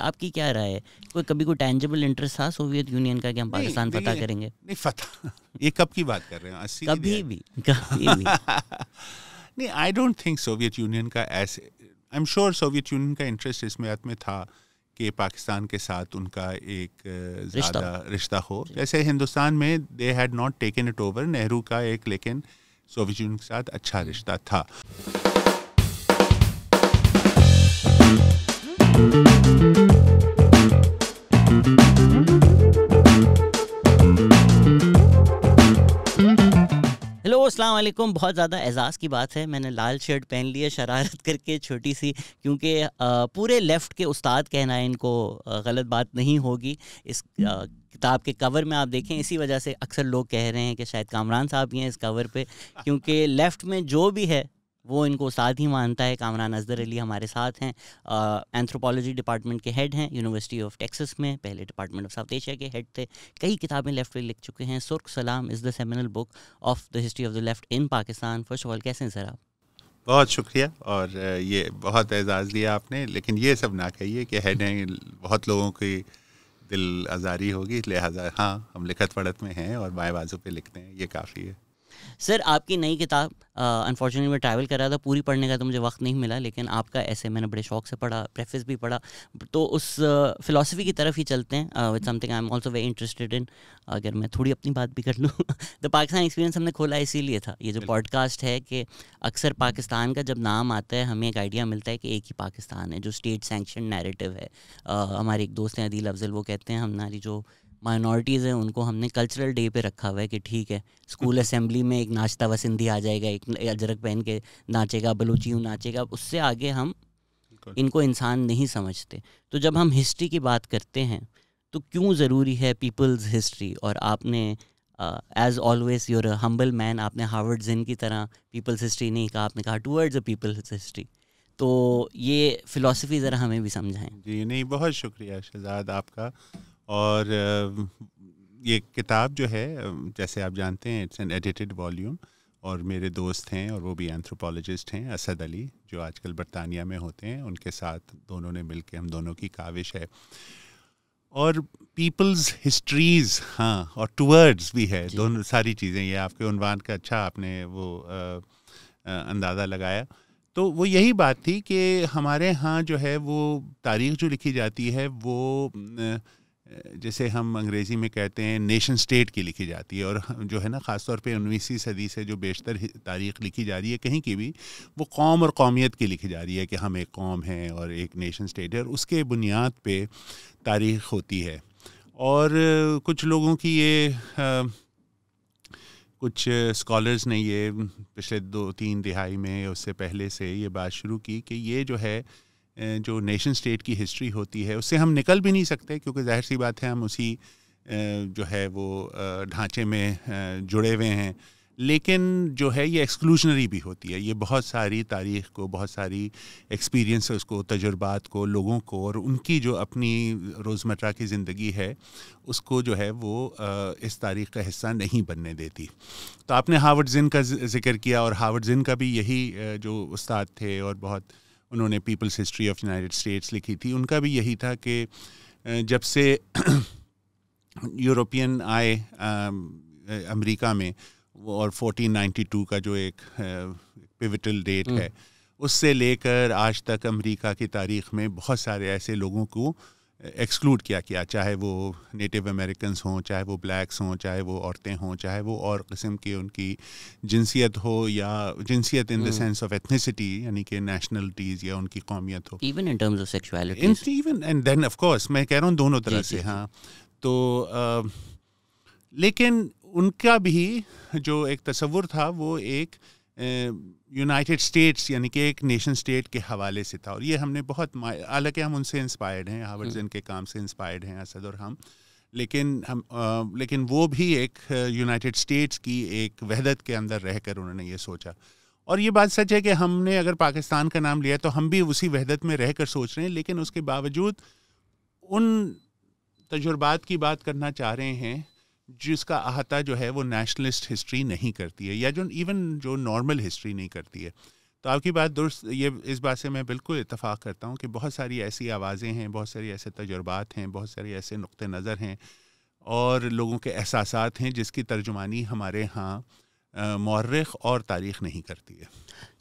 आपकी क्या राय है कोई कभी कोई टेंजेबल इंटरेस्ट था सोवियत यूनियन का कि हम पाकिस्तान फतह करेंगे नहीं फतह ये कब की बात कर रहे हैं अस्सी कभी भी कभी भी नहीं I don't think Soviet Union का ऐसे I am sure Soviet Union का इंटरेस्ट इस मैत में था कि पाकिस्तान के साथ उनका एक ज़्यादा रिश्ता हो जैसे हिंदुस्तान में they had not taken it over Nehru का एक लेकिन सोवियत यूनियन के साथ अच्छा हम्म। रिश्ता था अस्सलाम वालेकुम बहुत ज़्यादा एजाज़ की बात है मैंने लाल शर्ट पहन ली है शरारत करके छोटी सी क्योंकि पूरे लेफ़्ट के उस्ताद कहना है इनको गलत बात नहीं होगी इस किताब के कवर में आप देखें इसी वजह से अक्सर लोग कह रहे हैं कि शायद कामरान साहब ही हैं इस कवर पे क्योंकि लेफ़्ट में जो भी है वो इनको साथ ही मानता है कामरान अजहर अली हमारे साथ हैं एंथ्रोपोलॉजी डिपार्टमेंट के हेड हैं यूनिवर्सिटी ऑफ टेक्सास में पहले डिपार्टमेंट ऑफ साउथ एशिया के हेड थे कई किताबें लेफ्ट पर लिख चुके हैं Surkh Salaam is the seminal book of the history of the left in Pakistan first of all कैसे हैं सर आप बहुत शुक्रिया और ये बहुत एजाज़ दिया आपने लेकिन ये सब ना कहिए कि हेड हैं बहुत लोगों की दिल आज़ारी होगी लिहाजा हाँ हम लिखत पढ़त में हैं और बाएँ बाजू पर लिखते हैं ये काफ़ी है सर आपकी नई किताब अनफॉर्चुनेटली मैं ट्रैवल कर रहा था पूरी पढ़ने का तो मुझे वक्त नहीं मिला लेकिन आपका ऐसे मैंने बड़े शौक से पढ़ा प्रेफिस भी पढ़ा तो उस फिलोसफी की तरफ ही चलते हैं with something I am also very interested in अगर मैं थोड़ी अपनी बात भी कर लूँ द पाकिस्तान एक्सपीरियंस हमने खोला इसीलिए था ये जो पॉडकास्ट है कि अक्सर पाकिस्तान का जब नाम आता है हमें एक आइडिया मिलता है कि एक ही पाकिस्तान है जो स्टेट सेंक्शन नेरेटिव है हमारे एक दोस्त हैं अदील अफजल वो कहते हैं हमारी जो माइनॉरिटीज़ हैं उनको हमने कल्चरल डे पे रखा हुआ है कि ठीक है स्कूल असेंबली में एक नाचता हुआ सिंधी आ जाएगा एक अजरक पहन के नाचेगा बलूची नाचेगा उससे आगे हम इनको इंसान नहीं समझते तो जब हम हिस्ट्री की बात करते हैं तो क्यों ज़रूरी है पीपल्स हिस्ट्री और आपने as always your humble man आपने हार्वर्ड जिन की तरह पीपल्स हिस्ट्री नहीं कहा आपने कहा टूवर्ड्स अ पीपल्स हिस्ट्री तो ये फ़िलासफ़ी ज़रा हमें भी समझाएं जी नहीं बहुत शुक्रिया शहजाद आपका और ये किताब जो है जैसे आप जानते हैं इट्स एन एडिटेड वॉल्यूम और मेरे दोस्त हैं और वो भी एंथ्रोपोलॉजिस्ट हैं असद अली जो आजकल बरतानिया में होते हैं उनके साथ दोनों ने मिलकर हम दोनों की काविश है और पीपल्स हिस्ट्रीज़ हाँ और टूवर्ड्स भी है दोनों सारी चीज़ें ये आपके उनवान का अच्छा आपने वो अंदाज़ा लगाया तो वो यही बात थी कि हमारे यहाँ जो है वो तारीख जो लिखी जाती है वो आ, जैसे हम अंग्रेज़ी में कहते हैं नेशन स्टेट की लिखी जाती है और जो है ना ख़ासतौर पे उन्नीसवीं सदी से जो बेशतर तारीख लिखी जा रही है कहीं की भी वो कौम और कौमियत की लिखी जा रही है कि हम एक कौम हैं और एक नेशन स्टेट है और उसके बुनियाद पे तारीख होती है और कुछ लोगों की ये आ, कुछ स्कॉलर्स ने ये पिछले दो तीन दिहाई में उससे पहले से ये बात शुरू की कि ये जो है जो नेशन स्टेट की हिस्ट्री होती है उससे हम निकल भी नहीं सकते क्योंकि जाहिर सी बात है हम उसी जो है वो ढांचे में जुड़े हुए हैं लेकिन जो है ये एक्सक्लूजनरी भी होती है ये बहुत सारी तारीख को बहुत सारी एक्सपीरियंसेस को तजुर्बात को लोगों को और उनकी जो अपनी रोज़मर्रा की ज़िंदगी है उसको जो है वो इस तारीख का हिस्सा नहीं बनने देती तो आपने हार्वर्ड जिन का जिक्र किया और हार्वर्ड जिन का भी यही जो उस्ताद थे और बहुत उन्होंने people's history of United States लिखी थी उनका भी यही था कि जब से यूरोपियन आए अमेरिका में और 1492 का जो एक पिविटल डेट हम्म। है उससे लेकर आज तक अमेरिका की तारीख में बहुत सारे ऐसे लोगों को एक्सक्लूड किया किया चाहे वो नेटिव अमेरिकन्स हों चाहे वो ब्लैक्स हों चाहे वो औरतें हों चाहे वो और किस्म की उनकी जिनसियत हो या जिनसियत in the sense of ethnicity यानी कि नेशनलिटीज़ या उनकी कौमियत हो even in terms of sexuality even and then of course मैं कह रहा हूँ दोनों तरह से हाँ तो आ, लेकिन उनका भी जो एक तस्वुर था वो एक यूनाइटेड स्टेट्स यानी कि एक नेशन स्टेट के हवाले से था और ये हमने बहुत हालांकि हम उनसे इंस्पायर्ड हैं जिन हम्म। के काम से इंस्पायर्ड हैं असद और हम लेकिन हम आ, लेकिन वो भी एक यूनाइटेड स्टेट्स की एक वहदत के अंदर रहकर उन्होंने ये सोचा और ये बात सच है कि हमने अगर पाकिस्तान का नाम लिया तो हम भी उसी वहदत में रहकर सोच रहे हैं लेकिन उसके बावजूद उन तजुर्बात की बात करना चाह रहे हैं जिसका अहाता जो है वो नेशनलिस्ट हिस्ट्री नहीं करती है या जो इवन जो नॉर्मल हिस्ट्री नहीं करती है तो आपकी बात दुरुस्त ये इस बात से मैं बिल्कुल इतफ़ाक़ करता हूँ कि बहुत सारी ऐसी आवाज़ें हैं बहुत सारी ऐसे तजुर्बात हैं बहुत सारे ऐसे नुक़ नज़र हैं और लोगों के एहसास हैं जिसकी तर्जुमानी हमारे यहाँ मौरख और तारीख नहीं करती है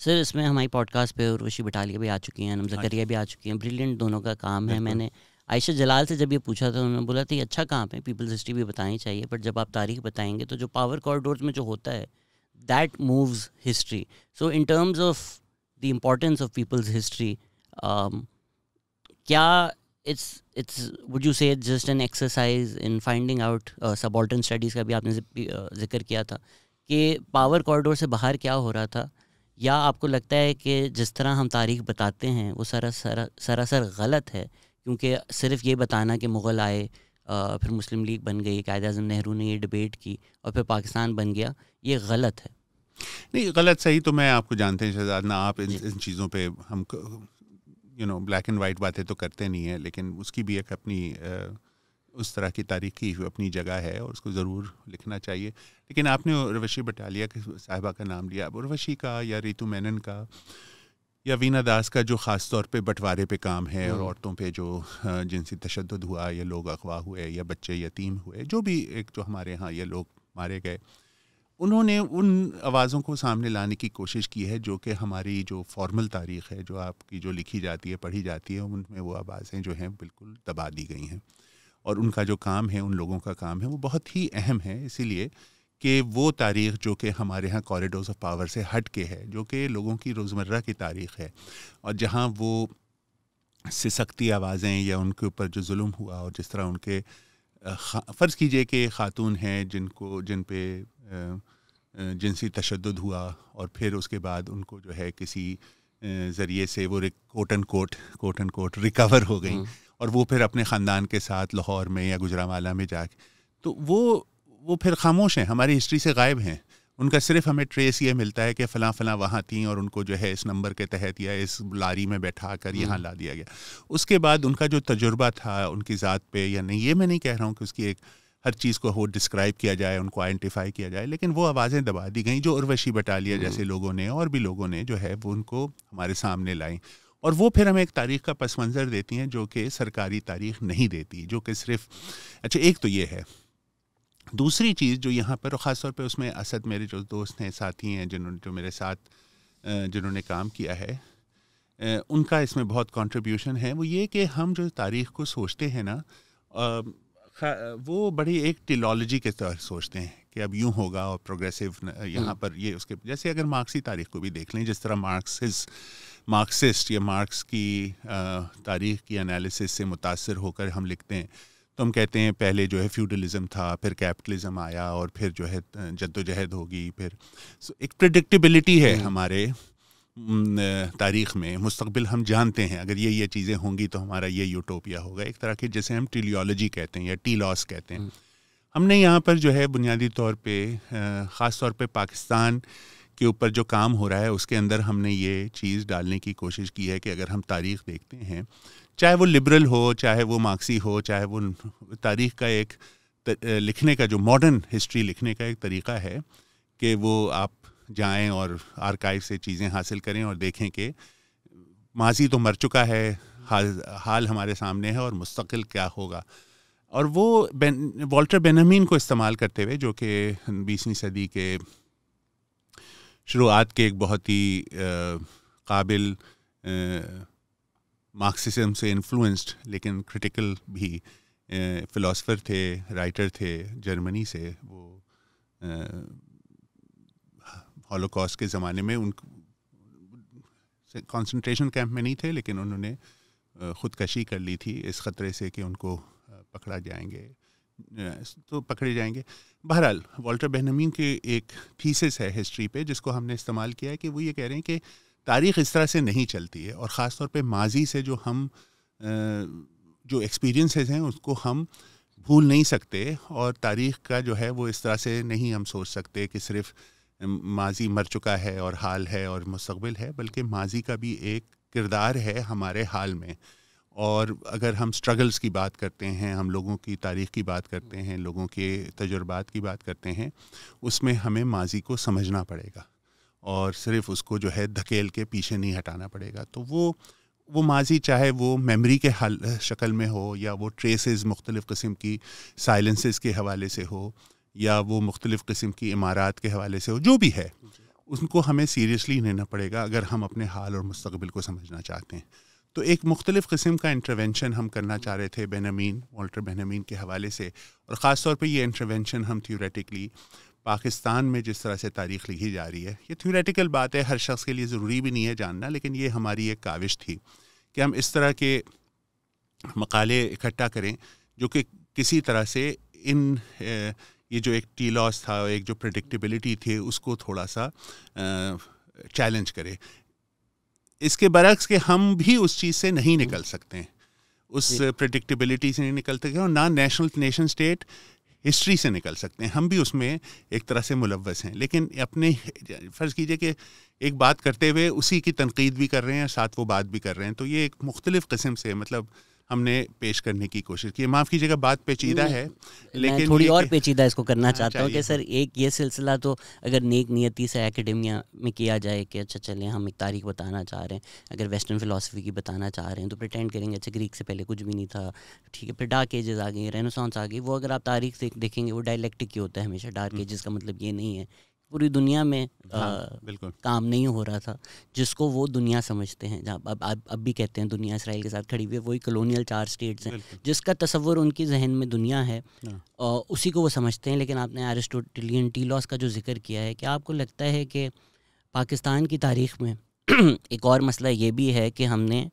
सर इसमें हमारी पॉडकास्ट पे उर्वशी बटालिया भी आ चुकी हैं हाँ नमजकरिया भी आ चुकी हैं ब्रिलियंट दोनों का काम है मैंने आयशा जलाल से जब ये पूछा था उन्होंने बोला था अच्छा काम है पीपल्स हिस्ट्री भी बतानी चाहिए बट जब आप तारीख बताएंगे तो जो पावर कॉरिडोर में जो होता है that moves history so in terms of the importance of people's history क्या it's it's would you say just an exercise in finding out subaltern studies का भी आपने uh, जिक्र किया था कि पावर कॉरिडोर से बाहर क्या हो रहा था या आपको लगता है कि जिस तरह हम तारीख बताते हैं वो सरासर सरासर गलत है क्योंकि सिर्फ ये बताना कि मुग़ल आए फिर मुस्लिम लीग बन गई कायद अजम नेहरू ने ये डिबेट की और फिर पाकिस्तान बन गया ये गलत है नहीं गलत सही तो मैं आपको जानते हैं शहजाद ना आप इन इन चीज़ों पे हम you know black and white बातें तो करते नहीं हैं लेकिन उसकी भी एक अपनी उस तरह की तारीख़ी अपनी जगह है और उसको ज़रूर लिखना चाहिए लेकिन आपने रवशी बटालिया के साहिबा का नाम लिया अब उर्वशी का या रितु मैनन का या वीना दास का जो ख़ास तौर पे बंटवारे पे काम है और हम्म। औरतों पे जो जिनसी तशद हुआ या लोग अगवा हुए या बच्चे यतीम हुए जो भी एक जो हमारे यहाँ ये लोग मारे गए उन्होंने उन आवाज़ों को सामने लाने की कोशिश की है जो कि हमारी जो फॉर्मल तारीख है जो आपकी जो लिखी जाती है पढ़ी जाती है उनमें वो आवाज़ें जो हैं बिल्कुल दबा दी गई हैं और उनका जो काम है उन लोगों का काम है वो बहुत ही अहम है इसीलिए कि वो तारीख जो कि हमारे यहाँ कॉरिडोर्स ऑफ पावर से हट के है जो कि लोगों की रोज़मर्रा की तारीख है और जहाँ वो सिसकती आवाज़ें या उनके ऊपर जो जुल्म हुआ और जिस तरह उनके फ़र्ज़ कीजिए कि ख़ातून हैं जिनको जिन पे जिनसी तशद हुआ और फिर उसके बाद उनको जो है किसी ज़रिए से वो quote end quote quote end quote recover हो गई हम्म। और वो फिर अपने ख़ानदान के साथ लाहौर में या गुजरावाला में जा तो वो वो फिर खामोश हैं हमारी हिस्ट्री से गायब हैं उनका सिर्फ हमें ट्रेस ये मिलता है कि फ़लाँ फ़लाँ वहाँ थी और उनको जो है इस नंबर के तहत या इस लारी में बैठा कर यहाँ हम्म। ला दिया गया उसके बाद उनका जो तजुर्बा था उनकी ज़ात पे या नहीं ये मैं नहीं कह रहा हूँ कि उसकी एक हर चीज़ को हो डिस्क्राइब किया जाए उनको आइडेंटिफाई किया जाए लेकिन वो आवाज़ें दबा दी गई जो उर्वशी बटालिया हम्म। जैसे लोगों ने और भी लोगों ने जो है वो उनको हमारे सामने लाई और वो फिर हमें एक तारीख का पस मंज़र देती हैं जो कि सरकारी तारीख नहीं देती जो कि सिर्फ अच्छा एक तो ये है दूसरी चीज़ जो यहाँ पर ख़ासतौर पर उसमें असद मेरे जो दोस्त हैं साथी हैं जिन्होंने जो मेरे साथ जिन्होंने काम किया है उनका इसमें बहुत कंट्रीब्यूशन है वो ये कि हम जो तारीख़ को सोचते हैं ना वो बड़ी एक टिलोलॉजी के तौर सोचते हैं कि अब यूँ होगा और प्रोग्रेसिव यहाँ हम्म। पर ये उसके जैसे अगर मार्क्सी तारीख को भी देख लें जिस तरह मार्क्सिस मार्क्सिस्ट या मार्क्स की तारीख की एनालिसिस से मुतासर होकर हम लिखते हैं तो हम कहते हैं पहले जो है फ्यूडलिज़्म था फिर कैपिटलिज़्म आया और फिर जो है जद्दोजहद होगी फिर सो एक प्रडिक्टबिलिटी है हम्म। हमारे तारीख में मुस्तबिल हम जानते हैं अगर ये ये चीज़ें होंगी तो हमारा ये यूटोपिया होगा एक तरह के जैसे हम टीलियोलॉजी कहते हैं या टी लॉस कहते हैं हम्म। हमने यहाँ पर जो है बुनियादी तौर पे ख़ास तौर पे पाकिस्तान के ऊपर जो काम हो रहा है उसके अंदर हमने ये चीज़ डालने की कोशिश की है कि अगर हम तारीख देखते हैं चाहे वो लिबरल हो चाहे वो मार्क्सी हो चाहे वो तारीख का एक लिखने का जो मॉडर्न हिस्ट्री लिखने का एक तरीका है कि वो आप जाएं और आर्काइव से चीज़ें हासिल करें और देखें कि माजी तो मर चुका है हाल हाल हमारे सामने है और मुस्तकिल क्या होगा और वो बेन वॉल्टर बेनमीन को इस्तेमाल करते हुए जो कि बीसवीं सदी के शुरुआत के एक बहुत ही काबिल मार्क्सिज्म से इन्फ्लुएंस्ड लेकिन क्रिटिकल भी फ़िलासफ़र थे राइटर थे जर्मनी से वो हॉलोकॉस्ट के ज़माने में उन कंसंट्रेशन कैंप में नहीं थे लेकिन उन्होंने ख़ुदकशी कर ली थी इस ख़तरे से कि उनको पकड़ा जाएंगे तो पकड़े जाएंगे बहरहाल वॉल्टर बहनमीन के एक थीसिस है हिस्ट्री पे जिसको हमने इस्तेमाल किया है कि वो ये कह रहे हैं कि तारीख इस तरह से नहीं चलती है और ख़ास तौर पर माजी से जो हम जो एक्सपीरियंसेस हैं उसको हम भूल नहीं सकते और तारीख का जो है वो इस तरह से नहीं हम सोच सकते कि सिर्फ माजी मर चुका है और हाल है और मुस्तबिल है बल्कि माजी का भी एक किरदार है हमारे हाल में और अगर हम स्ट्रगल्स की बात करते हैं हम लोगों की तारीख की बात करते हैं लोगों के तजुर्बात की बात करते हैं उसमें हमें माजी को समझना पड़ेगा और सिर्फ उसको जो है धकेल के पीछे नहीं हटाना पड़ेगा तो वो वो माजी चाहे वो मेमोरी के हल शक्ल में हो या वो ट्रेसेस मुख्तलिफ़ किस्म की साइलेंसेस के हवाले से हो या वो मुख्तलिफ़ किस्म की इमारत के हवाले से हो जो भी है उनको हमें सीरियसली लेना पड़ेगा अगर हम अपने हाल और मुस्तबिल को समझना चाहते हैं तो एक मुख्तलिफ़ कस्म का इंटरवेंशन हम करना चाह रहे थे बेनमीन वॉल्टर बेनमीन के हवाले से और ख़ास तौर पर यह इंटरवेंशन हम थियोरेटिकली पाकिस्तान में जिस तरह से तारीख लिखी जा रही है ये थ्योरेटिकल बात है हर शख्स के लिए ज़रूरी भी नहीं है जानना लेकिन ये हमारी एक काविश थी कि हम इस तरह के मकाले इकट्ठा करें जो कि किसी तरह से इन ये जो एक टी लॉस था एक जो प्रडिक्टबिलिटी थी उसको थोड़ा सा चैलेंज करे इसके बरक्स के हम भी उस चीज़ से नहीं निकल सकते उस प्रडिक्टबिलिटी से नहीं निकलते और ना नेशनल नेशन स्टेट हिस्ट्री से निकल सकते हैं हम भी उसमें एक तरह से मुलवस हैं लेकिन अपने फ़र्ज़ कीजिए कि एक बात करते हुए उसी की तनकीद भी कर रहे हैं साथ वो बात भी कर रहे हैं तो ये एक मुख्तलिफ़ किस्म से मतलब हमने पेश करने की कोशिश की माफ़ कीजिएगा बात पेचीदा हम्म। है लेकिन थोड़ी और पेचीदा इसको करना हाँ, चाहता हूँ कि सर एक ये सिलसिला तो अगर नेक नियति से एकेडमिया में किया जाए कि अच्छा चलें हम एक तारीख बताना चाह रहे हैं अगर वेस्टर्न फिलासफी की बताना चाह रहे हैं तो प्रटेंड करेंगे अच्छा ग्रीक से पहले कुछ भी नहीं था ठीक है फिर डार्क एजेस आ गए रेनोसॉन्स आ गई वो अगर आप तारीख देखेंगे वो डायलैक्टिक ही होता है हमेशा डार्क हम्म। एजेस का मतलब ये नहीं है पूरी दुनिया में हाँ, आ, काम नहीं हो रहा था जिसको वो दुनिया समझते हैं जहाँ अब अब अब भी कहते हैं दुनिया इसराइल के साथ खड़ी हुई है वही कलोनियल चार स्टेट्स हैं जिसका तस्वर उनकी जहन में दुनिया है आ, हाँ। उसी को वो समझते हैं लेकिन आपने एरिस्टोटिलियन टी लॉस का जो जिक्र किया है क्या आपको लगता है कि पाकिस्तान की तारीख में एक और मसला ये भी है कि हमने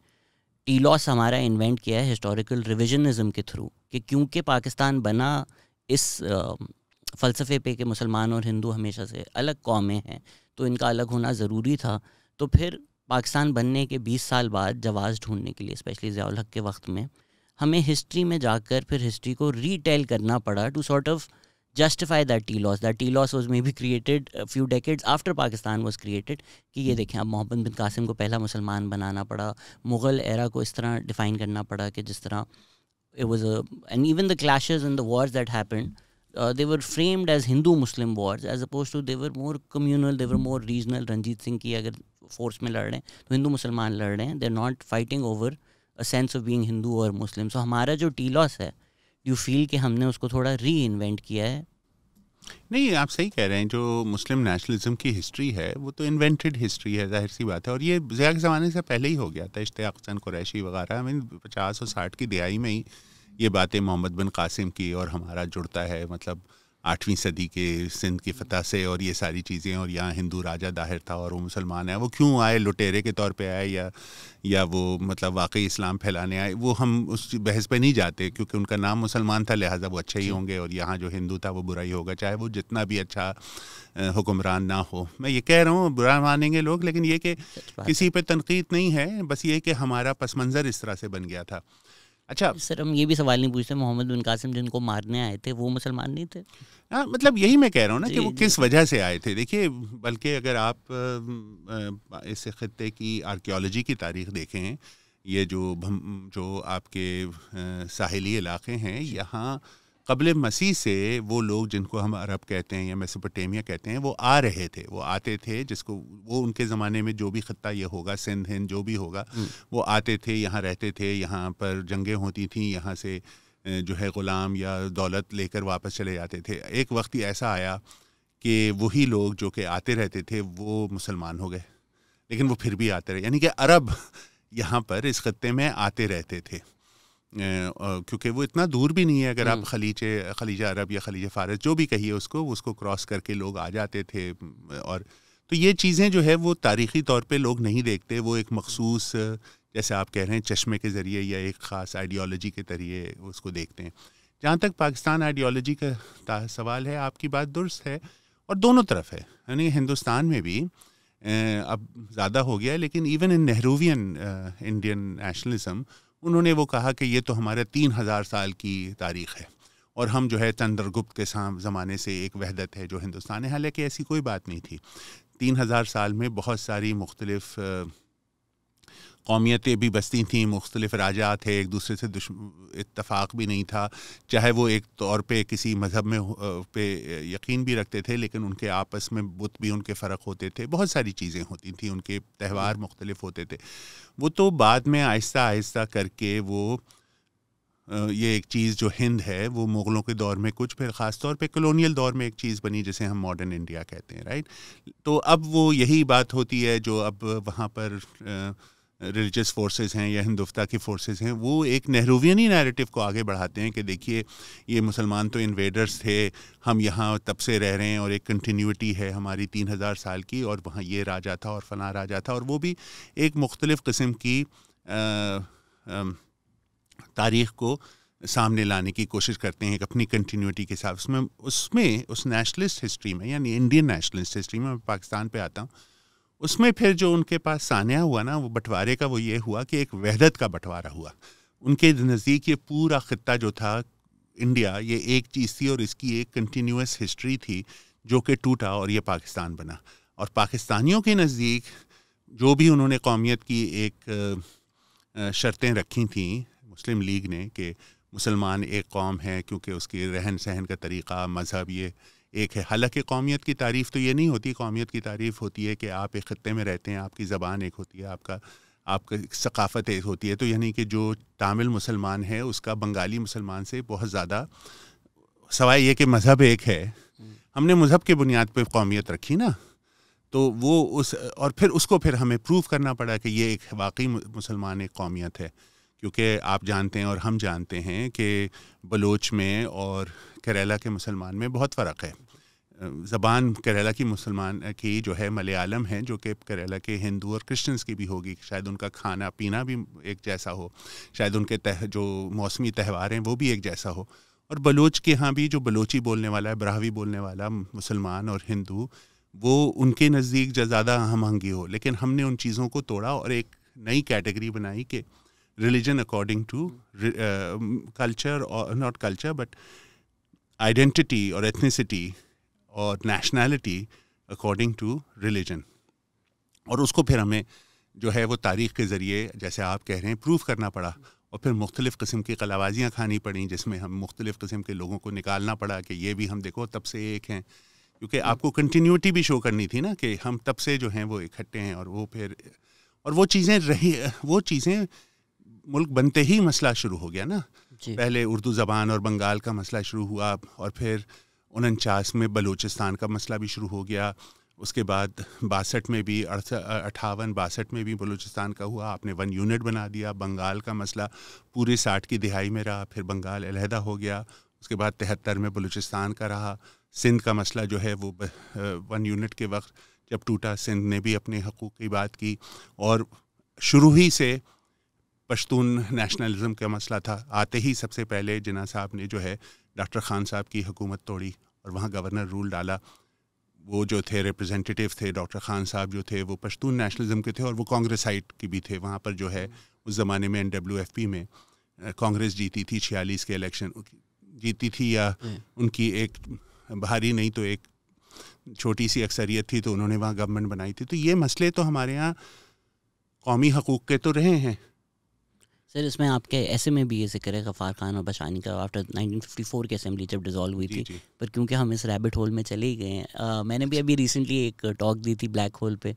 टी लॉस हमारा इन्वेंट किया है हिस्टोरिकल रिविजनज़म के थ्रू कि क्योंकि पाकिस्तान बना इस फ़लसफ़े पे कि मुसलमान और हिंदू हमेशा से अलग कौमें हैं तो इनका अलग होना ज़रूरी था तो फिर पाकिस्तान बनने के 20 साल बाद जवाज़ ढूंढने के लिए स्पेशली ज़ियाल हक के वक्त में हमें हिस्ट्री में जाकर फिर हिस्ट्री को रीटेल करना पड़ा to sort of justify that telos that telos was may be created few decades after Pakistan was created कि ये hmm. देखें अब मोहम्मद बिन कासिम को पहला मुसलमान बनाना पड़ा मुग़ल एरा को इस तरह डिफ़ाइन करना पड़ा कि जिस तरह it was and even the clash in the wars that happened uh, they were framed as Hindu Muslim wars as opposed to they were more communal, they were की अगर फोर्स में लड़ रहे हैं तो हिंदू मुसलमान लड़ रहे हैं they are not fighting over a sense of being Hindu और मुस्लिम सो हमारा जो टी लॉस है यू फील कि हमने उसको थोड़ा री इन्वेंट किया है नहीं आप सही कह रहे हैं जो मुस्लिम नेशनलिज्म की हिस्ट्री है वो तो इन्वेंटेड हिस्ट्री है जाहिर सी बात है और ये ज़िया के ज़माने से पहले ही हो गया था इश्तिया हसन कुरैशी वगैरह मीन पचास और साठ की दिहाई में ही ये बातें मोहम्मद बिन कासिम की और हमारा जुड़ता है मतलब आठवीं सदी के सिंध की फतह से और ये सारी चीज़ें और यहाँ हिंदू राजा दाहिर था और वो मुसलमान है वो क्यों आए लुटेरे के तौर पे आए या या वो मतलब वाकई इस्लाम फैलाने आए वो हम उस बहस पे नहीं जाते क्योंकि उनका नाम मुसलमान था लिहाजा वो अच्छे ही होंगे और यहाँ जो हिंदू था वो बुरा ही होगा चाहे वो जितना भी अच्छा हुक्मरान ना हो मैं ये कह रहा हूँ बुरा मानेंगे लोग लेकिन ये कि किसी पर तनकीद नहीं है बस ये कि हमारा पस मंज़र इस तरह से बन गया था अच्छा तो सर हम ये भी सवाल नहीं पूछते मोहम्मद बिन कासिम जिनको मारने आए थे वो मुसलमान नहीं थे आ, हाँ, मतलब यही मैं कह रहा हूँ ना कि वो किस वजह से आए थे देखिए बल्कि अगर आप इस खत्े की आर्कियोलॉजी की तारीख देखें ये जो जो आपके साहली इलाके हैं यहाँ कबल मसीह से वो लोग जिनको हम अरब कहते हैं या मेसोपोटामिया कहते हैं वो आ रहे थे वो आते थे जिसको वो उनके ज़माने में जो भी ख़त्ता ये होगा सिंध हिंद जो भी होगा वो आते थे यहाँ रहते थे यहाँ पर जंगें होती थी यहाँ से जो है ग़ुलाम या दौलत लेकर वापस चले जाते थे एक वक्त ही ऐसा आया कि वही लोग जो कि आते रहते थे वो मुसलमान हो गए लेकिन वो फिर भी आते रहे यानी कि अरब यहाँ पर इस खत्ते में आते रहते थे क्योंकि वो इतना दूर भी नहीं है अगर आप खलीज हम्म। खलीज अरब या खलीज फ़ारस जो भी कहिए उसको उसको क्रॉस करके लोग आ जाते थे और तो ये चीज़ें जो है वो तारीखी तौर पे लोग नहीं देखते वो एक मखसूस जैसे आप कह रहे हैं चश्मे के ज़रिए या एक ख़ास आइडियोलॉजी के ज़रिए उसको देखते हैं जहाँ तक पाकिस्तान आइडियोलॉजी का सवाल है आपकी बात दुरुस्त है और दोनों तरफ है यानी हिंदुस्तान में भी अब ज़्यादा हो गया है लेकिन even in Nehruvian Indian nationalism उन्होंने वो कहा कि ये तो हमारे तीन हज़ार साल की तारीख़ है और हम जो है चंद्रगुप्त के साम ज़माने से एक वहदत है जो हिंदुस्तान है हालांकि ऐसी कोई बात नहीं थी तीन हज़ार साल में बहुत सारी मुख्तलफ़ कौमियतें भी बस्ती थी मुख्तलिफ राजा थे एक दूसरे से दुश्म इतफाक़ भी नहीं था चाहे वो एक तौर पर किसी मज़हब में पे यकीन भी रखते थे लेकिन उनके आपस में बुत भी उनके फ़र्क होते थे बहुत सारी चीज़ें होती थी उनके त्यौहार मुख्तलिफ होते थे वो तो बाद में आहिस्ता आहिस्ता करके वो ये एक चीज़ जो हिंद है वो मुग़लों के दौर में कुछ फिर ख़ास तौर पे कॉलोनियल दौर में एक चीज़ बनी जिसे हम मॉडर्न इंडिया कहते हैं राइट तो अब वो यही बात होती है जो अब वहाँ पर आ, रिलीजियस फोर्सेस हैं या हिंदुफ्ता की फोर्सेस हैं वो एक नेहरूवियन ही नैरेटिव को आगे बढ़ाते हैं कि देखिए ये मुसलमान तो इन्वेडर्स थे हम यहाँ तब से रह रहे हैं और एक कंटिन्यूटी है हमारी तीन हज़ार साल की और वहाँ ये राजा था और फना राजा था और वो भी एक मुख्तलिफ़ किस्म की तारीख को सामने लाने की कोशिश करते हैं एक अपनी कंटिन्यूटी के से उसमें उसमें उस नेशनलिस्ट हिस्ट्री में यानी इंडियन नेशनलिस्ट हिस्ट्री में मैं पाकिस्तान पर आता हूँ उसमें फिर जो उनके पास सान्या हुआ ना वो बंटवारे का वो ये हुआ कि एक वहदत का बंटवारा हुआ उनके नज़दीक ये पूरा ख़त्ता जो था इंडिया ये एक चीज़ थी और इसकी एक कंटिन्यूस हिस्ट्री थी जो कि टूटा और ये पाकिस्तान बना और पाकिस्तानियों के नज़दीक जो भी उन्होंने कौमियत की एक शर्तें रखी थी मुस्लिम लीग ने कि मुसलमान एक कौम है क्योंकि उसके रहन सहन का तरीक़ा मज़हब ये एक है हालांकि कौमियत की तारीफ़ तो ये नहीं होती कौमियत की तारीफ़ होती है कि आप एक ख़त्े में रहते हैं आपकी ज़बान एक होती है आपका आपकी सकाफ़त एक होती है तो यानी कि जो तमिल मुसलमान है उसका बंगाली मुसलमान से बहुत ज़्यादा सवाए ये कि मज़हब एक है हमने मज़हब के बुनियाद पर कौमियत रखी ना तो वो उस और फिर उसको फिर हमें प्रूव करना पड़ा कि ये एक वाकई मुसलमान एक कौमियत है क्योंकि आप जानते हैं और हम जानते हैं कि बलोच में और करेला के मुसलमान में बहुत फ़र्क है ज़बान करेला की मुसलमान की जो है मलयालम है जो कि करेला के हिंदू और क्रिश्चियंस की भी होगी शायद उनका खाना पीना भी एक जैसा हो शायद उनके तह जो मौसमी त्यौहार हैं वो भी एक जैसा हो और बलोच के यहाँ भी जो बलोची बोलने वाला है ब्राहवी बोलने वाला मुसलमान और हिंदू वो उनके नज़दीक ज़्यादा हंगी हो लेकिन हमने उन चीज़ों को तोड़ा और एक नई कैटेगरी बनाई कि religion according to culture uh, culture or not culture but identity or ethnicity और नेशनैलिटी अकॉर्डिंग टू रिलीजन और उसको फिर हमें जो है वो तारीख़ के ज़रिए जैसे आप कह रहे हैं प्रूव करना पड़ा और फिर मुख्तलिफ़ किस्म की कलाबाजियाँ खानी पड़ी जिसमें हम मुख्तलिफ़ किस्म के लोगों को निकालना पड़ा कि ये भी हम देखो तब से एक हैं क्योंकि आपको कंटिन्यूटी भी शो करनी थी ना कि हम तब से जो हैं वो इकट्ठे हैं और वो फिर और वो चीज़ें रही वो चीज़ें मुल्क बनते ही मसला शुरू हो गया ना पहले उर्दू ज़बान और बंगाल का मसला शुरू हुआ और फिर उनचास में बलूचिस्तान का मसला भी शुरू हो गया उसके बाद बासठ में भी अठावन बासठ में भी बलूचिस्तान का हुआ आपने वन यूनिट बना दिया बंगाल का मसला पूरे साठ की दिहाई में रहा फिर बंगाल अलहदा हो गया उसके बाद तिहत्तर में बलूचिस्तान का रहा सिंध का मसला जो है वो वन यूनिट के वक्त जब टूटा सिंध ने भी अपने हकूक़ की बात की और शुरू ही से पश्तून नेशनलिज्म का मसला था आते ही सबसे पहले जिना साहब ने जो है डॉक्टर खान साहब की हुकूमत तोड़ी और वहाँ गवर्नर रूल डाला वो जो थे रिप्रेजेंटेटिव थे डॉक्टर खान साहब जो थे वो पश्तून नेशनलिज्म के थे और वो कांग्रेस साइड के भी थे वहाँ पर जो है उस ज़माने में एन में कांग्रेस जीती थी छियालीस के इलेक्शन जीती थी या हम्म। उनकी एक भारी नहीं तो एक छोटी सी अक्सरियत थी तो उन्होंने वहाँ गवर्नमेंट बनाई थी तो ये मसले तो हमारे यहाँ कौमी हकूक़ के तो रहे हैं सर इसमें आपके ऐसे में भी ये जिक्र है गफ़ार खान और बशानी का आफ्टर 1954 की असेंबली जब डिज़ोल्व हुई थी पर क्योंकि हम इस रैबिट होल में चले ही गए हैं मैंने भी अभी रिसेंटली एक टॉक दी थी ब्लैक होल पे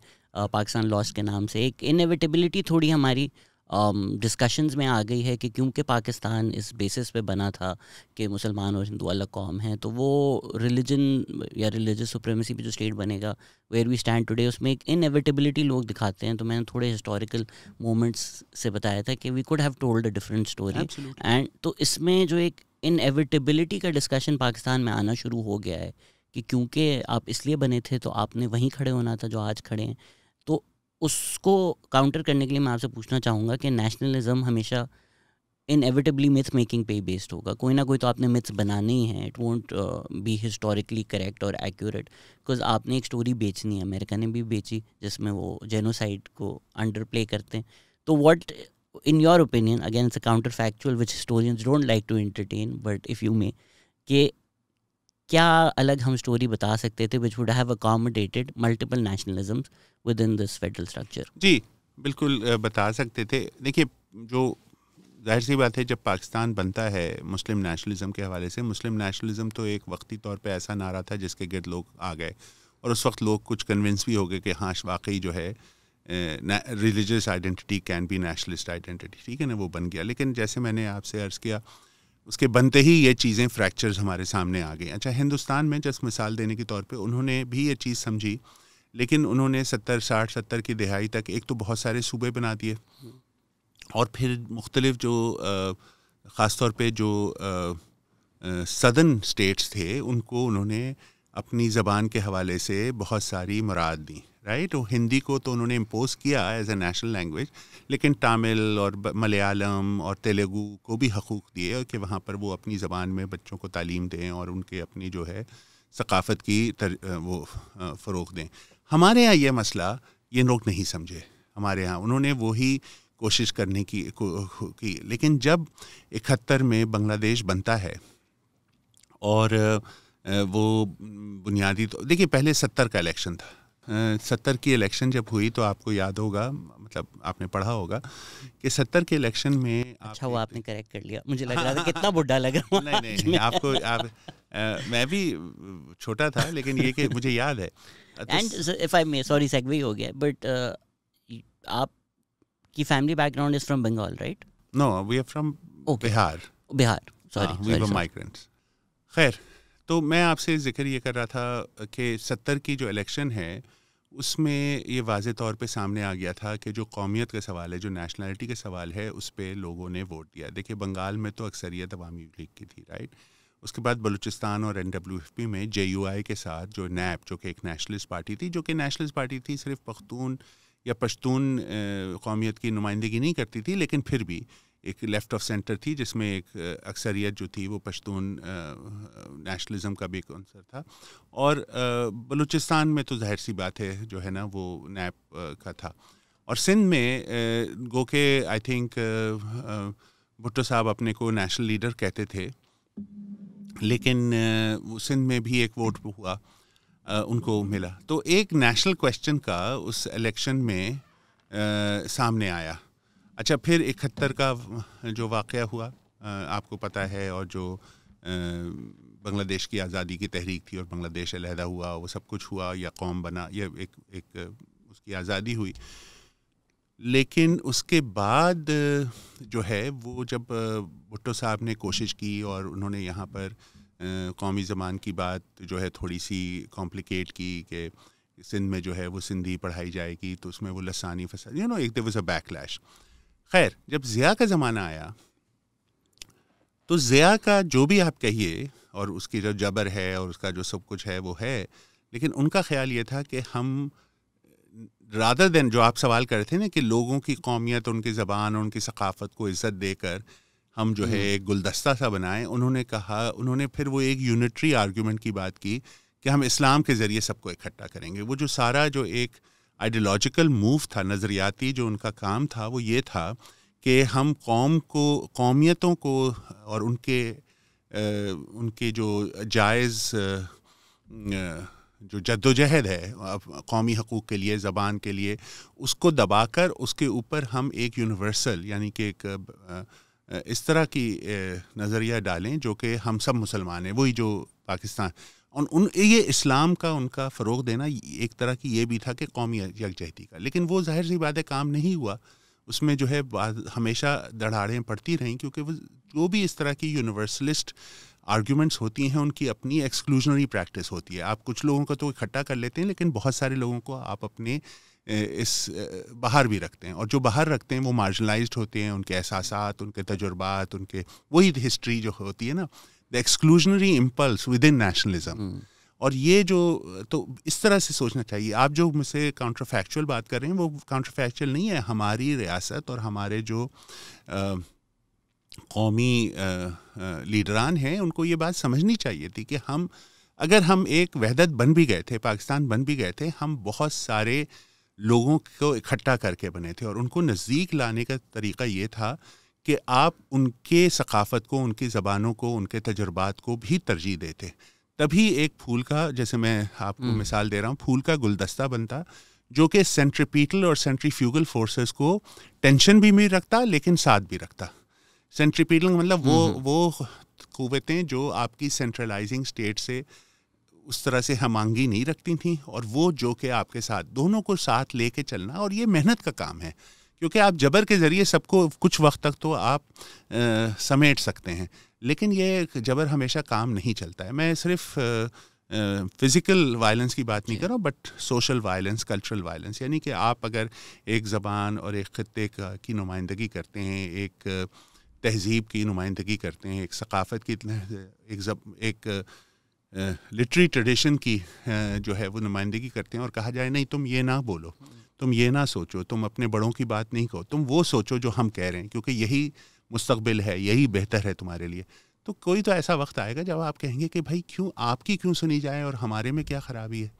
पाकिस्तान लॉस्ट के नाम से एक इनएविटेबिलिटी थोड़ी हमारी डिस्कशंस um, में आ गई है कि क्योंकि पाकिस्तान इस बेसिस पे बना था कि मुसलमान और हिंदू अलग कौम है तो वो रिलीजन या रिलीजियस सुप्रेमेसी पे जो स्टेट बनेगा वेयर वी स्टैंड टुडे उसमें एक इनएविटेबिलिटी लोग दिखाते हैं तो मैंने थोड़े हिस्टोरिकल मोमेंट्स से बताया था कि we could have told a different story and तो इसमें जो एक इनएविटेबिलिटी का डिस्कशन पाकिस्तान में आना शुरू हो गया है कि क्योंकि आप इसलिए बने थे तो आपने वहीं खड़े होना था जो आज खड़े हैं उसको काउंटर करने के लिए मैं आपसे पूछना चाहूँगा कि नेशनलिज्म हमेशा इनएविटेबली मिथ मेकिंग पे ही बेस्ड होगा कोई ना कोई तो आपने मिथ्स बनाने ही हैं it won't be historically correct और एक्यूरेट बिकॉज आपने एक स्टोरी बेचनी है अमेरिका ने भी बेची जिसमें वो जेनोसाइड को अंडर प्ले करते हैं तो what in your opinion again it's a counterfactual which historians don't like to entertain but if you may कि क्या अलग हम स्टोरी बता सकते थे which would have accommodated multiple nationalism within this federal structure जी बिल्कुल बता सकते थे देखिए जो जाहिर सी बात है जब पाकिस्तान बनता है मुस्लिम नेशनलिज्म के हवाले से मुस्लिम नेशनलिज्म तो एक वक्ती तौर पे ऐसा नारा था जिसके गिरद लोग आ गए और उस वक्त लोग कुछ कन्विंस भी हो गए कि हाँ वाकई जो है religious identity can be nationalist identity ठीक है ना वो बन गया लेकिन जैसे मैंने आपसे अर्ज़ किया उसके बनते ही ये चीज़ें फ्रैक्चर्स हमारे सामने आ गई अच्छा हिंदुस्तान में जस्ट मिसाल देने के तौर पे उन्होंने भी ये चीज़ समझी लेकिन उन्होंने सत्तर साठ सत्तर की दिहाई तक एक तो बहुत सारे सूबे बना दिए और फिर मुख्तलिफ जो ख़ास तौर पर जो सदन स्टेट्स थे उनको उन्होंने अपनी ज़बान के हवाले से बहुत सारी मुराद दी राइट वो हिंदी को तो उन्होंने इम्पोज किया एज ए नेशनल लैंग्वेज लेकिन तमिल और मलयालम और तेलुगू को भी हकूक़ दिए कि वहाँ पर वो अपनी ज़बान में बच्चों को तालीम दें और उनके अपनी जो है सकाफ़त की तर, वो फ़रोग दें हमारे यहाँ ये मसला ये लोग नहीं समझे हमारे यहाँ उन्होंने वही कोशिश करने की को, की लेकिन जब इकहत्तर में बांग्लादेश बनता है और वो बुनियादी तो देखिए पहले सत्तर का इलेक्शन था सत्तर की इलेक्शन जब हुई तो आपको याद होगा मतलब आपने पढ़ा होगा कि सत्तर के इलेक्शन में अच्छा हुआ आपने करेक्ट तो कर लिया मुझे लग रहा था कितना बुढ़ा लग रहा हूँ नहीं, नहीं नहीं आपको आप आ, मैं भी छोटा था लेकिन ये कि मुझे याद है and if I may sorry segue हो गया बट आप की family background is from Bengal right no we are from Bihar Bihar sorry we were migrants खैर तो मैं आपसे जिक्र ये कर रहा था कि सत्तर की जो इलेक्शन है उसमें ये वाज तौर पे सामने आ गया था कि जो कौमियत का सवाल है जो नेशनलिटी का सवाल है उस पर लोगों ने वोट दिया देखिए बंगाल में तो अक्सरियत अवामी लीग की थी राइट उसके बाद बलूचिस्तान और एन डब्ल्यू एफ पी में जे यू आई के साथ जो नैप जो कि एक नेशनलिस्ट पार्टी थी जो कि नेशनलिस्ट पार्टी थी सिर्फ पख्तून या पश्तून कौमियत की नुमाइंदगी नहीं करती थी लेकिन फिर भी एक लेफ्ट ऑफ सेंटर थी जिसमें एक अक्सरियत जो थी वो पश्तून नेशनलिज्म का भी एक अंसर था और बलूचिस्तान में तो जाहिर सी बात है जो है ना वो नैप का था और सिंध में गो के आई थिंक भुट्टो साहब अपने को नेशनल लीडर कहते थे लेकिन सिंध में भी एक वोट हुआ उनको मिला तो एक नेशनल क्वेश्चन का उस इलेक्शन में सामने आया अच्छा फिर इकहत्तर का जो वाक़ हुआ आपको पता है और जो बांग्लादेश की आज़ादी की तहरीक थी और बांग्लादेश अलहदा हुआ वो सब कुछ हुआ या कौम बना या एक एक उसकी आज़ादी हुई लेकिन उसके बाद जो है वो जब भुट्टो साहब ने कोशिश की और उन्होंने यहाँ पर कौमी ज़बान की बात जो है थोड़ी सी कॉम्प्लिकेट की कि सिंध में जो है वो सिंधी पढ़ाई जाएगी तो उसमें वो लसानी फसा यू नो एक दे वज़ अ बैकलैश खैर जब ज़िया का ज़माना आया तो ज़िया का जो भी आप कहिए और उसकी जो जबर है और उसका जो सब कुछ है वो है लेकिन उनका ख्याल ये था कि हम रादर देन जो आप सवाल कर रहे थे ना कि लोगों की कौमियत उनकी ज़बान उनकी सकाफ़त को इज़्ज़त देकर हम जो हम्म। है एक गुलदस्ता सा बनाएं उन्होंने कहा उन्होंने फिर वो एक यूनिटरी आर्ग्यूमेंट की बात की कि हम इस्लाम के ज़रिए सबको इकट्ठा करेंगे वो जो सारा जो एक आइडियोलॉजिकल मूव था नज़रियाती जो उनका काम था वो ये था कि हम कौम को कौमियतों को और उनके उनके जो जायज़ जो जद्दोजहद है कौमी हकूक़ के लिए ज़बान के लिए उसको दबाकर उसके ऊपर हम एक यूनिवर्सल यानी कि एक इस तरह की नज़रिया डालें जो कि हम सब मुसलमान हैं वही जो पाकिस्तान और उन ये इस्लाम का उनका फ़रोग देना एक तरह की ये भी था कि कौमी यकजहती का लेकिन वो जाहिर सी बात है काम नहीं हुआ उसमें जो है हमेशा दड़ाड़ें पड़ती रहीं क्योंकि वो जो भी इस तरह की यूनिवर्सलिस्ट आर्ग्यूमेंट्स होती हैं उनकी अपनी एक्सक्लूजनरी प्रैक्टिस होती है आप कुछ लोगों को तो इकट्ठा कर लेते हैं लेकिन बहुत सारे लोगों को आप अपने इस बाहर भी रखते हैं और जो बाहर रखते हैं वो मार्जलाइज होते हैं उनके एहसास उनके तजुर्बात उनके वही हिस्ट्री जो होती है ना the exclusionary impulse within nationalism और ये जो तो इस तरह से सोचना चाहिए आप जो मुझसे काउंटरफैक्चुअल बात कर रहे हैं वो काउंटरफैक्चुअल नहीं है हमारी रियासत और हमारे जो आ, कौमी लीडरान हैं उनको ये बात समझनी चाहिए थी कि हम अगर हम एक वहदत बन भी गए थे पाकिस्तान बन भी गए थे हम बहुत सारे लोगों को इकट्ठा करके बने थे और उनको नज़दीक लाने का तरीका ये था कि आप उनके सकाफ़त को उनकी ज़बानों को उनके तजुर्बात को भी तरजीह देते तभी एक फूल का जैसे मैं आपको हम्म। मिसाल दे रहा हूँ फूल का गुलदस्ता बनता जो कि सेंट्रीपीटल और सेंट्रीफ्यूगल फोर्सेस को टेंशन भी में रखता लेकिन साथ भी रखता सेंट्रीपीटल मतलब वो हम्म, हम्म। वो कुवतें जो आपकी सेंट्रलाइजिंग स्टेट से उस तरह से हम आंगी नहीं रखती थी और वो जो कि आपके साथ दोनों को साथ लेके चलना और ये मेहनत का काम है क्योंकि आप जबर के ज़रिए सबको कुछ वक्त तक तो आप आ, समेट सकते हैं लेकिन ये जबर हमेशा काम नहीं चलता है मैं सिर्फ आ, फिज़िकल वायलेंस की बात नहीं कर रहा but social violence cultural violence यानी कि आप अगर एक ज़बान और एक ख़त्े की नुमाइंदगी करते हैं एक तहजीब की नुमाइंदगी करते हैं एक सकाफ़त की एक जब एक लिटरी ट्रेडिशन की जो है वो नुमाइंदगी करते हैं और कहा जाए नहीं तुम ये ना बोलो तुम ये ना सोचो तुम अपने बड़ों की बात नहीं कहो तुम वो सोचो जो हम कह रहे हैं क्योंकि यही मुस्तबिल है यही बेहतर है तुम्हारे लिए तो कोई तो ऐसा वक्त आएगा जब आप कहेंगे कि भाई क्यों आपकी क्यों सुनी जाए और हमारे में क्या ख़राबी है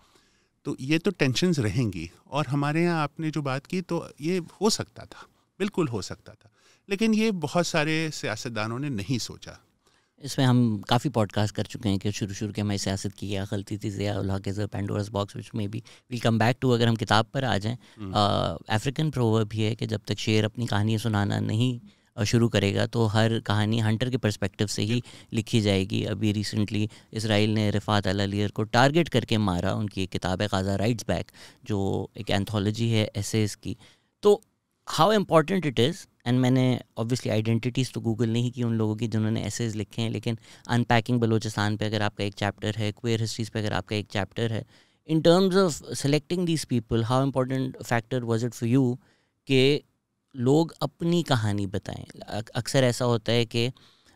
तो ये तो टेंशनस रहेंगी और हमारे यहाँ आपने जो बात की तो ये हो सकता था बिल्कुल हो सकता था लेकिन ये बहुत सारे सियासतदानों ने नहीं सोचा इसमें हम काफ़ी पॉडकास्ट कर चुके हैं कि शुरू शुरू के हमारी सियासत की या गलती थी ज़िया के पेंडोरस बॉक्स विच में भी विल कम बैक टू अगर हम किताब पर आ जाएं अफ्रीकन हम्म। प्रोवर्ब भी है कि जब तक शेर अपनी कहानी सुनाना नहीं शुरू करेगा तो हर कहानी हंटर के पर्सपेक्टिव से ही लिखी जाएगी अभी रिसेंटली इसराइल ने रिफात अल अलियर को टारगेट करके मारा उनकी एक किताब है गाजा राइट्स बैक जो एक एंथोलॉजी है एसेज की तो how important it is and मैंने ऑब्वियसली आइडेंटिटीज़ तो गूगल नहीं की उन लोगों की जिन्होंने एसेज लिखे हैं लेकिन अनपैकिंग बलोचिस्तान पे अगर आपका एक चैप्टर है क्वेयर हिस्ट्रीज़ पे अगर आपका एक चैप्टर है in terms of selecting this people how important factor was it for you कि लोग अपनी कहानी बताएं अक्सर ऐसा होता है कि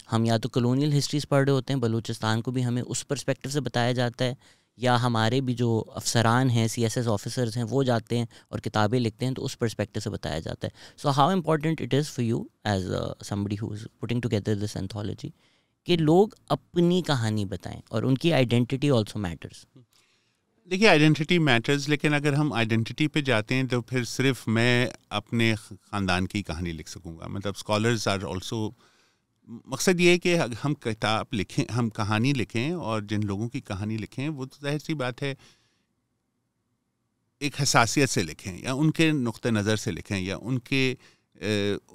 हम या तो कलोनियल हिस्ट्रीज़ पढ़ रहे होते हैं बलूचिस्तान को भी हमें उस परस्पेक्टिव से बताया जाता है या हमारे भी जो अफसरान हैं सी एस एस ऑफिसर्स हैं वो जाते हैं और किताबें लिखते हैं तो उस परस्पेक्टिव से बताया जाता है so how important it is for you as somebody who is putting together this anthology कि लोग अपनी कहानी बताएं और उनकी आइडेंटिटी ऑल्सो मैटर्स देखिए आइडेंटिटी मैटर्स लेकिन अगर हम आइडेंटिटी पे जाते हैं तो फिर सिर्फ मैं अपने ख़ानदान की कहानी लिख सकूँगा मतलब स्कॉलर्स आर ऑल्सो also... मकसद ये है कि हम किताब लिखें हम कहानी लिखें और जिन लोगों की कहानी लिखें वो तो जाहिर सी बात है एक हसासियत से लिखें या उनके नुक़ नज़र से लिखें या उनके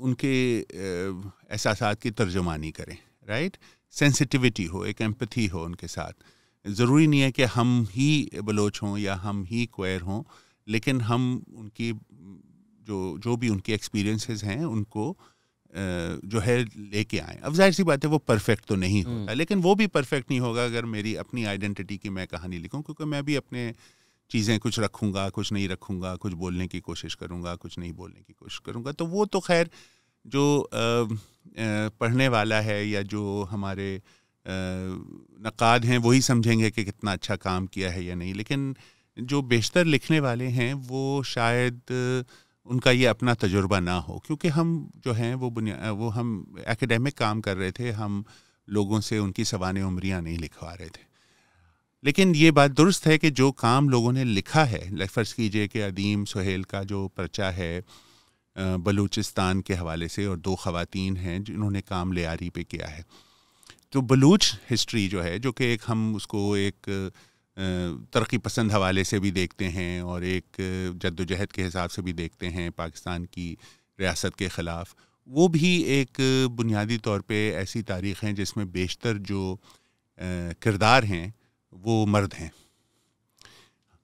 उनके एहसास की तर्जुमानी करें राइट सेंसिटिविटी हो एक एम्पथी हो उनके साथ ज़रूरी नहीं है कि हम ही बलोच हों या हम ही क्वेर हों लेकिन हम उनकी जो जो भी उनके एक्सपीरियंसेस हैं उनको जो है लेके आए अब जाहिर सी बात है वो परफेक्ट तो नहीं हम्म। होता लेकिन वो भी परफेक्ट नहीं होगा अगर मेरी अपनी आइडेंटिटी की मैं कहानी लिखूं क्योंकि मैं भी अपने चीज़ें कुछ रखूँगा कुछ नहीं रखूँगा कुछ बोलने की कोशिश करूँगा कुछ नहीं बोलने की कोशिश करूँगा तो वो तो खैर जो आ, आ, पढ़ने वाला है या जो हमारे नक़ाद हैं वही समझेंगे कि कितना अच्छा काम किया है या नहीं लेकिन जो बेशतर लिखने वाले हैं वो शायद आ, उनका ये अपना तजुर्बा ना हो क्योंकि हम जो हैं वो बुनिया वो हम एकेडमिक काम कर रहे थे हम लोगों से उनकी सवान उमरियाँ नहीं लिखवा रहे थे लेकिन ये बात दुरुस्त है कि जो काम लोगों ने लिखा है फ़र्ज़ कीजिए कि अदीम सुहेल का जो पर्चा है बलूचिस्तान के हवाले से और दो ख़वातीन हैं जिन्होंने काम लियारी पे किया है तो बलूच हिस्ट्री जो है जो कि एक हम उसको एक तरक्की पसंद हवाले से भी देखते हैं और एक जद्दोजहद के हिसाब से भी देखते हैं पाकिस्तान की रियासत के ख़िलाफ़ वो भी एक बुनियादी तौर पे ऐसी तारीख़ हैं जिसमें बेशतर जो किरदार हैं वो मर्द हैं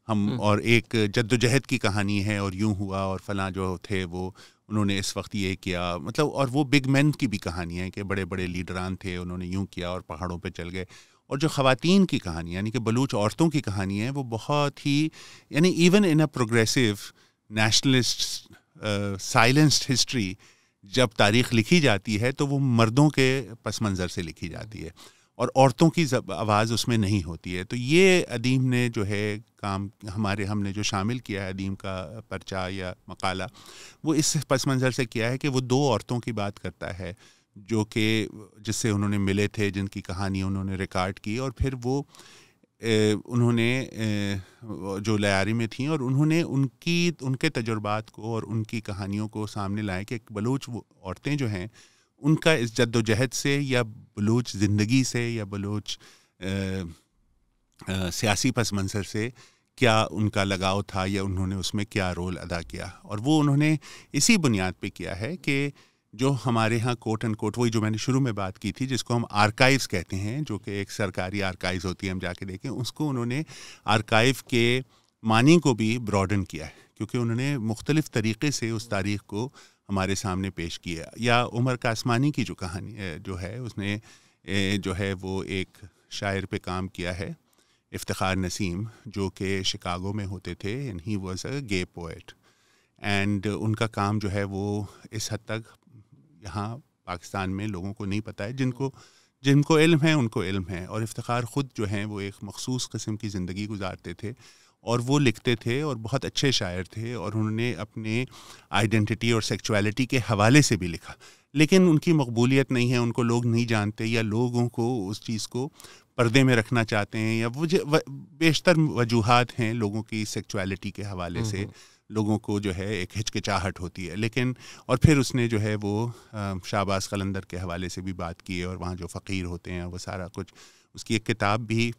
हम हम्म। और एक जद्दोजहद की कहानी है और यूं हुआ और फलां जो थे वो उन्होंने इस वक्त ये किया मतलब और वो बिग मैन की भी कहानी है कि बड़े बड़े लीडरान थे उन्होंने यूं किया और पहाड़ों पे चल गए और जो ख़ातन की कहानी यानी कि बलूच औरतों की कहानी है वो बहुत ही यानी even in a progressive nationalist silenced history जब तारीख लिखी जाती है तो वो मर्दों के पस मंज़र से लिखी जाती है और औरतों की आवाज़ उसमें नहीं होती है तो ये अदीम ने जो है काम हमारे हमने जो शामिल किया है अदीम का पर्चा या मकाला वो इस पस मंज़र से किया है कि वो दो औरतों की बात करता है जो कि जिससे उन्होंने मिले थे जिनकी कहानी उन्होंने रिकॉर्ड की और फिर वो ए, उन्होंने ए, जो लयारी में थी और उन्होंने उनकी उनके तजुर्बात को और उनकी कहानियों को सामने लाए कि बलूच औरतें जो हैं उनका इस जद्दोजहद से या बलूच ज़िंदगी से या बलूच सियासी पस मंसर से क्या उनका लगाव था या उन्होंने उसमें क्या रोल अदा किया और वो उन्होंने इसी बुनियाद पे किया है कि जो हमारे यहाँ कोट एंड कोट वही जो मैंने शुरू में बात की थी जिसको हम आर्काइव्स कहते हैं जो कि एक सरकारी आर्काइव्स होती है हम जाके देखें उसको उन्होंने आर्काइव के मानी को भी ब्रॉडन किया है क्योंकि उन्होंने मुख्तलिफ तरीके से उस तारीख को हमारे सामने पेश किया या उमर कासमानी की जो कहानी जो है उसने जो है वो एक शायर पे काम किया है इफ्तार नसीम जो कि शिकागो में होते थे and he was a gay poet and उनका काम जो है वो इस हद तक यहाँ पाकिस्तान में लोगों को नहीं पता है जिनको जिनको इल्म है उनको इल्म है और इफ्तार ख़ुद जो हैं वो एक मखसूस कस्म की ज़िंदगी गुजारते थे और वो लिखते थे और बहुत अच्छे शायर थे और उन्होंने अपने आइडेंटिटी और सेक्चुअलिटी के हवाले से भी लिखा लेकिन उनकी मकबूलियत नहीं है उनको लोग नहीं जानते या लोगों को उस चीज़ को पर्दे में रखना चाहते हैं या वो बेशतर वजूहत हैं लोगों की सेक्चुअलिटी के हवाले हम्म, से हम्म। लोगों को जो है एक हिचकिचाहट होती है लेकिन और फिर उसने जो है वो शाहबाज कलंदर के हवाले से भी बात की और वहाँ जो फ़कीर होते हैं वो सारा कुछ उसकी एक किताब भी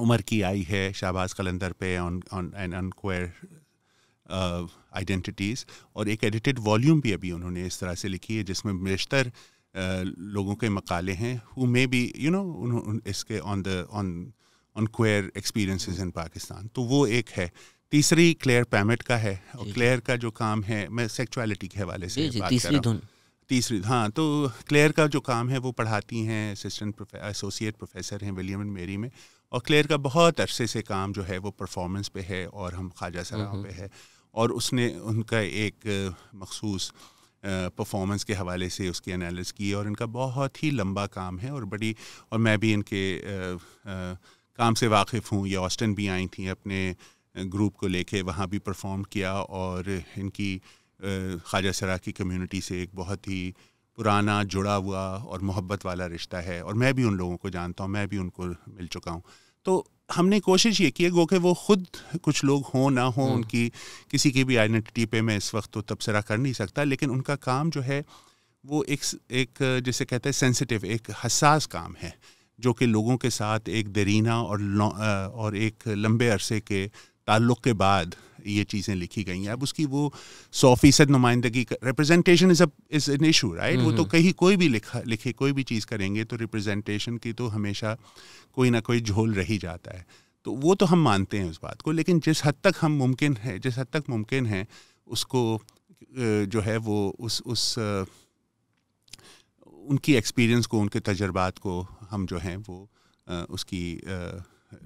उमर की आई है शाहबाज कलंदर पे ऑन एन अनकोर आइडेंटिटीज़ और एक एडिटेड वॉल्यूम भी अभी उन्होंने इस तरह से लिखी है जिसमें बेशतर लोगों के मकाले हैं who may be you know इसके on the on on queer experiences in Pakistan तो वो एक है तीसरी क्लेयर पैमेट का है और क्लेयर का जो काम है मैं सेक्चुअलिटी के हवाले से बात तीसरी कर रहा हूँ तीसरी हाँ तो क्लेयर का जो काम है वो पढ़ाती हैं असिस्टेंट एसोसिएट प्रोफेसर हैं विलियम एंड मेरी में और क्लेयर का बहुत अरसे से काम जो है वो परफॉर्मेंस पे है और हम ख्वाजा सरा हम्म, हम्म। पे है और उसने उनका एक मखसूस परफॉर्मेंस के हवाले से उसकी एनालिस की और इनका बहुत ही लंबा काम है और बड़ी और मैं भी इनके आ, आ, काम से वाकिफ़ हूँ ये ऑस्टन भी आई थी अपने ग्रुप को लेके वहाँ भी परफॉर्म किया और इनकी ख्वाजा सरा की कम्युनिटी से एक बहुत ही पुराना जुड़ा हुआ और मोहब्बत वाला रिश्ता है और मैं भी उन लोगों को जानता हूँ मैं भी उनको मिल चुका हूँ तो हमने कोशिश ये की है गो कि वो ख़ुद कुछ लोग हों ना हों हम्म। उनकी किसी की भी आइडेंटिटी पे मैं इस वक्त तो तबसरा कर नहीं सकता लेकिन उनका काम जो है वो एक एक जिसे कहते हैं सेंसिटिव एक हसास काम है जो कि लोगों के साथ एक दरीना और और एक लंबे अरसे के ताल्लुक़ के बाद ये चीज़ें लिखी गई हैं अब उसकी वो सौ फीसद नुमाइंदगी representation is is an issue right वो तो कहीं कोई भी लिखा लिखे कोई भी चीज़ करेंगे तो रिप्रजेंटेशन की तो हमेशा कोई ना कोई झोल रही जाता है तो वो तो हम मानते हैं उस बात को लेकिन जिस हद तक हम मुमकिन है जिस हद तक मुमकिन है उसको जो है वो उस उस उनकी एक्सपीरियंस को उनके तजर्बात को हम जो हैं वो उसकी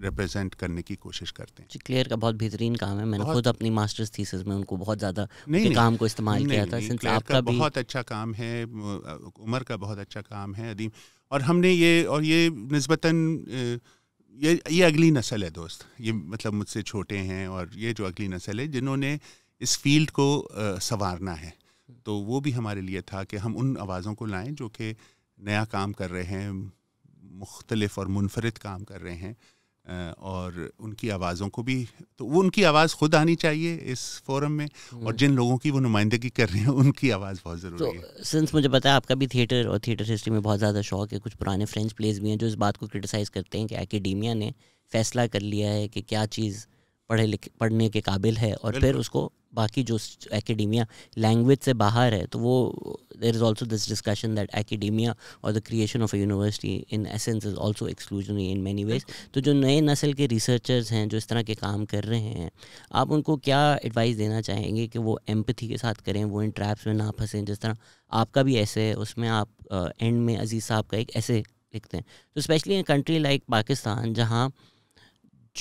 रिप्रेजेंट करने की कोशिश करते हैं क्लियर का बहुत बेहतरीन काम है मैंने खुद अपनी मास्टर्स थीसिस में उनको बहुत ज़्यादा काम को इस्तेमाल किया था नहीं, आपका बहुत अच्छा काम है उमर का बहुत अच्छा काम है अदीम और हमने ये और ये नस्बता ये ये अगली नस्ल है दोस्त ये मतलब मुझसे छोटे हैं और ये जो अगली नस्ल है जिन्होंने इस फील्ड को संवारना है तो वो भी हमारे लिए था कि हम उन आवाज़ों को लाएं जो कि नया काम कर रहे हैं मुख्तलिफ और मुनफरद काम कर रहे हैं और उनकी आवाज़ों को भी तो वो उनकी आवाज़ खुद आनी चाहिए इस फोरम में और हम्म। जिन लोगों की वो नुमाइंदगी कर रहे हैं उनकी आवाज़ बहुत ज़रूरी तो, है सिंस मुझे पता है आपका भी थिएटर और थिएटर हिस्ट्री में बहुत ज़्यादा शौक है कुछ पुराने फ्रेंच प्लेज भी हैं जो इस बात को क्रिटिसाइज़ करते हैं कि एकेडेमिया ने फैसला कर लिया है कि क्या चीज़ पढ़े लिखे पढ़ने के काबिल है और फिर उसको बाकी जो एकेडेमिया लैंग्वेज से बाहर है तो वो there is also this discussion that academia और the creation of a university in essence is also exclusionary in many ways तो जो नए नस्ल के रिसर्चर्स हैं जो इस तरह के काम कर रहे हैं आप उनको क्या एडवाइस देना चाहेंगे कि वो एम्पथी के साथ करें वो इन ट्रैप्स में ना फंसें जिस तरह आपका भी ऐसे है उसमें आप एंड uh, में अजीज़ साहब का एक ऐसे लिखते हैं तो specially in country like Pakistan जहाँ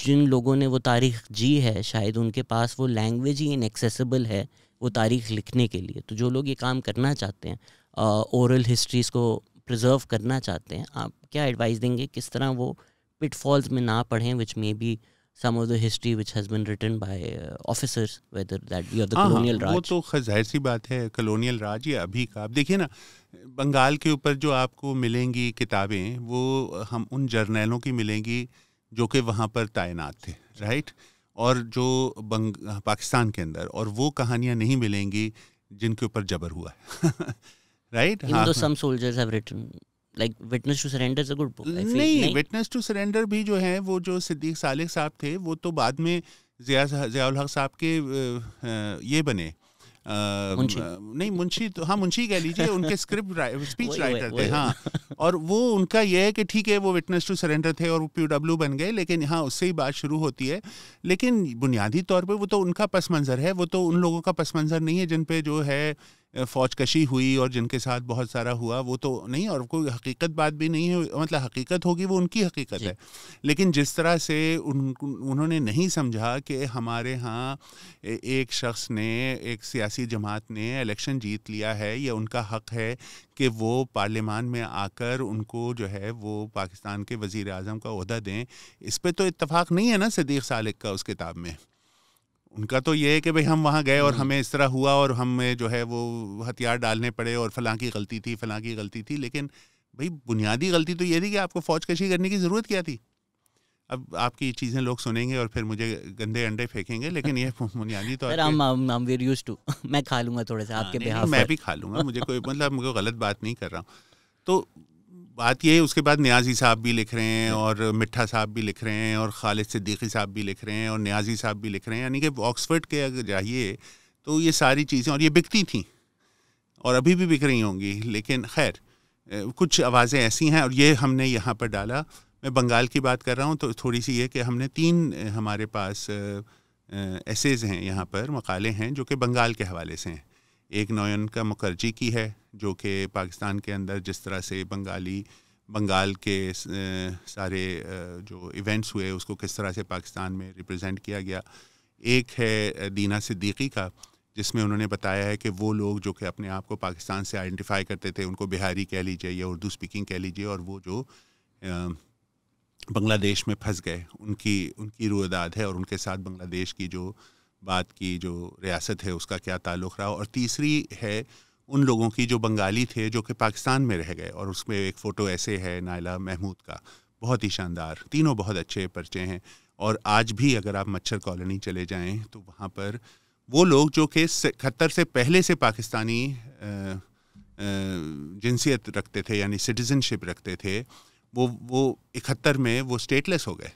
जिन लोगों ने वो तारीख जी है शायद उनके पास वो लैंग्वेज ही इनएक्सेसिबल है वो तारीख लिखने के लिए तो जो लोग ये काम करना चाहते हैं ओरल हिस्ट्रीज़ को प्रिजर्व करना चाहते हैं आप क्या एडवाइस देंगे किस तरह वो पिटफॉल्स में ना पढ़ें which may be some of the history which has been written by uh, whether that that be of the हाँ, हाँ, वो तो जाहिर सी बात है कलोनियल राज या अभी का आप देखिए ना बंगाल के ऊपर जो आपको मिलेंगी किताबें वो हम उन जर्नैलों की मिलेंगी जो कि वहाँ पर तैनात थे राइट और जो बंग पाकिस्तान के अंदर और वो कहानियाँ नहीं मिलेंगी जिनके ऊपर जबर हुआ है राइट हाँ, हाँ। नहीं विटनेस टू सरेंडर भी जो है वो जो सिद्दीक सालिक साहब थे वो तो बाद में जिया हक साहब के ये बने मुंशी। नहीं मुंशी तो हाँ मुंशी कह लीजिए उनके स्क्रिप्ट स्पीच राइटर थे हाँ और वो उनका ये है कि ठीक है वो विटनेस टू सरेंडर थे और वो पीडब्ल्यू बन गए लेकिन हाँ उससे ही बात शुरू होती है लेकिन बुनियादी तौर पर वो तो उनका पस मंज़र है वो तो उन लोगों का पस मंज़र नहीं है जिन पे जो है फ़ौज कशी हुई और जिनके साथ बहुत सारा हुआ वो तो नहीं और कोई हकीकत बात भी नहीं है मतलब हकीकत होगी वो उनकी हकीकत है लेकिन जिस तरह से उन उन्होंने नहीं समझा कि हमारे यहाँ एक शख्स ने एक सियासी जमात ने इलेक्शन जीत लिया है या उनका हक है कि वो पार्लियामान में आकर उनको जो है वो पाकिस्तान के वज़ी अजम का अहदा दें इस पर तो इतफाक़ नहीं है ना सदीक सालिक का उस किताब में उनका तो ये है कि भाई हम वहाँ गए और हाँ। हमें इस तरह हुआ और हमें जो है वो हथियार डालने पड़े और फलां की गलती थी फलां की गलती थी लेकिन भाई बुनियादी गलती तो ये थी कि आपको फौज कशी करने की ज़रूरत क्या थी अब आपकी चीज़ें लोग सुनेंगे और फिर मुझे गंदे अंडे फेंकेंगे लेकिन ये बुनियादी तौर मैं खा लूँगा थोड़ा सा हाँ, आपके मैं भी खा लूँगा मुझे कोई मतलब मुझे गलत बात नहीं कर रहा हूँ तो बात ये है उसके बाद न्याजी साहब भी लिख रहे हैं और मिठा साहब भी लिख रहे हैं और खालिद सिद्दीकी साहब भी लिख रहे हैं और न्याजी साहब भी लिख रहे हैं यानी कि ऑक्सफर्ड के अगर जाइए तो ये सारी चीज़ें और ये बिकती थी और अभी भी बिक रही होंगी लेकिन खैर कुछ आवाज़ें ऐसी हैं और ये हमने यहाँ पर डाला मैं बंगाल की बात कर रहा हूँ तो थोड़ी सी ये कि हमने तीन हमारे पास एसेज हैं यहाँ पर मकाले हैं जो कि बंगाल के हवाले से हैं एक नौयनका मुखर्जी की है जो कि पाकिस्तान के अंदर जिस तरह से बंगाली बंगाल के सारे जो इवेंट्स हुए उसको किस तरह से पाकिस्तान में रिप्रेजेंट किया गया एक है दीना सिद्दीकी का जिसमें उन्होंने बताया है कि वो लोग जो कि अपने आप को पाकिस्तान से आइडेंटिफाई करते थे उनको बिहारी कह लीजिए या उर्दू स्पीकिंग कह लीजिए और वो जो बांग्लादेश में फंस गए उनकी उनकी रुदाद है और उनके साथ बांग्लादेश की जो बात की जो रियासत है उसका क्या ताल्लुक़ रहा और तीसरी है उन लोगों की जो बंगाली थे जो कि पाकिस्तान में रह गए और उसमें एक फ़ोटो ऐसे है नायला महमूद का बहुत ही शानदार तीनों बहुत अच्छे पर्चे हैं और आज भी अगर आप मच्छर कॉलोनी चले जाएं तो वहाँ पर वो लोग जो कि इकहत्तर से पहले से पाकिस्तानी जिनसियत रखते थे यानी सिटीज़नशिप रखते थे वो वो इकहत्तर में वो स्टेटलेस हो गए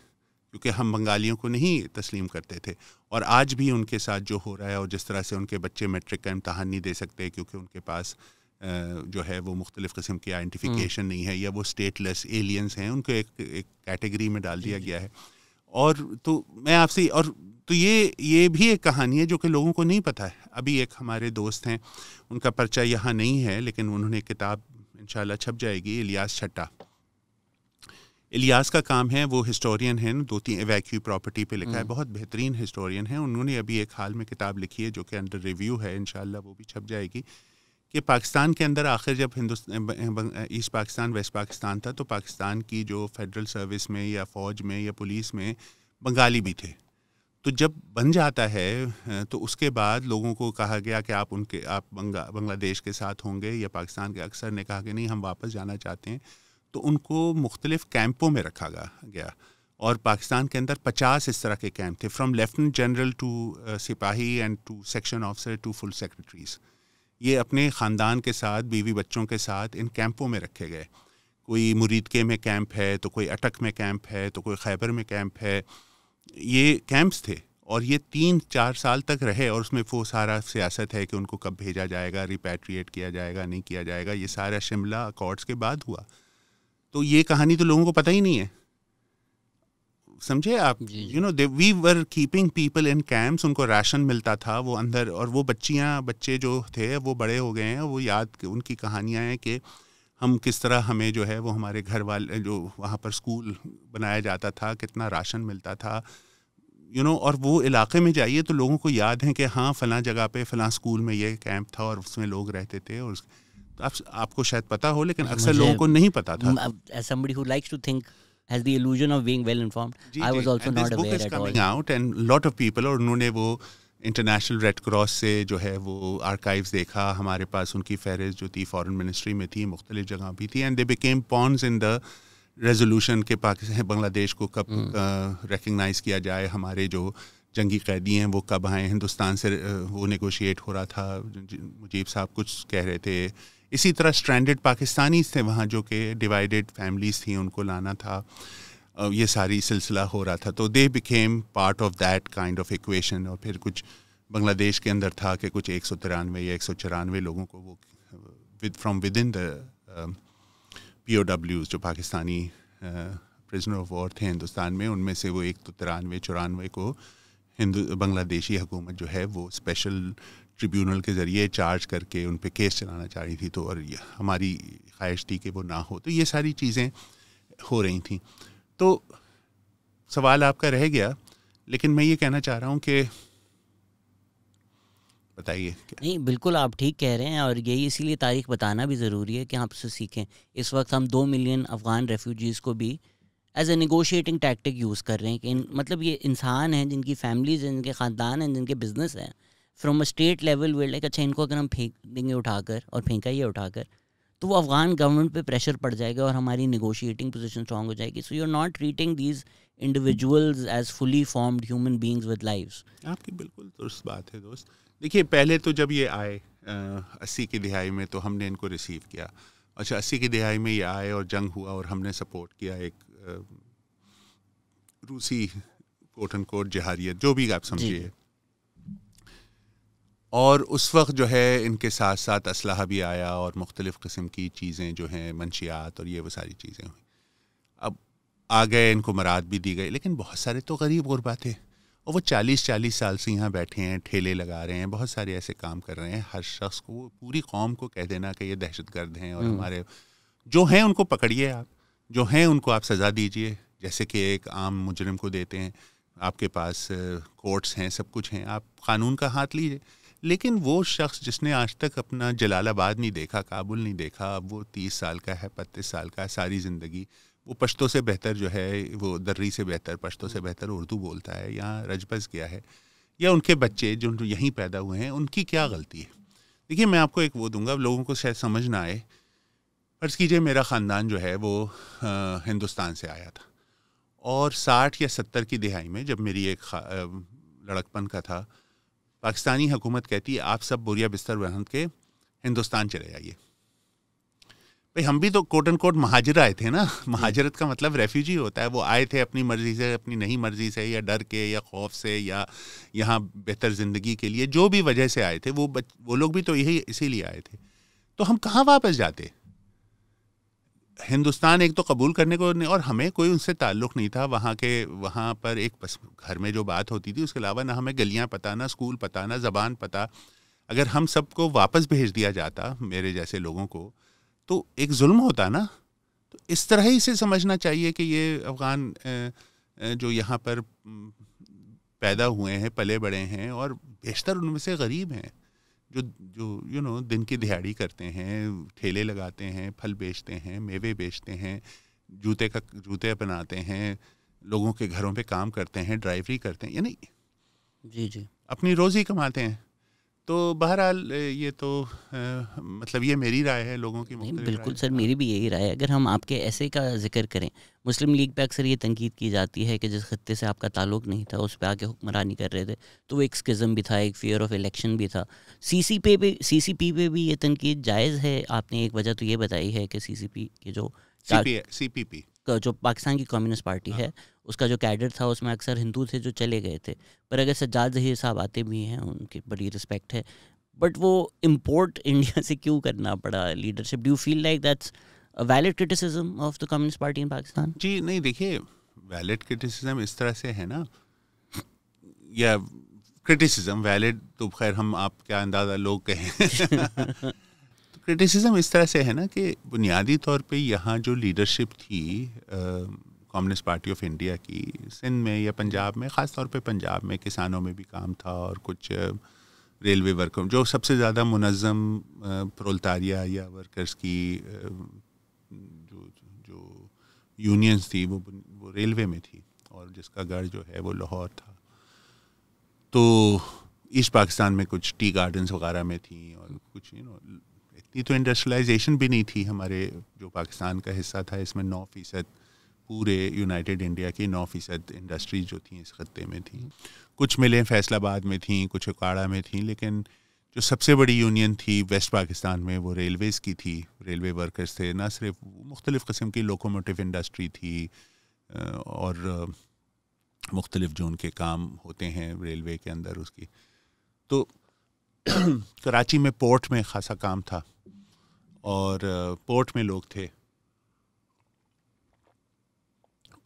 क्योंकि हम बंगालियों को नहीं तस्लीम करते थे और आज भी उनके साथ जो हो रहा है और जिस तरह से उनके बच्चे मेट्रिक का इम्तहान नहीं दे सकते क्योंकि उनके पास जो है वो मुख्तलिफ़ किस्म की आइडेंटिफिकेशन हम्म। नहीं है या वो स्टेटलेस एलियंस हैं उनको एक एक कैटेगरी में डाल दिया गया है और तो मैं आपसे और तो ये ये भी एक कहानी है जो कि लोगों को नहीं पता है अभी एक हमारे दोस्त हैं उनका पर्चा यहाँ नहीं है लेकिन उन्होंने किताब इन छप जाएगी इलियास छट्टा इलियास का काम है वो हिस्टोरियन हैं दो तीन एवैक्यू प्रॉपर्टी पे लिखा है हम्म। बहुत बेहतरीन हिस्टोरियन हैं उन्होंने अभी एक हाल में किताब लिखी है जो कि अंडर रिव्यू है इन वो भी छप जाएगी कि पाकिस्तान के अंदर आखिर जब हिंदुस्तान ईस्ट पाकिस्तान वेस्ट पाकिस्तान था तो पाकिस्तान की जो फेडरल सर्विस में या फ़ौज में या पुलिस में बंगाली भी थे तो जब बन जाता है तो उसके बाद लोगों को कहा गया कि आप उनके आप बंगा बांग्लादेश के साथ होंगे या पाकिस्तान के अक्सर ने कहा कि नहीं हम वापस जाना चाहते हैं तो उनको मुख्तलिफ कैंपों में रखा गया और पाकिस्तान के अंदर पचास इस तरह के कैंप थे फ्रॉम लेफ्टिनेंट जनरल टू सिपाही and to section officer to full secretaries ये अपने ख़ानदान के साथ बीवी बच्चों के साथ इन कैंपों में रखे गए कोई मुरीदके में कैंप है तो कोई अटक में कैंप है तो कोई खैबर में कैंप है ये कैंप्स थे और ये तीन चार साल तक रहे और उसमें वो सारा सियासत है कि उनको कब भेजा जाएगा रिपेट्रिएट किया जाएगा नहीं किया जाएगा ये सारा शिमला अकॉर्ड्स के बाद हुआ तो ये कहानी तो लोगों को पता ही नहीं है समझे आप you know we were keeping people in camps उनको राशन मिलता था वो अंदर और वो बच्चियां बच्चे जो थे वो बड़े हो गए हैं वो याद उनकी कहानियां हैं कि हम किस तरह हमें जो है वो हमारे घर वाले जो वहाँ पर स्कूल बनाया जाता था कितना राशन मिलता था यू you नो know, और वो इलाके में जाइए तो लोगों को याद है कि हाँ फ़लाँ जगह पे फ़लाँ स्कूल में ये कैंप था और उसमें लोग रहते थे और आप, आपको शायद पता हो लेकिन अक्सर लोगों को नहीं पता था has the illusion of being well informed i was also not aware at all coming out and lot of people और उन्होंने wo इंटरनेशनल रेड क्रॉस से जो है वो आर्काइव्स देखा हमारे पास उनकी फहरिस्त जो थी फॉरेन मिनिस्ट्री में थी मुख्तलिफ जगह भी थी and they became pawns in the resolution के पाकिस्तान बांग्लादेश को कब रिकगनाइज हम्म। uh, किया जाए हमारे जो जंगी कैदी हैं वो कब आए हिंदुस्तान से वो नेगोशिएट हो रहा था मुजीब साहब कुछ कह रहे थे इसी तरह स्ट्रैंडेड पाकिस्तानी थे वहाँ जो कि डिवाइडेड फैमिलीज थी उनको लाना था ये सारी सिलसिला हो रहा था तो they became part of that kind of equation और फिर कुछ बांग्लादेश के अंदर था कि कुछ एक सौ तिरानवे या एक सौ चौरानवे लोगों को वो with from within the P O W जो पाकिस्तानी प्रिजनर ऑफ वॉर थे हिंदुस्तान में उनमें से वो एक तो तिरानवे चौरानवे को हिंदू बांग्लादेशी हुकूमत जो है वो स्पेशल ट्रिब्यूनल के ज़रिए चार्ज करके उन पर केस चलाना चाह रही थी तो और हमारी ख्वाहिश थी कि वो ना हो तो ये सारी चीज़ें हो रही थी तो सवाल आपका रह गया लेकिन मैं ये कहना चाह रहा हूँ कि बताइए नहीं बिल्कुल आप ठीक कह रहे हैं और यही इसीलिए तारीख बताना भी ज़रूरी है कि आप उससे सीखें इस वक्त हम दो मिलियन अफ़गान रेफ्यूजीज़ को भी as a negotiating tactic use कर रहे हैं कि मतलब ये इंसान हैं जिनकी फैमिलीज़ हैं जिनके ख़ानदान हैं जिनके बिजनेस हैं from a state level way like अच्छा इनको अगर हम फेंक देंगे उठाकर और फेंका ये उठाकर तो वो अफगान गवर्नमेंट पे प्रेशर पड़ जाएगा और हमारी निगोशिएटिंग पोजीशन स्ट्रांग हो जाएगी so you are not treating these individuals as fully formed human beings with life आपकी बिल्कुल दुरुस्त बात है दोस्त देखिए पहले तो जब ये आए अस्सी की दिहाई में तो हमने इनको रिसीव किया अच्छा अस्सी की दिहाई में ये आए और जंग हुआ और हमने सपोर्ट किया एक आ, रूसी कोट कोट जहारियत जो भी आप समझिए और उस वक्त जो है इनके साथ साथ असलाह भी आया और मुख्तलिफ़ कस्म की चीज़ें जो हैं मनशियात और ये वो सारी चीज़ें हुई अब आ गए इनको मराद भी दी गई लेकिन बहुत सारे तो गरीब गुरबा थे और वो चालीस चालीस साल से यहाँ बैठे हैं ठेले लगा रहे हैं बहुत सारे ऐसे काम कर रहे हैं हर शख्स को पूरी कौम को कह देना कि ये दहशत गर्द हैं और हम्म। हमारे जो हैं उनको पकड़िए आप जो हैं उनको आप सज़ा दीजिए जैसे कि एक आम मुजरम को देते हैं आपके पास कोर्ट्स हैं सब कुछ हैं आप क़ानून का हाथ लीजिए लेकिन वो शख्स जिसने आज तक अपना जलालाबाद नहीं देखा काबुल नहीं देखा अब वो तीस साल का है बत्तीस साल का सारी ज़िंदगी वो पश्तो से बेहतर जो है वो दर्री से बेहतर पश्तो से बेहतर उर्दू बोलता है या रजबस गया है या उनके बच्चे जो यहीं पैदा हुए हैं उनकी क्या गलती है देखिए मैं आपको एक वो दूंगा लोगों को शायद समझ ना आए फर्ज़ कीजिए मेरा ख़ानदान जो है वो आ, हिंदुस्तान से आया था और साठ या सत्तर की दिहाई में जब मेरी एक लड़कपन का था पाकिस्तानी हुकूमत कहती है आप सब बोरिया बिस्तर बहन के हिंदुस्तान चले जाइए भाई हम भी तो कोट एंड कोट महाजर आए थे ना महाजरत का मतलब रेफ्यूजी होता है वो आए थे अपनी मर्जी से अपनी नहीं मर्जी से या डर के या खौफ से या यहाँ बेहतर ज़िंदगी के लिए जो भी वजह से आए थे वो बच, वो लोग भी तो यही इसीलिए आए थे तो हम कहाँ वापस जाते हिंदुस्तान एक तो कबूल करने को नहीं और हमें कोई उनसे ताल्लुक़ नहीं था वहाँ के वहाँ पर एक बस घर में जो बात होती थी उसके अलावा ना हमें गलियाँ पता ना स्कूल पता ना ज़बान पता अगर हम सबको वापस भेज दिया जाता मेरे जैसे लोगों को तो एक जुल्म होता ना तो इस तरह ही से समझना चाहिए कि ये अफ़गान जो यहाँ पर पैदा हुए हैं पले बड़े हैं और बेशतर उनमें से गरीब हैं जो जो यू नो दिन की दिहाड़ी करते हैं ठेले लगाते हैं फल बेचते हैं मेवे बेचते हैं जूते का जूते बनाते हैं लोगों के घरों पे काम करते हैं ड्राइवरी करते हैं यानी जी जी अपनी रोज़ी कमाते हैं तो बहरहाल ये तो आ, मतलब ये मेरी राय है लोगों की नहीं, बिल्कुल सर मेरी भी यही राय है अगर हम आपके ऐसे का जिक्र करें मुस्लिम लीग पे अक्सर ये तनकीद की जाती है कि जिस खत्े से आपका ताल्लुक नहीं था उस पर आके हुक्मरानी कर रहे थे तो वो एक स्किज़म भी था एक फियर ऑफ इलेक्शन भी था सी सी पे भी सी सी पी पे भी ये तनकीद जायज़ है आपने एक वजह तो ये बताई है कि सी सी पी के जो सी पी पी जो पाकिस्तान की कम्युनिस्ट पार्टी हाँ। है उसका जो कैडर था उसमें अक्सर हिंदू थे जो चले गए थे पर अगर सज्जाद जहीर साहब आते भी हैं उनकी बड़ी रिस्पेक्ट है बट वो इम्पोर्ट इंडिया से क्यों करना पड़ा leadership do feel like that's valid criticism of the communist party in Pakistan जी नहीं देखिए वैलिड क्रिटिसिज्म इस तरह से है ना या क्रिटिसिज्म वैलिड तो खैर हम आप क्या अंदाज़ा लोग कहें क्रिटिसिज्म तो इस तरह से है ना कि बुनियादी तौर पे यहाँ जो लीडरशिप थी कम्युनिस्ट पार्टी ऑफ इंडिया की सिंध में या पंजाब में ख़ास तौर पे पंजाब में किसानों में भी काम था और कुछ रेलवे वर्कर जो सबसे ज़्यादा मुनज़म प्रोलतारिया या वर्कर्स की जो जो यूनियंस थी वो वो रेलवे में थी और जिसका गढ़ जो है वो लाहौर था तो ईस्ट पाकिस्तान में कुछ टी गार्डन्स वगैरह में थी और कुछ यू नो इतनी तो इंडस्ट्रियलाइजेशन भी नहीं थी हमारे जो पाकिस्तान का हिस्सा था इसमें नौ फीसद पूरे यूनाइटेड इंडिया की नौ फीसद इंडस्ट्रीज जो थी इस खत्े में थी कुछ मिलें फैसलाबाद में थी कुछ अकाड़ा में थी लेकिन जो सबसे बड़ी यूनियन थी वेस्ट पाकिस्तान में वो रेलवेज़ की थी रेलवे वर्कर्स थे ना सिर्फ मुख्तलिफ़ कस्म की लोकोमोटिव इंडस्ट्री थी और मुख्तलिफ जो उनके काम होते हैं रेलवे के अंदर उसकी तो कराची में पोर्ट में खासा काम था और पोर्ट में लोग थे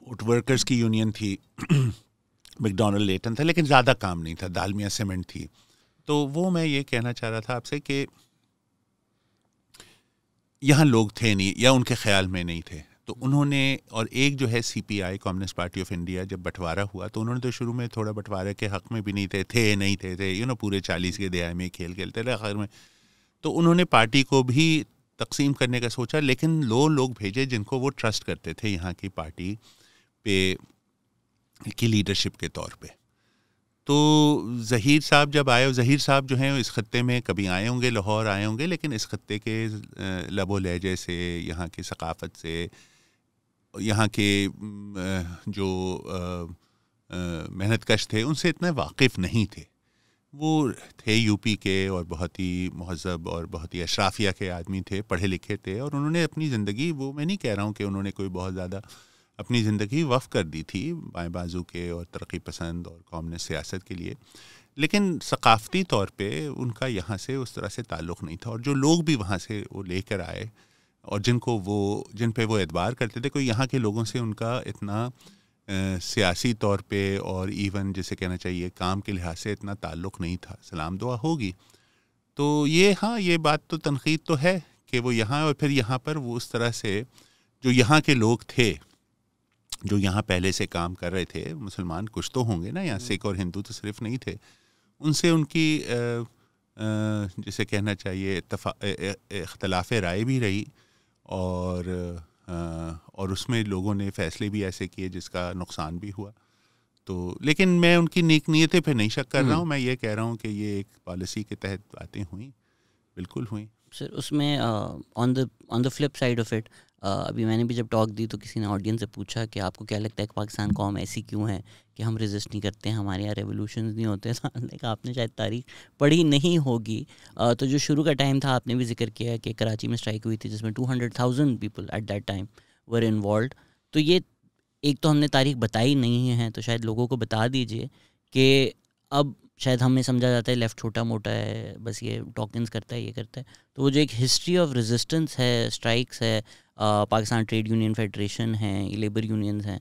वर्कर्स की यूनियन थी मैकडोनल्ड लेटन था लेकिन ज़्यादा काम नहीं था दालमिया सीमेंट थी तो वो मैं ये कहना चाह रहा था आपसे कि यहाँ लोग थे नहीं या उनके ख्याल में नहीं थे तो उन्होंने और एक जो है C P I communist party of India जब बंटवारा हुआ तो उन्होंने तो शुरू में थोड़ा बंटवारे के हक़ में भी नहीं थे थे नहीं थे थे यू नो पूरे चालीस के दया में खेल खेलते रहे आखिर में तो उन्होंने पार्टी को भी तकसीम करने का सोचा लेकिन लो लोग भेजे जिनको वो ट्रस्ट करते थे यहाँ की पार्टी पे की लीडरशिप के तौर पे तो जहीर साहब जब आए जहीर साहब जो हैं इस ख़त्े में कभी आए होंगे लाहौर आए होंगे लेकिन इस ख़त्े के लबो लहजे से यहाँ की सकाफ़त से यहाँ के जो मेहनत कश थे उनसे इतने वाकिफ़ नहीं थे वो थे यूपी के और बहुत ही महजब और बहुत ही अशराफिया के आदमी थे पढ़े लिखे थे और उन्होंने अपनी ज़िंदगी वो मैं नहीं कह रहा हूँ कि उन्होंने कोई बहुत ज़्यादा अपनी ज़िंदगी वफ़ कर दी थी बाएँ बाजू के और तरक्की पसंद और कॉमनेस सियासत के लिए लेकिन सकाफ़ती तौर पे उनका यहाँ से उस तरह से ताल्लुक़ नहीं था और जो लोग भी वहाँ से वो लेकर आए और जिनको वो जिन पे वो एतबार करते थे कोई यहाँ के लोगों से उनका इतना सियासी तौर पे और इवन जिसे कहना चाहिए काम के लिहाज से इतना ताल्लुक़ नहीं था सलाम दुआ होगी तो ये हाँ ये बात तो तनकीद तो है कि वो यहाँ और फिर यहाँ पर वो उस तरह से जो यहाँ के लोग थे जो यहाँ पहले से काम कर रहे थे मुसलमान कुछ तो होंगे ना यहाँ हम्म। सिख और हिंदू तो सिर्फ नहीं थे उनसे उनकी जिसे कहना चाहिए इख्तलाफ राय भी रही और और उसमें लोगों ने फैसले भी ऐसे किए जिसका नुकसान भी हुआ तो लेकिन मैं उनकी नेक नीयतें पे नहीं शक कर रहा हूँ हम्म। मैं ये कह रहा हूँ कि ये एक पॉलिसी के तहत बातें हुई बिल्कुल हुई सर उसमें on the on the flip side of it अभी मैंने भी जब टॉक दी तो किसी ने ऑडियंस से पूछा कि आपको क्या लगता है कि पाकिस्तान कौम ऐसी क्यों है कि हम रिजिस्ट नहीं करते हैं हमारे यहाँ रेवोल्यूशन नहीं होते लाइक आपने शायद तारीख पढ़ी नहीं होगी तो जो शुरू का टाइम था आपने भी जिक्र किया कि कराची में स्ट्राइक हुई थी जिसमें two hundred thousand people at that time were involve तो ये एक तो हमने तारीख बताई नहीं है तो शायद लोगों को बता दीजिए कि अब शायद हमें समझा जाता है लेफ़्ट छोटा मोटा है बस ये टॉकिंग्स करता है ये करता है तो वो जो एक हिस्ट्री ऑफ रेजिस्टेंस है स्ट्राइक्स है पाकिस्तान ट्रेड यूनियन फेडरेशन हैं लेबर यूनियंस हैं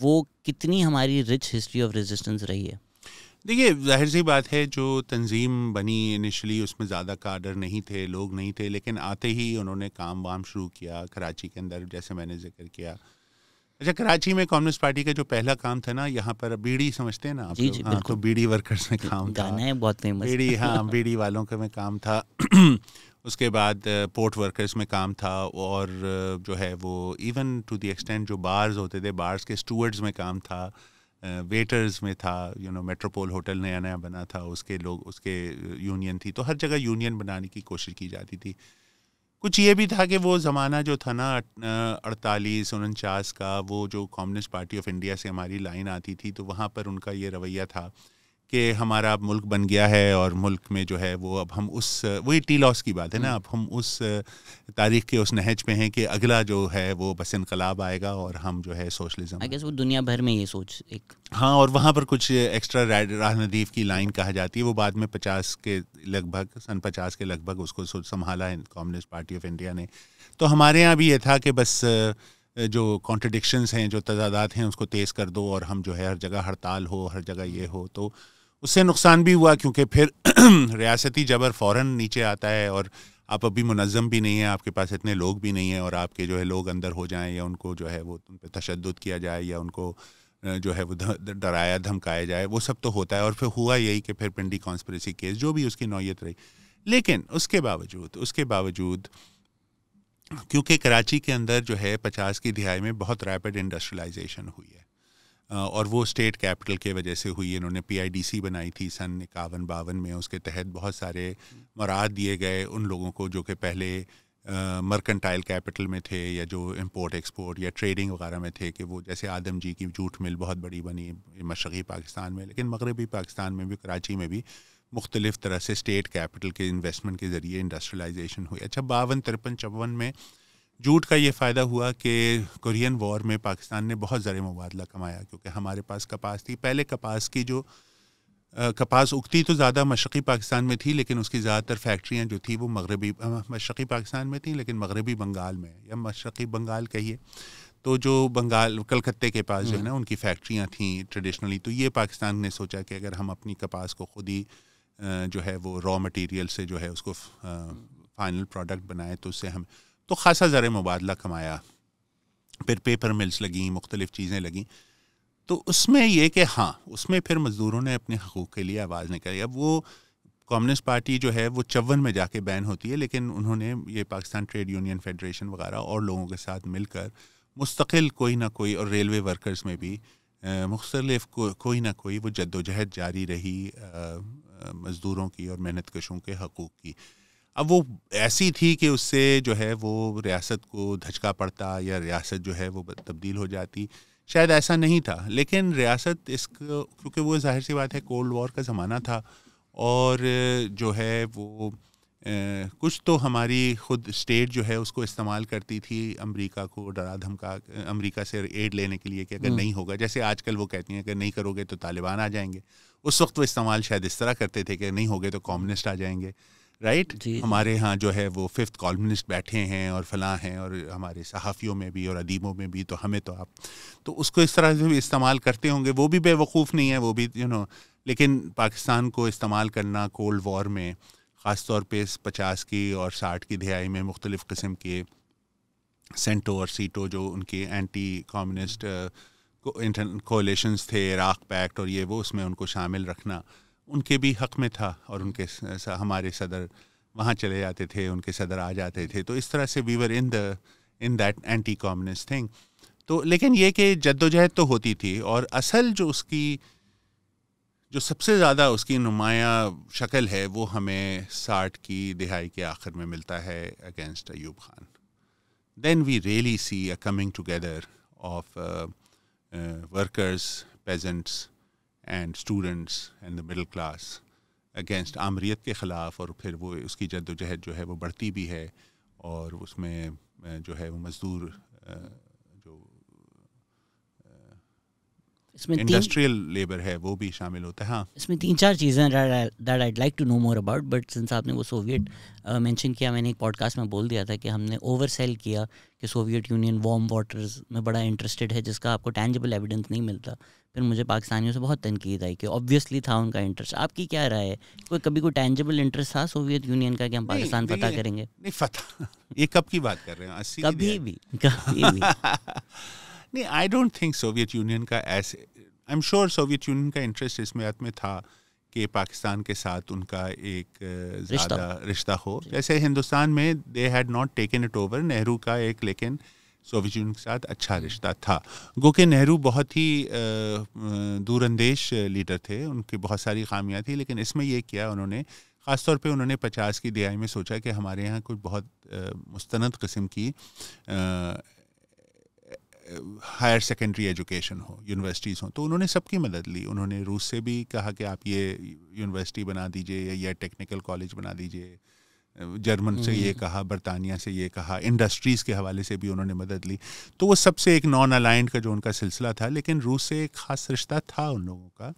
वो कितनी हमारी रिच हिस्ट्री ऑफ रेजिस्टेंस रही है देखिए जाहिर सी बात है जो तंजीम बनी इनिशली उसमें ज़्यादा काडर नहीं थे लोग नहीं थे लेकिन आते ही उन्होंने काम वाम शुरू किया कराची के अंदर जैसे मैंने जिक्र किया अच्छा कराची में कम्युनिस्ट पार्टी का जो पहला काम था ना यहाँ पर बीड़ी समझते हैं ना आप जी, जी, हाँ, तो बीड़ी वर्कर्स में काम था बहुत बीड़ी हाँ बीड़ी वालों के में काम था उसके बाद पोर्ट वर्कर्स में काम था और जो है वो इवन टू द एक्सटेंट जो बार्स होते थे बार्स के स्टूअर्ड्स में काम था वेटर्स में था यू नो मेट्रोपोल होटल नया नया बना था उसके लोग उसके यूनियन थी तो हर जगह यूनियन बनाने की कोशिश की जाती थी कुछ ये भी था कि वो ज़माना जो था ना अड़तालीस उनचास का वो जो कम्युनिस्ट पार्टी ऑफ इंडिया से हमारी लाइन आती थी तो वहाँ पर उनका ये रवैया था कि हमारा अब मुल्क बन गया है और मुल्क में जो है वो अब हम उस वही टी लॉस की बात है ना हम्म। अब हम उस तारीख के उस नहज पे हैं कि अगला जो है वो बस इनकलाब आएगा और हम जो है सोशलिज्म वो दुनिया भर में ये सोच एक हाँ और वहाँ पर कुछ एक्स्ट्रा राह नदीफ की लाइन कहा जाती है वो बाद में पचास के लगभग सन पचास के लगभग उसको संभाला है कम्युनिस्ट पार्टी ऑफ इंडिया ने तो हमारे यहाँ भी ये था कि बस जो कॉन्ट्रडिक्शंस हैं जो तजादात हैं उसको तेज़ कर दो और हम जो है हर जगह हड़ताल हो हर जगह ये हो तो उससे नुकसान भी हुआ क्योंकि फिर रियासती जबर फ़ौर नीचे आता है और आप अभी मुनज़म भी नहीं है आपके पास इतने लोग भी नहीं हैं और आपके जो है लोग अंदर हो जाएं या उनको जो है वो उन पर तशद किया जाए या उनको जो है वो डराया धमकाया जाए वो सब तो होता है और फिर हुआ यही कि फिर पिंडी कॉन्स्परेसी केस जो भी उसकी नौीयत रही लेकिन उसके बावजूद उसके बावजूद क्योंकि कराची के अंदर जो है पचास की दिहाई में बहुत रैपिड इंडस्ट्रियलाइजेशन हुई है और वो स्टेट कैपिटल के वजह से हुई इन्होंने पीआईडीसी बनाई थी सन इक्यावन बावन में उसके तहत बहुत सारे मराद दिए गए उन लोगों को जो कि पहले मर्केंटाइल कैपिटल में थे या जो इंपोर्ट एक्सपोर्ट या ट्रेडिंग वगैरह में थे कि वो जैसे आदम जी की जूट मिल बहुत बड़ी बनी मशरक़ी पाकिस्तान में लेकिन मगरबी पाकिस्तान में भी कराची में भी मुख्तलिफ़ तरह से स्टेट कैपिटल के इन्वेस्टमेंट के ज़रिए इंडस्ट्रियलाइजेशन हुई अच्छा बावन तिरपन चौवन में जूट का ये फ़ायदा हुआ कि कुरियन वॉर में पाकिस्तान ने बहुत ज़र मुबादला कमाया क्योंकि हमारे पास कपास थी पहले कपास की जो आ, कपास उगती तो ज़्यादा मशरक़ी पाकिस्तान में थी लेकिन उसकी ज़्यादातर फैक्ट्रियाँ जो थी वो मगरबी मशरकी पाकिस्तान में थी लेकिन मगरबी बंगाल में या मशरक़ी बंगाल कहिए तो जो बंगाल कलकत्ते के पास जो है ना हम्म। उनकी फैक्ट्रियाँ थीं ट्रेडिशनली तो ये पाकिस्तान ने सोचा कि अगर हम अपनी कपास को खुद ही जो है वो रॉ मटेरियल से जो है उसको हम्म। फाइनल प्रोडक्ट बनाए तो उससे हम तो ख़ासा ज़र मुबादला कमाया फिर पेपर मिल्स लगी मुख्तलिफ़ चीज़ें लगें तो उसमें यह कि हाँ उसमें फिर मज़दूरों ने अपने हकूक़ के लिए आवाज़ निकाली अब वो कम्युनिस्ट पार्टी जो है वो चौवन में जाके बैन होती है लेकिन उन्होंने ये पाकिस्तान ट्रेड यूनियन फेडरेशन वगैरह और लोगों के साथ मिलकर मुस्तकिल कोई ना कोई और रेलवे वर्कर्स में भी मुख्तलिफ को, कोई ना कोई वो जद्दोजहद जारी रही मज़दूरों की और मेहनत कशों के हकूक़ की अब वो ऐसी थी कि उससे जो है वो रियासत को धचका पड़ता या रियासत जो है वो तब्दील हो जाती शायद ऐसा नहीं था लेकिन रियासत इसको क्योंकि वो जाहिर सी बात है कोल्ड वॉर का ज़माना था और जो है वो ए, कुछ तो हमारी खुद स्टेट जो है उसको इस्तेमाल करती थी अमेरिका को डरा धमका अमेरिका से एड लेने के लिए कि अगर हम्म। नहीं होगा जैसे आजकल वो कहती हैं अगर नहीं करोगे तो तालिबान आ जाएंगे उस वक्त वो इस्तेमाल शायद इस तरह करते थे कि नहीं होगे तो कम्युनिस्ट आ जाएंगे राइट right? हमारे यहाँ जो है वो फिफ्थ कॉलमिस्ट बैठे हैं और फलां हैं और हमारे सहाफ़ियों में भी और अदीबों में भी तो हमें तो आप तो उसको इस तरह से भी इस्तेमाल करते होंगे वो भी बेवकूफ़ नहीं है वो भी यू you नो know, लेकिन पाकिस्तान को इस्तेमाल करना कोल्ड वॉर में ख़ास तौर इस पचास की और साठ की दहाई में मुख्तलिफ़ किस्म के सेंटो और सीटो जो उनके एंटी कम्युनिस्ट कोलेशंस थे इराक पैक्ट और ये वो उसमें उनको शामिल रखना उनके भी हक में था और उनके हमारे सदर वहाँ चले जाते थे उनके सदर आ जाते थे तो इस तरह से we were in the in that anti communist thing तो लेकिन ये कि जद्दोजहद तो होती थी और असल जो उसकी जो सबसे ज़्यादा उसकी नुमाया शक्ल है वो हमें साठ की दिहाई के आखिर में मिलता है against Ayub Khan then we really see a coming together of workers peasants and students and the middle class against आमरीत के ख़िलाफ़ और फिर वो उसकी जद्दोजहद जो है वो बढ़ती भी है और उसमें जो है वो मज़दूर जो इसमें इंडस्ट्रियल लेबर है वो भी शामिल होता है हाँ इसमें तीन चार चीज़ें that I like to know more about but since आपने वो सोवियत मेंशन किया मैंने एक पॉडकास्ट में बोल दिया था कि हमने ओवर सेल किया कि सोवियत यूनियन वार्म वाटर्स में बड़ा इंटरेस्टेड है जिसका आपको टेंजिबल एविडेंस नहीं मिलता फिर मुझे पाकिस्तानियों से बहुत तनकीद आई कि ऑब्वियसली था उनका इंटरेस्ट आपकी क्या राय है कोई कभी कोई टेंजेबल इंटरेस्ट था सोवियत यूनियन का कि हम पाकिस्तान फतह करेंगे नहीं फतह ये कब की बात कर रहे हैं अस्सी कभी भी कभी भी नहीं I don't think Soviet Union का ऐसे I am sure Soviet Union का इंटरेस्ट इस बात में था कि पाकिस्तान के साथ उनका एक ज़्यादा रिश्ता हो जैसे हिंदुस्तान में they had not taken it over Nehru का एक लेकिन सोवियत यूनियन के साथ अच्छा रिश्ता था गो के नेहरू बहुत ही दूरंदेश लीडर थे उनकी बहुत सारी खामियाँ थी लेकिन इसमें यह किया उन्होंने ख़ासतौर पे उन्होंने पचास की दिहाई में सोचा कि हमारे यहाँ कुछ बहुत मुस्तंद कस्म की हायर सेकेंडरी एजुकेशन हो यूनिवर्सिटीज़ हों तो उन्होंने सबकी मदद ली उन्होंने रूस से भी कहा कि आप ये यूनिवर्सिटी बना दीजिए या टेक्निकल कॉलेज बना दीजिए जर्मन से ये हम्म। कहा बरतानिया से ये कहा इंडस्ट्रीज़ के हवाले से भी उन्होंने मदद ली तो वो सबसे एक नॉन अलाइंट का जो उनका सिलसिला था लेकिन रूस से एक ख़ास रिश्ता था उन लोगों का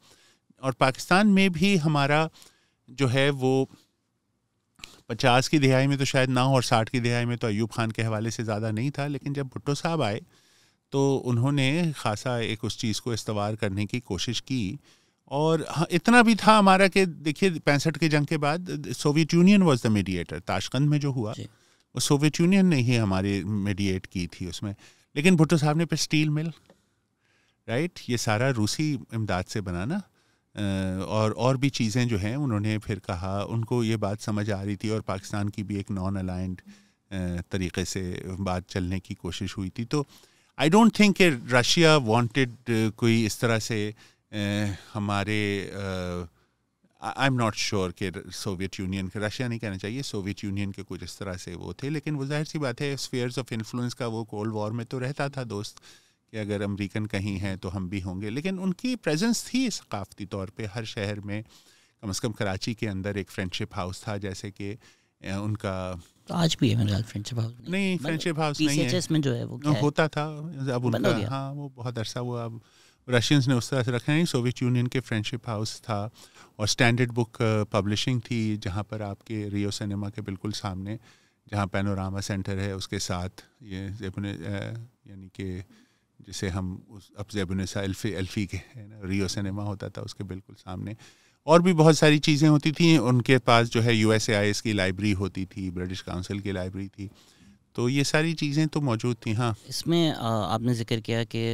और पाकिस्तान में भी हमारा जो है वो पचास की दिहाई में तो शायद ना हो और साठ की दिहाई में तो अयूब खान के हवाले से ज़्यादा नहीं था लेकिन जब भुट्टो साहब आए तो उन्होंने खासा एक उस चीज़ को इस्तवार करने की कोशिश की और हाँ, इतना भी था हमारा कि देखिए पैंसठ के जंग के बाद Soviet Union was the mediator Tashkent में जो हुआ वो सोवियत यूनियन ने ही हमारे मीडिएट की थी उसमें लेकिन भुट्टो साहब ने फिर स्टील मिल राइट ये सारा रूसी इमदाद से बनाना और और भी चीज़ें जो हैं उन्होंने फिर कहा उनको ये बात समझ आ रही थी और पाकिस्तान की भी एक नॉन अलाइंड तरीके से बात चलने की कोशिश हुई थी तो I don't think Russia wanted कोई इस तरह से Eh, हमारे आई एम नॉट श्योर कि सोवियत यूनियन का रशिया नहीं कहना चाहिए सोवियत यूनियन के कुछ इस तरह से वो थे लेकिन वो जाहिर सी बात है स्फेयर्स ऑफ इन्फ्लुएंस का वो कोल्ड वॉर में तो रहता था दोस्त कि अगर अमेरिकन कहीं हैं तो हम भी होंगे लेकिन उनकी प्रेजेंस थी सकाफती तौर पर हर शहर में कम अज़ कम कराची के अंदर एक फ्रेंडशिप हाउस था जैसे कि उनका तो आज भी है मेरा फ्रेंडशिप हाउस नहीं फ्रेंडशिप हाउस मतलब नहीं है में जो है वो हाँ, क्या होता है? था अब उनका हाँ वो बहुत अरसा हुआ अब रशियंस ने उस तरह से रखा नहीं सोवियत यूनियन के फ्रेंडशिप हाउस था और स्टैंडर्ड बुक पब्लिशिंग थी जहाँ पर आपके रियो सिनेमा के बिल्कुल सामने जहाँ पैनोरामा सेंटर है उसके साथ ये जेबुने uh, यानी कि जिसे हम उस अब जेबुनेसा एल्फी एल्फी के है ना रियो सिनेमा होता था उसके बिल्कुल सामने और भी बहुत सारी चीज़ें होती थी उनके पास जो है यू एस की लाइब्रेरी होती थी ब्रिटिश काउंसिल की लाइब्रेरी थी तो ये सारी चीज़ें तो मौजूद थी हाँ इसमें uh, आपने जिक्र किया कि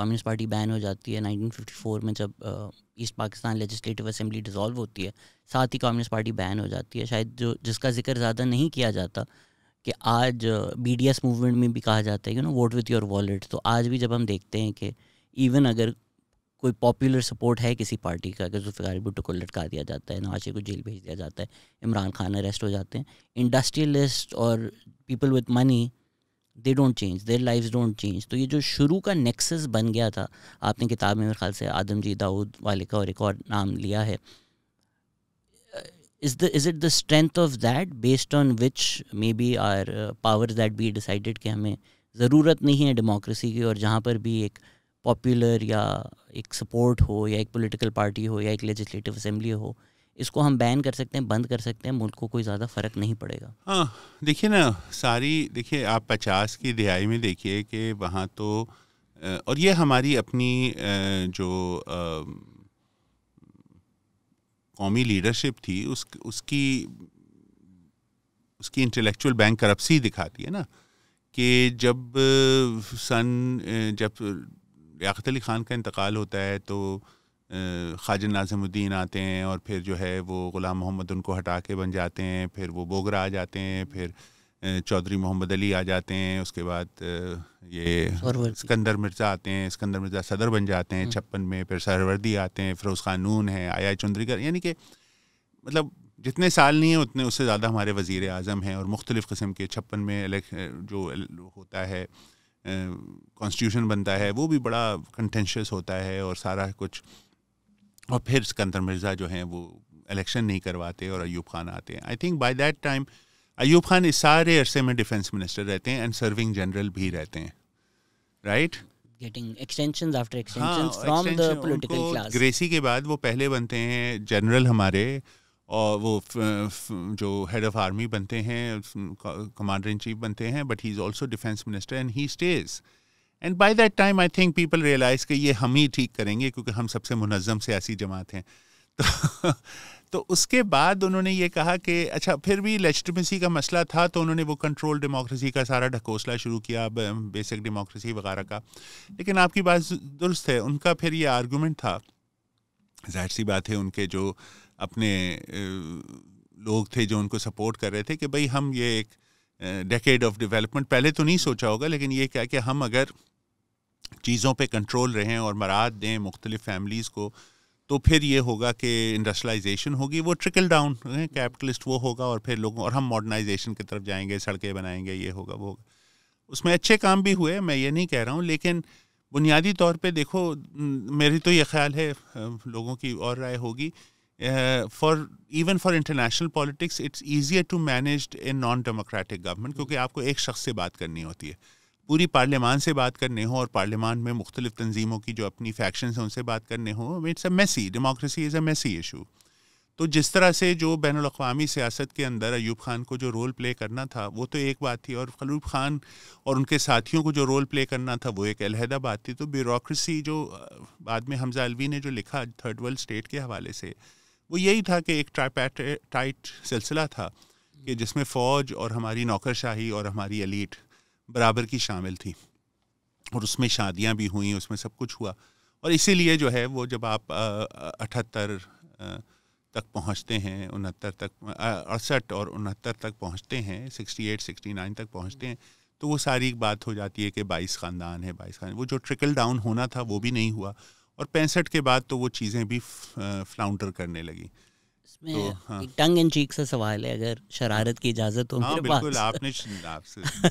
कम्युनिस्ट पार्टी बैन हो जाती है 1954 में जब East Pakistan legislative assembly dissolve होती है साथ ही कम्युनिस्ट पार्टी बैन हो जाती है शायद जो जिसका जिक्र ज़्यादा नहीं किया जाता कि आज बी डी एस मूवमेंट में भी कहा जाता है you know vote with your wallet तो आज भी जब हम देखते हैं कि इवन अगर कोई पॉपुलर सपोर्ट है किसी पार्टी का अगर जुल्फ़िकार भुट्टो को लटका दिया जाता है नवाशे को जेल भेज दिया जाता है इमरान खान अरेस्ट हो जाते हैं इंडस्ट्रियलिस्ट और people with money they don't change their life don't change तो ये जो शुरू का नेक्सस बन गया था आपने किताब में मेरे ख्याल से आदम जी दाऊद वाले का और एक और नाम लिया है is the is it the strength of that based on which may be our power that be decided कि हमें ज़रूरत नहीं है डेमोक्रेसी की और जहाँ पर भी एक पॉपुलर या एक सपोर्ट हो या एक पोलिटिकल पार्टी हो या एक लेजिस्लेटिव असम्बली हो इसको हम बैन कर सकते हैं बंद कर सकते हैं मुल्क को कोई ज़्यादा फ़र्क नहीं पड़ेगा हाँ देखिए ना सारी देखिए आप पचास की दिहाई में देखिए कि वहाँ तो और ये हमारी अपनी जो कौमी लीडरशिप थी उस उसकी उसकी इंटेलेक्चुअल बैंक करप्सी दिखाती है ना कि जब सन जब लियात अली ख़ान का इंतकाल होता है तो ख्वाजा नाजमुद्दीन आते हैं और फिर जो है वो ग़ुलाम मोहम्मद उनको हटा के बन जाते हैं फिर वो बोगरा आ जाते हैं फिर चौधरी मोहम्मद अली आ जाते हैं उसके बाद ये सिकंदर मिर्ज़ा आते हैं सिकंदर मिर्ज़ा सदर बन जाते हैं हम्म। छप्पन में फिर सरवर्दी आते हैं फिरोज़ कानून है आया चंद्रीकर यानी कि मतलब जितने साल नहीं हैं उतने उससे ज़्यादा हमारे वज़ी अजम हैं और मुख्तलिफ़ किस्म के छप्पन में जो होता है कॉन्स्टिट्यूशन बनता है वो भी बड़ा कंटेंशस होता है और सारा कुछ और फिर सिकंदर मिर्ज़ा जो हैं वो इलेक्शन नहीं करवाते और अयूब खान आते हैं I think by that time Ayub Khan इस सारे अरसे में डिफेंस मिनिस्टर रहते हैं एंड सर्विंग जनरल भी रहते हैं right getting extensions after extensions from the political class ग्रेसी के बाद वो पहले बनते हैं जनरल हमारे और वो फ, फ, जो हेड ऑफ आर्मी बनते हैं कमांडर इन चीफ बनते हैं but he is also defence minister and he stays and by that time I think people realise कि ये हम ही ठीक करेंगे क्योंकि हम सबसे मुनज़म सियासी जमात हैं तो तो उसके बाद उन्होंने ये कहा कि अच्छा फिर भी लेजिटमेसी का मसला था तो उन्होंने वो कंट्रोल डेमोक्रेसी का सारा ढकोसला शुरू किया बेसिक डेमोक्रेसी वगैरह का लेकिन आपकी बात दुरुस्त है उनका फिर ये आर्गूमेंट था जाहिर सी बात है उनके जो अपने लोग थे जो उनको सपोर्ट कर रहे थे कि भाई हम ये एक डेकेड ऑफ डेवलपमेंट पहले तो नहीं सोचा होगा लेकिन ये क्या कि हम अगर चीज़ों पे कंट्रोल रहें और मराद दें मुख्तलिफ फैमिलीज़ को तो फिर ये होगा कि इंडस्ट्रलाइजेशन होगी वो ट्रिकल डाउन कैपिटलिस्ट वो होगा और फिर लोगों और हम मॉडर्नाइजेशन की तरफ जाएंगे सड़कें बनाएंगे ये होगा वो होगा उसमें अच्छे काम भी हुए मैं ये नहीं कह रहा हूँ लेकिन बुनियादी तौर पे देखो मेरी तो ये ख्याल है लोगों की और राय होगी for even for international politics it's easier to manage a non democratic government क्योंकि आपको एक शख्स से बात करनी होती है पूरी पार्लियामान से बात करने हो और पार्लियामान में मुख्तलिफ तनजीमों की जो अपनी फैक्शन हैं उनसे बात करने हो it's a messy democracy is a messy issue तो जिस तरह से जो बैन अवी सियासत के अंदर अयूब ख़ान को जो रोल प्ले करना था वो तो एक बात थी और खलूब ख़ान और उनके साथियों को जो रोल प्ले करना था वो एक अलहदा बात थी तो ब्यूरोसी जो बाद में हमजा अलवी ने जो लिखा थर्ड वर्ल्ड स्टेट के हवाले से वो यही था कि एक टाइट सिलसिला था कि जिसमें फ़ौज और हमारी नौकरशाही और हमारी अलीट बराबर की शामिल थी और उसमें शादियां भी हुई उसमें सब कुछ हुआ और इसीलिए जो है वो जब आप अठहत्तर तक पहुंचते हैं उनहत्तर तक अड़सठ और उनहत्तर तक पहुंचते हैं सिक्सटी एट सिक्सटी नाइन तक पहुंचते हैं तो वो सारी बात हो जाती है कि बाईस ख़ानदान है बाईस खानदान वो जो ट्रिकल डाउन होना था वो भी नहीं हुआ और पैंसठ के बाद तो वो चीज़ें भी फ्लाउंटर करने लगी इसमें तो, हाँ. एक टंग एंड चीक से सवाल है अगर शरारत की इजाजत हो हाँ, बिल्कुल आपने आपसे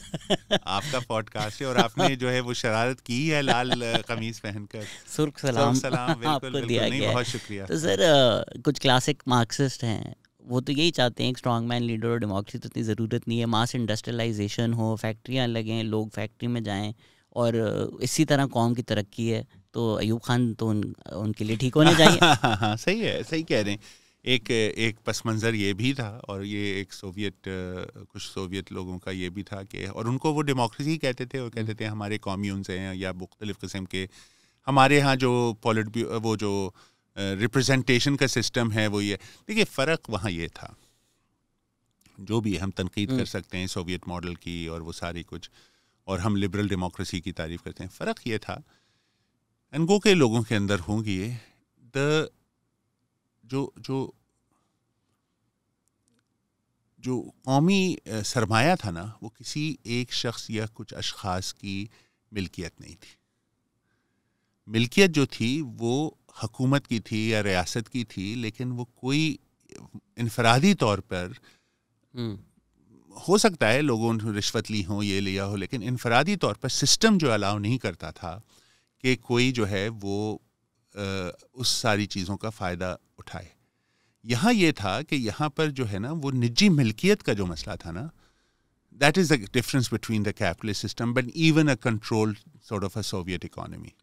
आपका पॉडकास्ट है और आपने जो है वो शरारत की है लाल कमीज पहनकर सुर्ख सलाम, सलाम आपको बिल्कुल, दिया गया बहुत शुक्रिया तो सर कुछ क्लासिक मार्क्सिस्ट हैं वो तो यही चाहते हैं एक स्ट्रॉन्ग मैन लीडर और डेमोक्रेसी तो इतनी ज़रूरत नहीं है मास इंडस्ट्रियलाइजेशन हो फैक्ट्रियाँ लगें लोग फैक्ट्री में जाएं और इसी तरह कौम की तरक्की है तो अयूब खान तो उन, उनके लिए ठीक होने चाहिए हाँ हाँ सही है सही कह रहे हैं एक एक पस मंज़र ये भी था और ये एक सोवियत कुछ सोवियत लोगों का ये भी था कि और उनको वो डेमोक्रेसी कहते थे और हम्म। कहते थे हमारे कॉम्यून्स हैं या मुख्तलिफ़ किस्म के हमारे यहाँ जो पॉलिट वो जो रिप्रेजेंटेशन का सिस्टम है वो ये देखिए फ़र्क वहाँ ये था जो भी हम तनकीद कर हम्म। सकते हैं सोवियत मॉडल की और वो सारी कुछ और हम लिबरल डेमोक्रेसी की तारीफ करते हैं फ़र्क ये था एनगो के लोगों के अंदर होंगी द जो जो जो कौमी सरमाया था ना वो किसी एक शख्स या कुछ अशखास की मिल्कियत नहीं थी मिल्कियत जो थी वो हकूमत की थी या रियासत की थी लेकिन वो कोई इनफरादी तौर पर हम्म। हो सकता है लोगों ने रिश्वत ली हो ये लिया हो लेकिन इनफरादी तौर पर सिस्टम जो अलाउ नहीं करता था कि कोई जो है वो उस सारी चीज़ों का फ़ायदा उठाए यहाँ ये था कि यहाँ पर जो है ना वो निजी मिल्कियत का जो मसला था ना that is the difference between the capitalist system but even a control sort of a Soviet economy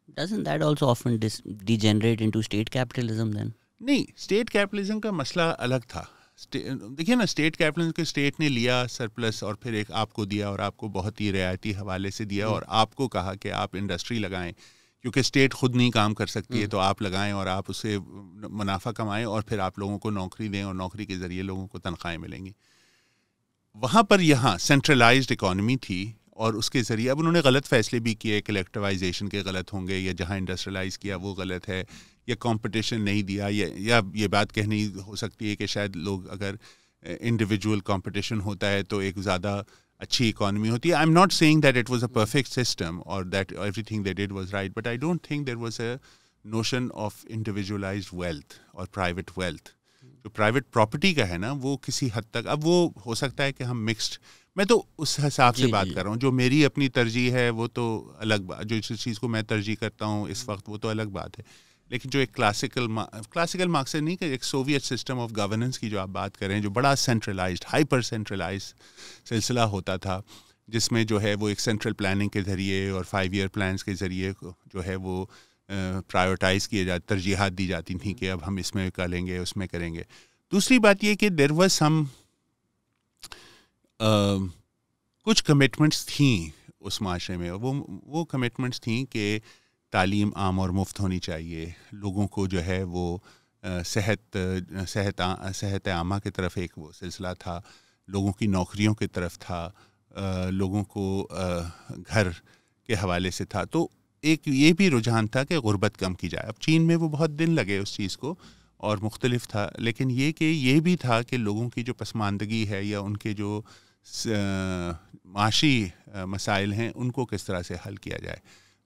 नहीं स्टेट कैपिटलिज्म का मसला अलग था देखिए ना स्टेट कैपिटलिज्म के स्टेट ने लिया सरप्लस और फिर एक आपको दिया और आपको बहुत ही रियायती हवाले से दिया और आपको कहा कि आप इंडस्ट्री लगाएं क्योंकि स्टेट खुद नहीं काम कर सकती है हम्म। तो आप लगाएं और आप उससे मुनाफा कमाएं और फिर आप लोगों को नौकरी दें और नौकरी के ज़रिए लोगों को तनख्वाहें मिलेंगी वहाँ पर यहाँ सेंट्रलाइज इकानमी थी और उसके ज़रिए अब उन्होंने गलत फैसले भी किए कलेक्टिवाइजेशन के गलत होंगे या जहाँ इंडस्ट्रलाइज़ किया वो गलत है या कंपटीशन नहीं दिया या, या ये बात कहनी हो सकती है कि शायद लोग अगर इंडिविजुअल कंपटीशन होता है तो एक ज़्यादा अच्छी इकोनॉमी होती है I am not saying that it was a perfect system और that everything they did was right but I don't think there was a notion of individualised wealth और प्राइवेट वेल्थ जो प्राइवेट प्रॉपर्टी का है ना वो किसी हद तक अब वो हो सकता है कि हम मिक्सड मैं तो उस हिसाब से बात कर रहा हूँ जो मेरी अपनी तरजीह है वो तो अलग बात जो इस चीज़ को मैं तरजीह करता हूँ इस वक्त वो तो अलग बात है लेकिन जो एक क्लासिकल क्लासिकल मार्क्स से नहीं कि एक सोवियत सिस्टम ऑफ गवर्नेंस की जो आप बात करें जो बड़ा सेंट्रलाइज हाइपर सेंट्रलाइज सिलसिला होता था जिसमें जो है वो एक सेंट्रल प्लानिंग के ज़रिए और फाइव ईयर प्लान्स के ज़रिए जो है वो प्रायोरिटाइज़ किए जा तरजीहत दी जाती थी कि अब हम इसमें करेंगे उसमें करेंगे दूसरी बात यह कि देर वज हम कुछ कमिटमेंट्स थी उस माशरे में वो वो कमिटमेंट्स थी कि तालीम आम और मुफ्त होनी चाहिए लोगों को जो है वो सेहत सेहत सेहत आमा की तरफ एक वो सिलसिला था लोगों की नौकरियों की तरफ था लोगों को घर के हवाले से था तो एक ये भी रुझान था कि ग़ुरबत कम की जाए अब चीन में वो बहुत दिन लगे उस चीज़ को और मुख्तलिफ था लेकिन ये कि ये भी था कि लोगों की जो पसमानदगी है या उनके जो माशी मसाइल हैं उनको किस तरह से हल किया जाए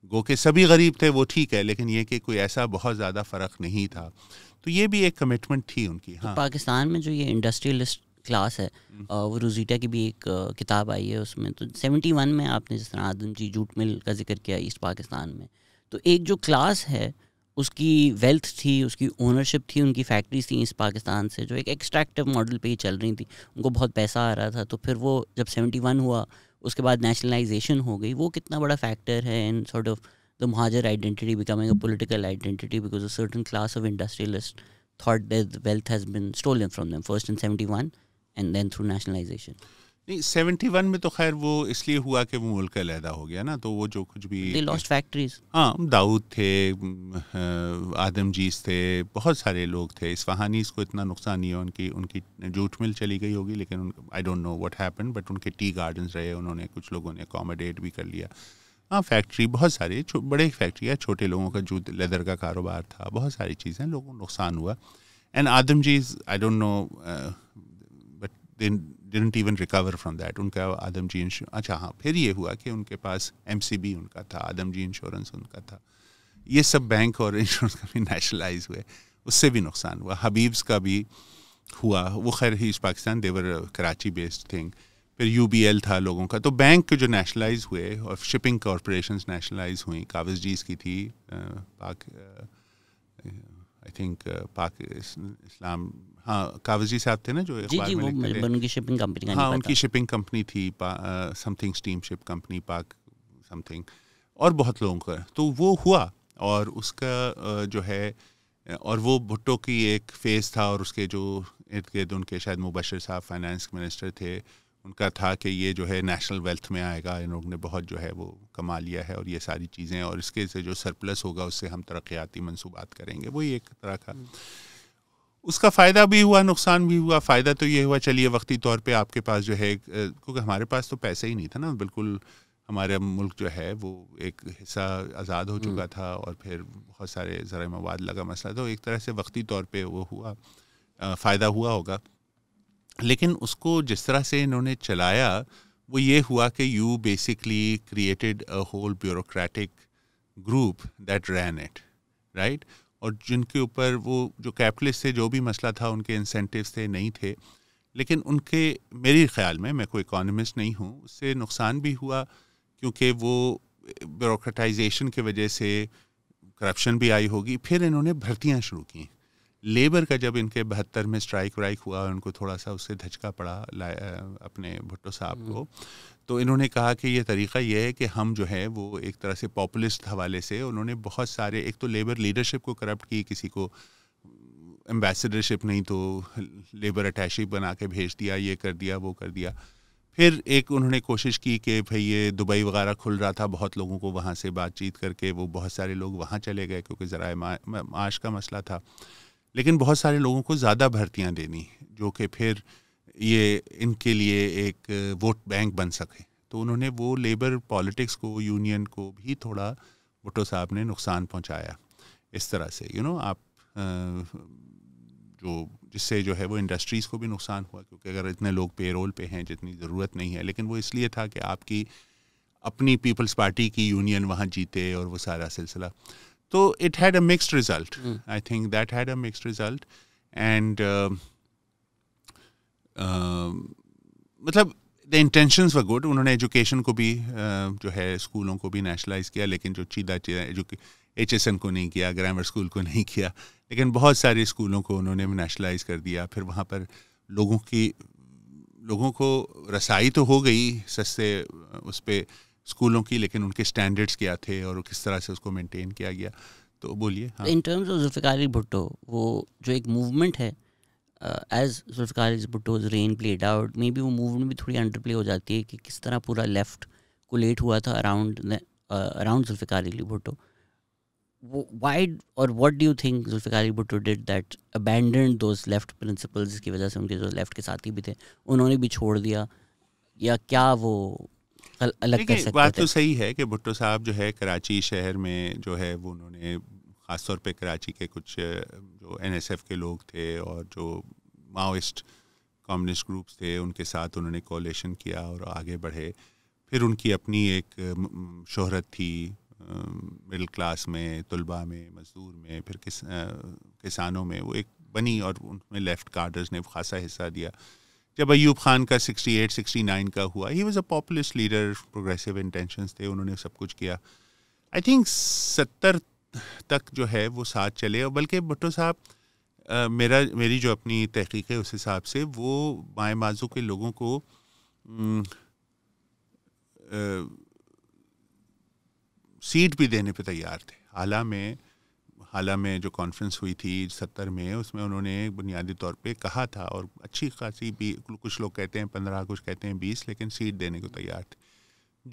गो के सभी गरीब थे वो ठीक है लेकिन ये कि कोई ऐसा बहुत ज़्यादा फ़र्क नहीं था तो ये भी एक कमिटमेंट थी उनकी तो हाँ तो पाकिस्तान में जो ये इंडस्ट्रियलिस्ट क्लास है हम्म। वो रोजीटा की भी एक किताब आई है उसमें तो सेवेंटी वन में आपने जिस तरह आदम जी जूट मिल का जिक्र किया ईस्ट पाकिस्तान में तो एक जो क्लास है उसकी वेल्थ थी उसकी ओनरशिप थी उनकी फैक्ट्रीज थी इस पाकिस्तान से जो एक एक्सट्रैक्टिव मॉडल पे ही चल रही थी उनको बहुत पैसा आ रहा था तो फिर वो जब सेवेंटी वन हुआ उसके बाद नेशनलाइजेशन हो गई वो कितना बड़ा फैक्टर है in sort of the Muhajir identity becoming a political identity because a certain class of industrialist that wealth has has stolen from them first in seventy one and then through nationalisation नहीं seventy one में तो खैर वो इसलिए हुआ कि वो मुल्क अलहदा हो गया ना तो वो जो कुछ भी लॉस्ट फैक्ट्रीज हाँ दाऊद थे आदम जीस थे बहुत सारे लोग थे इसफहानीस को इतना नुकसान नहीं है उनकी उनकी जूठ मिल चली गई होगी लेकिन I don't know what happen but उनके टी गार्डन रहे उन्होंने कुछ लोगों ने अकोमोडेट भी कर लिया हाँ फैक्ट्री बहुत सारे बड़े है छोटे लोगों का जूत लेदर का कारोबार था बहुत सारी चीज़ें लोगों को नुकसान हुआ and Adamjees I don't know but didn't even recover from that उनका आदम जी अच्छा हाँ फिर ये हुआ कि उनके पास एम उनका था आदम जी इंश्योरेंस उनका था ये सब बैंक और इंश्योरेंस का भी नेशनलाइज हुए उससे भी नुकसान हुआ हबीब्स का भी हुआ वो खैर ही पाकिस्तान देवर कराची बेस्ड थिंग फिर यू था लोगों का तो बैंक जो नेशनलाइज हुए और शिपिंग कॉरपोरेशन नेशनलाइज हुई कावज जीज की थी पाक आई थिंक पाक इस्लाम हाँ से साहब थे ना जो जी जी वो मेलबर्न की शिपिंग कंपनी हाँ उनकी शिपिंग कंपनी हाँ, थी something ship company Pak something और बहुत लोगों का तो वो हुआ और उसका जो है और वो भुट्टो की एक फेज़ था और उसके जो इर्द गिर्द उनके शायद मुबशर साहब फाइनेंस मिनिस्टर थे उनका था कि ये जो है नेशनल वेल्थ में आएगा इन लोगों ने बहुत जो है वो कमा लिया है और ये सारी चीज़ें और इसके से जो सरप्लस होगा उससे हम तरक्याती मनसूबात करेंगे वही एक तरह का हम्म। उसका फ़ायदा भी हुआ नुकसान भी हुआ फ़ायदा तो ये हुआ चलिए वक्ती तौर पे आपके पास जो है क्योंकि हमारे पास तो पैसा ही नहीं था ना बिल्कुल हमारे मुल्क जो है वो एक हिस्सा आज़ाद हो चुका हम्म। था और फिर बहुत सारे ज़रा मवाद लगा मसला तो एक तरह से वक्ती तौर पर वो हुआ फ़ायदा हुआ होगा लेकिन उसको जिस तरह से इन्होंने चलाया वो ये हुआ कि you basically created a whole bureaucratic group that ran it right right? और जिनके ऊपर वो जो कैपिटलिस्ट थे जो भी मसला था उनके इंसेंटिव्स थे नहीं थे लेकिन उनके मेरे ख्याल में मैं कोई इकोनॉमिस्ट नहीं हूँ उससे नुकसान भी हुआ क्योंकि वो ब्यूरोक्रेटाइजेशन की वजह से करप्शन भी आई होगी फिर इन्होंने भर्तियाँ शुरू की लेबर का जब इनके बहत्तर में स्ट्राइक व्राइक हुआ उनको थोड़ा सा उससे धचका पड़ा अपने भुट्टो साहब हम्म। को तो इन्होंने कहा कि ये तरीका ये है कि हम जो है वो एक तरह से पॉपुलिस्ट हवाले से उन्होंने बहुत सारे एक तो लेबर लीडरशिप को करप्ट की किसी को एम्बेसडरशिप नहीं तो लेबर अटैशी बना के भेज दिया ये कर दिया वो कर दिया फिर एक उन्होंने कोशिश की कि भाई ये दुबई वगैरह खुल रहा था बहुत लोगों को वहाँ से बातचीत करके वो बहुत सारे लोग वहाँ चले गए क्योंकि ज़रा माश का मसला था लेकिन बहुत सारे लोगों को ज़्यादा भर्तियाँ देनी जो कि फिर ये इनके लिए एक वोट बैंक बन सके तो उन्होंने वो लेबर पॉलिटिक्स को यूनियन को भी थोड़ा भुट्टो साहब ने नुकसान पहुंचाया इस तरह से यू you नो know, आप जो जिससे जो है वो इंडस्ट्रीज़ को भी नुकसान हुआ क्योंकि अगर इतने लोग पेरोल पे हैं जितनी ज़रूरत नहीं है लेकिन वो इसलिए था कि आपकी अपनी पीपल्स पार्टी की यूनियन वहाँ जीते और वो सारा सिलसिला तो it had a mixed result I think that had a mixed result and मतलब द इंटेंशंस वर गुड उन्होंने एजुकेशन को भी uh, जो है स्कूलों को भी नेशनलाइज किया लेकिन जो चीदा चीदा एच एस एन को नहीं किया ग्रामर स्कूल को नहीं किया लेकिन बहुत सारे स्कूलों को उन्होंने नेशनलाइज कर दिया फिर वहाँ पर लोगों की लोगों को रसाई तो हो गई सस्ते उस पर स्कूलों की लेकिन उनके स्टैंडर्ड्स क्या थे और किस तरह से उसको मेंटेन किया गया तो बोलिए in terms of Zulfikar Bhutto वो जो एक मूवमेंट है as Zulfikar Bhutto's reign played out may be वो मूवमेंट भी थोड़ी अंडर प्ले हो जाती है कि किस तरह पूरा लेफ्ट को लेट हुआ था अराउंड अराउंड जुल्फ़िकार अली भुट्टो वो वाइड और what do you think Zulfikar Ali Bhutto did that abandoned those left principle जिसकी वजह से उनके जो लेफ्ट के साथी भी थे उन्होंने भी छोड़ दिया या क्या वो अलग कर सकते बात तो सही है कि भुट्टो साहब जो है कराची शहर में जो है वो उन्होंने ख़ासतौर पे कराची के कुछ जो एनएसएफ के लोग थे और जो माओइस्ट कम्युनिस्ट ग्रुप्स थे उनके साथ उन्होंने कोलेशन किया और आगे बढ़े फिर उनकी अपनी एक शोहरत थी मिडिल क्लास में तलबा में मजदूर में फिर किस किसानों में वो एक बनी और उनमें लेफ़्ट कार्डर्स ने खासा हिस्सा दिया जब अयूब खान का 68, 69 का हुआ he was a populist leader progressive intention थे उन्होंने सब कुछ किया आई थिंक सत्तर तक जो है वो साथ चले और बल्कि भुट्टो साहब मेरा मेरी जो अपनी तहकीक है उस हिसाब से वो बाएँ माजू के लोगों को सीट भी देने पे तैयार थे हाला में हाल में जो कॉन्फ्रेंस हुई थी सत्तर में उसमें उन्होंने बुनियादी तौर पे कहा था और अच्छी खासी भी कुछ लोग कहते हैं पंद्रह कुछ कहते हैं बीस लेकिन सीट देने को तैयार थे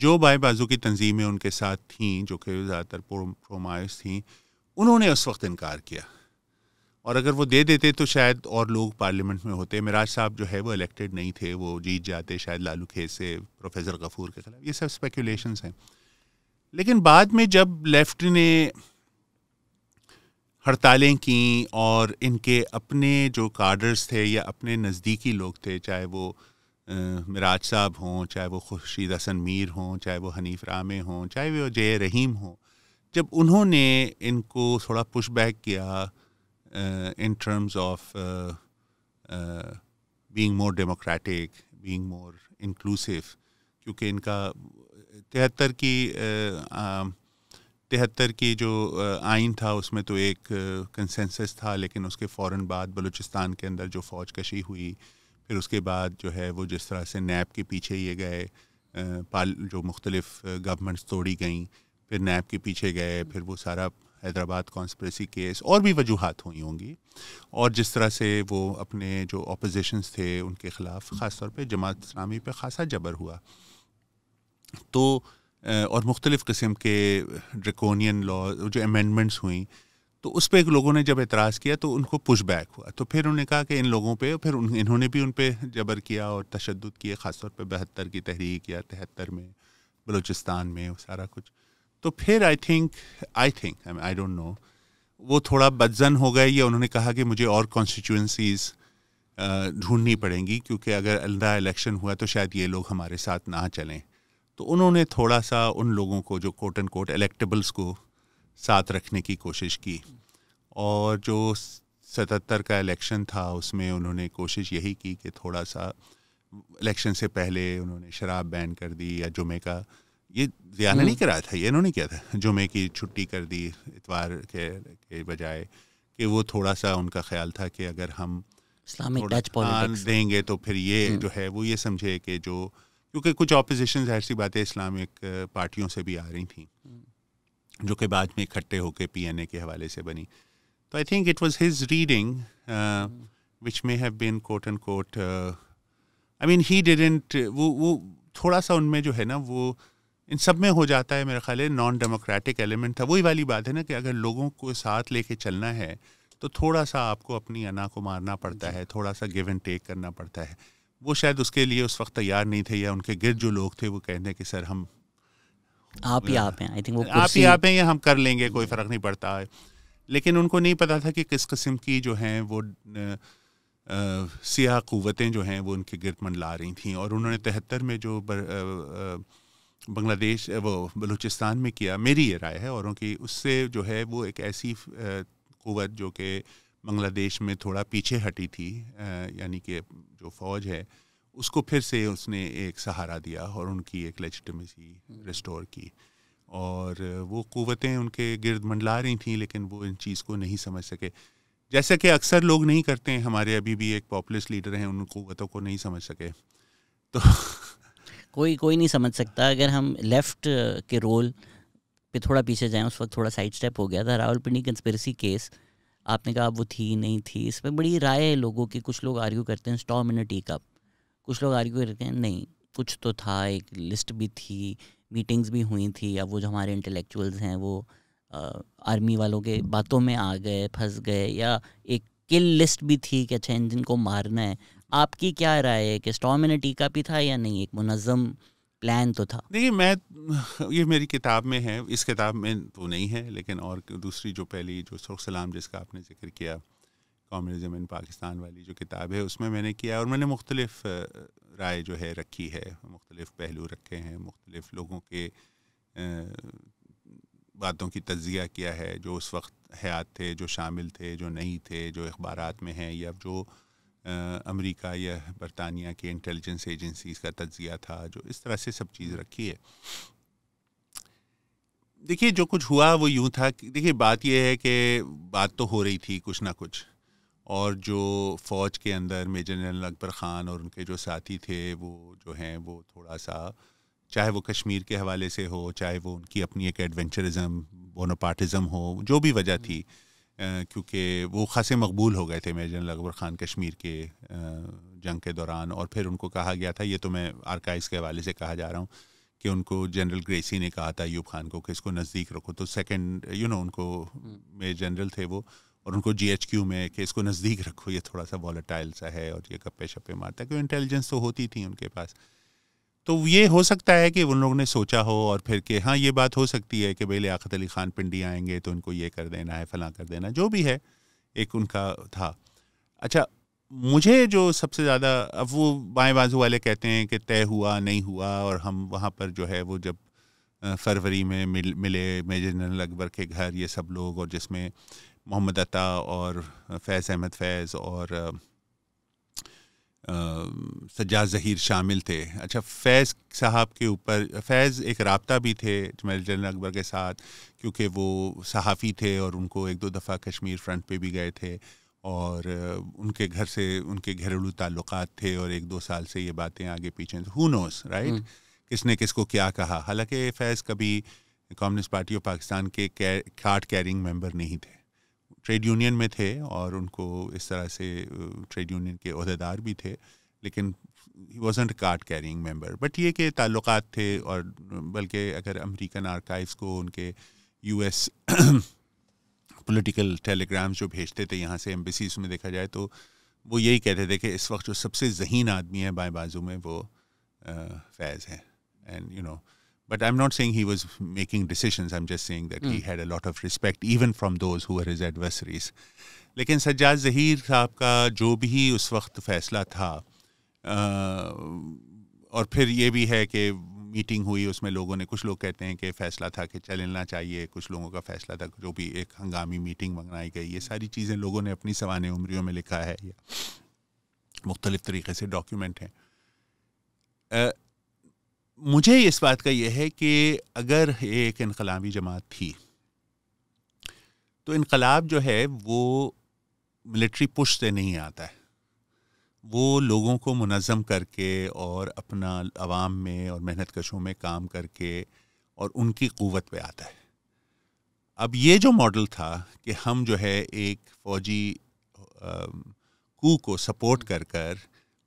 जो बाएँ बाजू की तंजीमें उनके साथ थीं जो कि ज़्यादातर प्रोमायस थीं उन्होंने उस वक्त इनकार किया और अगर वो दे देते तो शायद और लोग पार्लियामेंट में होते मिराज साहब जो है वो इलेक्टेड नहीं थे वो जीत जाते शायद लालू खेस से प्रोफेसर गफूर के खिलाफ ये सब स्पेकुलेशंस हैं लेकिन बाद में जब लेफ्ट ने हड़तालें की और इनके अपने जो कार्डर्स थे या अपने नज़दीकी लोग थे चाहे वो मिराज साहब हों चाहे वो खुर्शीद हसन मीर हों चाहे वो हनीफ रामे हों चाहे वो जय रहीम हों जब उन्होंने इनको थोड़ा पुश बैक किया in terms of being more democratic being more inclusive क्योंकि इनका तिहत्तर की uh, uh, तिहत्तर की जो आइन था उसमें तो एक कंसेंसस था लेकिन उसके फ़ौर बाद बलूचिस्तान के अंदर जो फ़ौज कशी हुई फिर उसके बाद जो है वो जिस तरह से नैब के पीछे ये गए पाल जो मुख्तलिफ गवर्नमेंट्स तोड़ी गई फिर नैब के पीछे गए फिर वो सारा हैदराबाद कॉन्स्परेसी केस और भी वजूहत हुई होंगी और जिस तरह से वो अपने जो अपोजिशंस थे उनके ख़िलाफ़ ख़ास तौर जमात इस्लामी पर खासा जबर हुआ तो और मुख्तलिफ़ किस्म के ड्रिकोनियन लॉ जो अमेंडमेंट्स हुई तो उस पर लोगों ने जब एतराज़ किया तो उनको पुश बैक हुआ तो फिर उन्होंने कहा कि इन लोगों पर फिर उन, इन्होंने भी उन पर जबर किया और तशद किए ख़ासतौर पर बहत्तर की तहरीक या तिहत्तर में बलूचिस्तान में सारा कुछ तो फिर I think I think I don't know वो थोड़ा बदजन हो गए या उन्होंने कहा कि मुझे और कॉन्स्टिट्यूंसीज़ ढूंढनी पड़ेंगी क्योंकि अगर अलदा इलेक्शन हुआ तो शायद ये लोग हमारे साथ ना चलें तो उन्होंने थोड़ा सा उन लोगों को जो कोट एंड कोट इलेक्टेबल्स को साथ रखने की कोशिश की और जो सतहत्तर का इलेक्शन था उसमें उन्होंने कोशिश यही की कि थोड़ा सा इलेक्शन से पहले उन्होंने शराब बैन कर दी या जुमे का ये ज्यादा नहीं हम्म। कराया था ये इन्होंने किया था जुमे की छुट्टी कर दी इतवार के, के बजाय कि वो थोड़ा सा उनका ख्याल था कि अगर हम इस्लामिक देंगे तो फिर ये हम्म। जो है वो ये समझे कि जो क्योंकि कुछ ऑपोजिशन जाहिर सी बातें इस्लामिक पार्टियों से भी आ रही थी जो कि बाद में इकट्ठे होकर पी एन ए के हवाले से बनी तो I think it was his reading which may have been quote end quote I mean he didn't वो वो थोड़ा सा उनमें जो है ना वो इन सब में हो जाता है मेरा ख्याल है नॉन डेमोक्रेटिक एलिमेंट था वही वाली बात है ना कि अगर लोगों को साथ लेके चलना है तो थोड़ा सा आपको अपनी अना को मारना पड़ता है थोड़ा सा गिव एंड टेक करना पड़ता है वो शायद उसके लिए उस वक्त तैयार नहीं थे या उनके गिर जो लोग थे वो कहने कि सर हम आप ही आप हैं आई थिंक वो आप ही आप हैं या हम कर लेंगे कोई फ़र्क नहीं पड़ता है लेकिन उनको नहीं पता था कि किस किस्म की जो हैं वो सियाह क़वतें जो हैं वो उनके गिरद मंडला रही थी और उन्होंने तिहत्तर में जो बांग्लादेश वो बलूचिस्तान में किया मेरी ये राय है औरों की उससे जो है वो एक ऐसी क़वत जो कि बांग्लादेश में थोड़ा पीछे हटी थी यानी कि जो फौज है उसको फिर से उसने एक सहारा दिया और उनकी एक लेजिटमेसी रिस्टोर की और वो क़वतें उनके गिरद मंडला रही थी लेकिन वो इन चीज़ को नहीं समझ सके जैसा कि अक्सर लोग नहीं करते हैं हमारे अभी भी एक पॉपुलर लीडर हैं उन क़वतों को नहीं समझ सके तो कोई कोई नहीं समझ सकता अगर हम लेफ़्ट के रोल पे थोड़ा पीछे जाएं उस वक्त थोड़ा साइड स्टेप हो गया था राहुल पिंडी कंस्पेरेसी केस आपने कहा वो थी नहीं थी इस पर बड़ी राय है लोगों की कुछ लोग आर्ग्यू करते हैं स्टॉम इन टी कप कुछ लोग आर्ग्यू करते हैं नहीं कुछ तो था एक लिस्ट भी थी मीटिंग्स भी हुई थी अब वो जो हमारे इंटेलेक्चुअल्स हैं वो आ, आर्मी वालों के बातों में आ गए फंस गए या एक किल लिस्ट भी थी कि अच्छा इन जिनको मारना है आपकी क्या राय है कि स्टॉम इन टी कप ही था या नहीं एक मुनज़म प्लान तो था देखिए मैं ये मेरी किताब में है इस किताब में तो नहीं है लेकिन और दूसरी जो पहली जो सुख सलाम जिसका आपने जिक्र किया कॉम्युनिज्म इन पाकिस्तान वाली जो किताब है उसमें मैंने किया और मैंने मुख्तलिफ राय जो है रखी है मुख्तलिफ पहलू रखे हैं मुख्तलिफ लोगों के बातों की तजिया किया है जो उस वक्त हयात थे जो शामिल थे जो नहीं थे जो अखबार में हैं या जो अमेरिका या बरतानिया के इंटेलिजेंस एजेंसीज का तजिया था जो इस तरह से सब चीज़ रखी है देखिए जो कुछ हुआ वो यूँ था देखिए बात यह है कि बात तो हो रही थी कुछ ना कुछ और जो फ़ौज के अंदर मेजर जनरल अकबर ख़ान और उनके जो साथी थे वो जो हैं वो थोड़ा सा चाहे वो कश्मीर के हवाले से हो चाहे वो उनकी अपनी एक एडवेंचरिज्म बोनोपार्टिज़म हो जो भी वजह थी हम्म। क्योंकि वो खासे मकबूल हो गए थे मेजर जनरल अकबर ख़ान कश्मीर के जंग के दौरान और फिर उनको कहा गया था ये तो मैं आर्काइज के हवाले से कहा जा रहा हूँ कि उनको जनरल ग्रेसी ने कहा था यूब खान को कि इसको नज़दीक रखो तो सेकंड यू नो उनको मेरे जनरल थे वो और उनको जीएचक्यू में कि इसको नज़दीक रखो ये थोड़ा सा वॉलेटाइल सा है और ये गप्पे शप्पे मारता है क्योंकि इंटेलिजेंस तो होती थी उनके पास तो ये हो सकता है कि उन लोगों ने सोचा हो और फिर कि हाँ ये बात हो सकती है कि भाई लियात अली ख़ान पिंडी आएंगे तो उनको ये कर देना है फला कर देना जो भी है एक उनका था अच्छा मुझे जो सबसे ज़्यादा अब वो बाएँ बाजू वाले कहते हैं कि तय हुआ नहीं हुआ और हम वहाँ पर जो है वो जब फरवरी में मिल मिले मेजर जनरल अकबर के घर ये सब लोग और जिसमें मोहम्मद अता और फैज़ अहमद फैज़ और सज्जाद ज़हीर शामिल थे अच्छा फैज़ साहब के ऊपर फैज़ एक रबता भी थे जमेल जनरल अकबर के साथ क्योंकि वो सहाफ़ी थे और उनको एक दो दफ़ा कश्मीर फ्रंट पे भी गए थे और उनके घर से उनके घरेलू ताल्लुक थे और एक दो साल से ये बातें आगे पीछे हु नोस राइट किसने किसको क्या कहा हालांकि फैज़ कभी कम्युनिस्ट पार्टी ऑफ पाकिस्तान के कार्ड कैरिंग मेंबर नहीं थे ट्रेड यूनियन में थे और उनको इस तरह से ट्रेड यूनियन के अहदेदार भी थे लेकिन he wasn't card carrying member but ये के ताल्लुक थे और बल्कि अगर अमरीकन आर्काइव्स को उनके यू एस पोलिटिकल टेलीग्राम जो भेजते थे यहाँ से एम्बेसीज में देखा जाए तो वो यही कहते थे कि इस वक्त जो सबसे जहीन आदमी है बाएँ बाजू में वो फैज़ है and you know But I'm not saying he was making decisions. I'm just saying that mm. he hmm. had a lot of respect, even from those who were his adversaries. लेकिन सज्जाद जहीर साहब का जो भी उस वक्त फैसला था आ, और फिर ये भी है कि मीटिंग हुई उसमें लोगों ने कुछ लोग कहते हैं कि फ़ैसला था कि चलना चाहिए कुछ लोगों का फ़ैसला था जो भी एक हंगामी मीटिंग मंगाई गई ये सारी चीज़ें लोगों ने अपनी सवान उम्रियों में लिखा है या मुख्तलिफ़ तरीके से डॉक्यूमेंट हैं मुझे इस बात का यह है कि अगर एक इनकलाबी जमात थी तो इनकलाब जो है वो मिलिट्री पुश से नहीं आता है वो लोगों को मनज़म करके और अपना आवाम में और मेहनत कशों में काम करके और उनकी क़वत पे आता है अब ये जो मॉडल था कि हम जो है एक फ़ौजी कू को सपोर्ट कर कर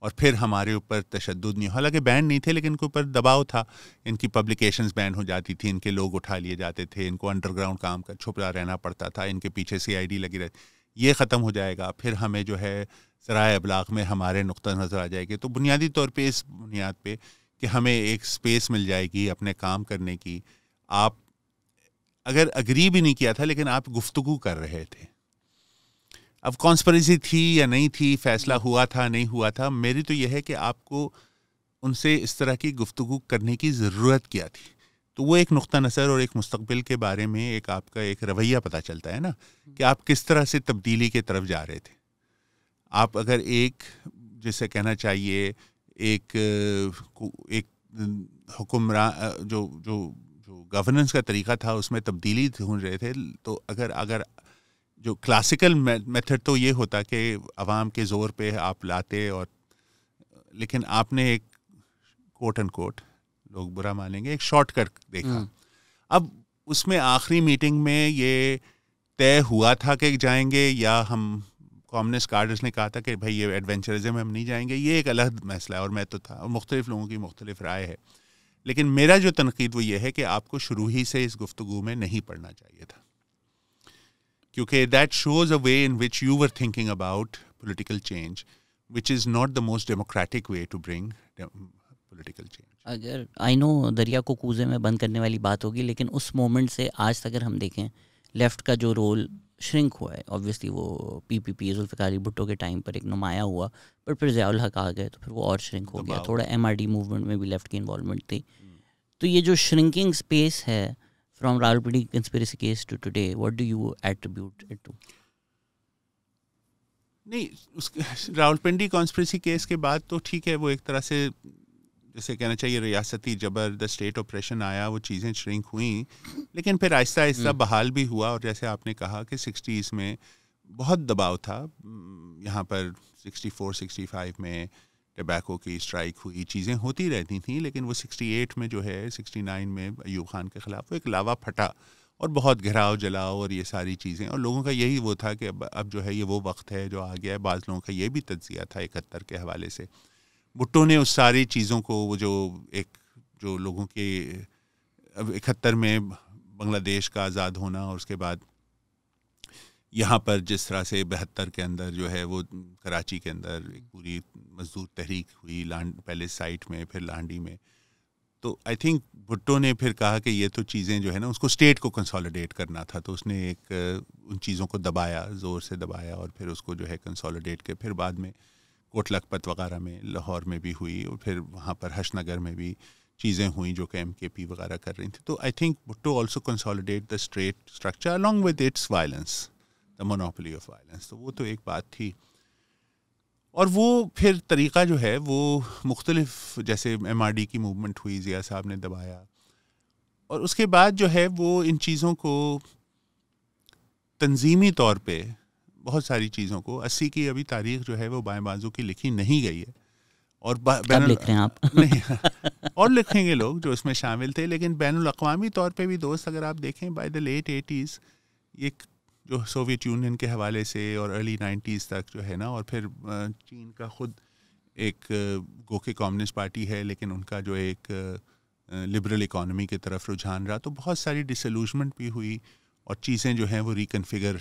और फिर हमारे ऊपर तशद नहीं हालांकि बैन नहीं थे लेकिन इनके ऊपर दबाव था इनकी पब्लिकेशंस बैन हो जाती थी इनके लोग उठा लिए जाते थे इनको अंडरग्राउंड काम कर छुपा रहना पड़ता था इनके पीछे सीआईडी लगी रहती ये ख़त्म हो जाएगा फिर हमें जो है जरा अबलाग में हमारे नुक़ नज़र आ जाएगी तो बुनियादी तौर पर इस बुनियाद पर कि हमें एक स्पेस मिल जाएगी अपने काम करने की आप अगर अग्री भी नहीं किया था लेकिन आप गुफ्तु कर रहे थे अब कॉन्स्परेंसी थी या नहीं थी फैसला हम्म। हुआ था नहीं हुआ था मेरी तो यह है कि आपको उनसे इस तरह की गुफ्तु करने की ज़रूरत क्या थी तो वो एक नुक़ नज़र और एक मुस्तबिल के बारे में एक आपका एक रवैया पता चलता है ना हम्म। कि आप किस तरह से तब्दीली के तरफ जा रहे थे आप अगर एक जैसे कहना चाहिए एक एक हुक्मरान जो जो जो गवर्नेंस का तरीका था उसमें तब्दीली ढूंढ रहे थे तो अगर अगर जो क्लासिकल मेथड तो ये होता कि आवाम के ज़ोर पे आप लाते और लेकिन आपने एक कोट एंड कोट लोग बुरा मानेंगे एक शॉर्ट कट देखा हम्म। अब उसमें आखिरी मीटिंग में ये तय हुआ था कि जाएंगे या हम कॉम्युनिस्ट कार्डर्स ने कहा था कि भाई ये एडवेंचरिज्म हम नहीं जाएंगे ये एक अलग मसला है और मैं तो था और मुख्तलिफ लोगों की मुख्तलिफ राय है लेकिन मेरा जो तनकीद वो ये है कि आपको शुरू ही से इस गुफ्तु में नहीं पढ़ना चाहिए था क्योंकि that shows a way in which you were thinking about political change which is not the most democratic way to bring political change अगर आई नो दरिया को कूजे में बंद करने वाली बात होगी लेकिन उस मोमेंट से आज तक अगर हम देखें लेफ़्ट का जो रोल श्रिंक हुआ है ऑब्वियसली वो P P P Zulfikar Bhutto के टाइम पर एक नुमाया हुआ पर फिर जयाल हक आ गए तो फिर वो और श्रिंक हो तो गया थोड़ा एम आर डी मूवमेंट में भी लेफ़्ट की इन्वॉलमेंट थी हम्म। तो ये जो श्रिंकिंग स्पेस है from Rawalpindi conspiracy case to today, what do you attribute it to? नहीं उस रावलपिंडी कॉन्स्परेसी केस के बाद तो ठीक है वो एक तरह से जैसे कहना चाहिए रियासती जबर द स्टेट ऑपरेशन आया वो चीज़ें श्रिंक हुई लेकिन फिर आहिस्ता आहिस्ता हम्म। बहाल भी हुआ और जैसे आपने कहा कि सिक्सटीज़ में बहुत दबाव था यहाँ पर सिक्सटी फोर सिक्सटी फाइव में टबैको की स्ट्राइक हुई चीज़ें होती रहती थी लेकिन वो 68 में जो है 69 में अयूब खान के ख़िलाफ़ एक लावा फटा और बहुत घिराव जलाओ और ये सारी चीज़ें और लोगों का यही वो था कि अब अब जो है ये वो वक्त है जो आ गया है बाज़ लोगों का ये भी तजिया था इकहत्तर के हवाले से भुट्टो ने उस सारी चीज़ों को वो जो एक जो लोगों के अब इकहत्तर में बांग्लादेश का आज़ाद होना और उसके बाद यहाँ पर जिस तरह से बहत्तर के अंदर जो है वो कराची के अंदर एक पूरी मजदूर तहरीक हुई लांड पहले साइट में फिर लांडी में तो आई थिंक भुट्टो ने फिर कहा कि ये तो चीज़ें जो है ना उसको स्टेट को कंसोलिडेट करना था तो उसने एक उन चीज़ों को दबाया ज़ोर से दबाया और फिर उसको जो है कंसोलिडेट के फिर बाद में कोट लखपत वगैरह में लाहौर में भी हुई और फिर वहाँ पर हशनगर में भी चीज़ें हुई जो कि एम के पी वगैरह कर रही थी तो I think Bhutto also consolidate the state structure along with its violence the monopoly of violence तो वो तो एक बात थी और वो फिर तरीका जो है वो मुख्तलिफ जैसे एम आर डी की मूवमेंट हुई ज़िया साहब ने दबाया और उसके बाद जो है वो इन चीज़ों को तंजीमी तौर पे बहुत सारी चीज़ों को अस्सी की अभी तारीख जो है वो बाएं बाजू की लिखी नहीं गई है और बैन लिख रहे हैं आप नहीं और लिखेंगे लोग जो इसमें शामिल थे लेकिन बैन अवी तौर पे भी दोस्त अगर आप देखें बाय द लेट एटीज़ ये जो सोवियत यूनियन के हवाले से और अर्ली नाइन्टीज़ तक जो है ना और फिर चीन का ख़ुद एक गोके कम्युनिस्ट पार्टी है लेकिन उनका जो एक लिबरल इकॉनमी की तरफ रुझान रहा तो बहुत सारी डिसलूजमेंट भी हुई और चीज़ें जो हैं वो रिकनफिगर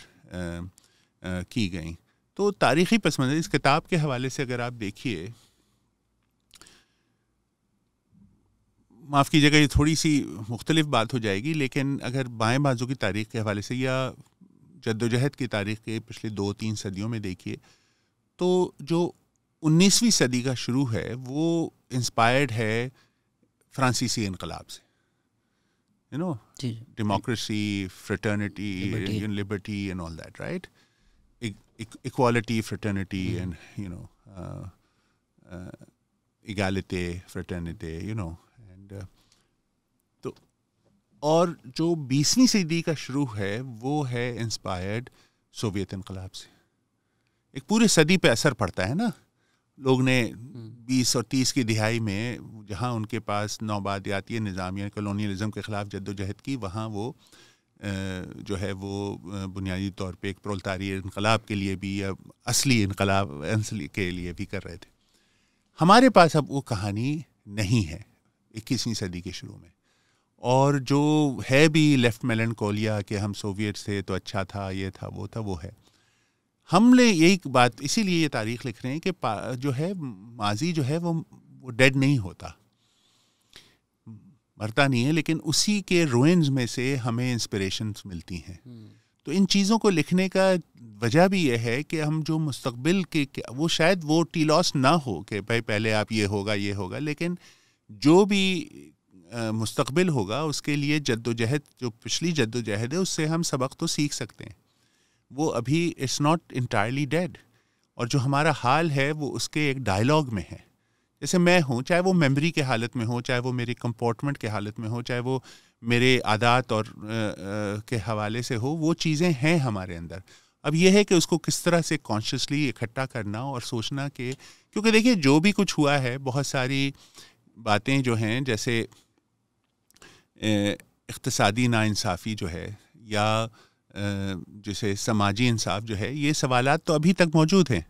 की गई तो तारीख़ी पस मंज़र इस किताब के हवाले से अगर आप देखिए माफ़ कीजिएगा ये थोड़ी सी मुख्तलिफ बात हो जाएगी लेकिन अगर बाएं बाजू की तारीख के हवाले से या जद्दोजहद की तारीख के पिछले दो तीन सदियों में देखिए तो जो 19वीं सदी का शुरू है वो इंस्पायर्ड है फ्रांसीसी इनकलाब से you know democracy fraternity liberty and all that right equality fraternity and you know egalite fraternite you know और जो बीसवीं सदी का शुरू है वो है इंस्पायर्ड सोवियत इनकलाब से एक पूरी सदी पे असर पड़ता है ना लोग ने 20 और 30 की दिहाई में जहाँ उनके पास नौबादियाती निज़ाम या कलोनियलिज़म के ख़िलाफ़ जद्दोजहद की वहाँ वो जो है वो बुनियादी तौर पे एक प्रोलतारी इनकलाब के लिए भी या असली इनकलाब असली के लिए भी कर रहे थे हमारे पास अब वो कहानी नहीं है इक्कीसवीं सदी के शुरू में और जो है भी लेफ्ट मेलन कोलिया के हम सोवियत से तो अच्छा था ये था वो था वो है हमने यही बात इसीलिए ये तारीख लिख रहे हैं कि जो है माजी जो है वो वो डेड नहीं होता मरता नहीं है लेकिन उसी के रोइंस में से हमें इंस्पिरेशन मिलती हैं हम्म। तो इन चीज़ों को लिखने का वजह भी यह है कि हम जो मुस्तबिल के वो शायद वो टीलॉस ना हो कि भाई पहले आप ये होगा ये होगा लेकिन जो भी मुस्तबिल होगा उसके लिए जद्दोजहद जो पिछली जद्दोजहद है उससे हम सबक तो सीख सकते हैं वो अभी इट्स नॉट इंटायरली डेड और जो हमारा हाल है वो उसके एक डायलॉग में है जैसे मैं हूँ चाहे वो मेमोरी के हालत में हो चाहे वो मेरे कंपोर्टमेंट के हालत में हो चाहे वो मेरे आदात और आ, आ, के हवाले से हो वो चीज़ें हैं हमारे अंदर अब यह है कि उसको किस तरह से कॉन्शियसली इकट्ठा करना और सोचना कि क्योंकि देखिए जो भी कुछ हुआ है बहुत सारी बातें जो हैं जैसे इकतसादी नाानसाफ़ी जो है या जैसे समाजी इंसाफ जो है ये सवाल तो अभी तक मौजूद हैं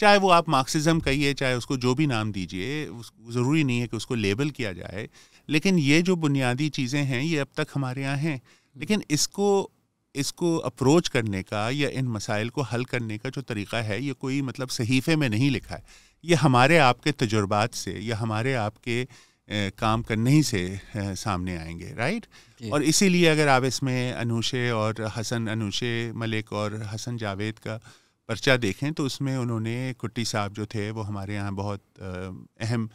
चाहे वो आप मार्क्सिज्म कहिए चाहे उसको जो भी नाम दीजिए ज़रूरी नहीं है कि उसको लेबल किया जाए लेकिन ये जो बुनियादी चीज़ें हैं ये अब तक हमारे यहाँ हैं लेकिन इसको इसको अप्रोच करने का या इन मसाइल को हल करने का जो तरीका है ये कोई मतलब सहीफे में नहीं लिखा है ये हमारे आपके तजुर्बात से या हमारे आपके काम करने ही से सामने आएंगे राइट और इसीलिए अगर आप इसमें अनूशे और हसन अनूशे मलिक और हसन जावेद का पर्चा देखें तो उसमें उन्होंने कुट्टी साहब जो थे वो हमारे यहाँ बहुत अहम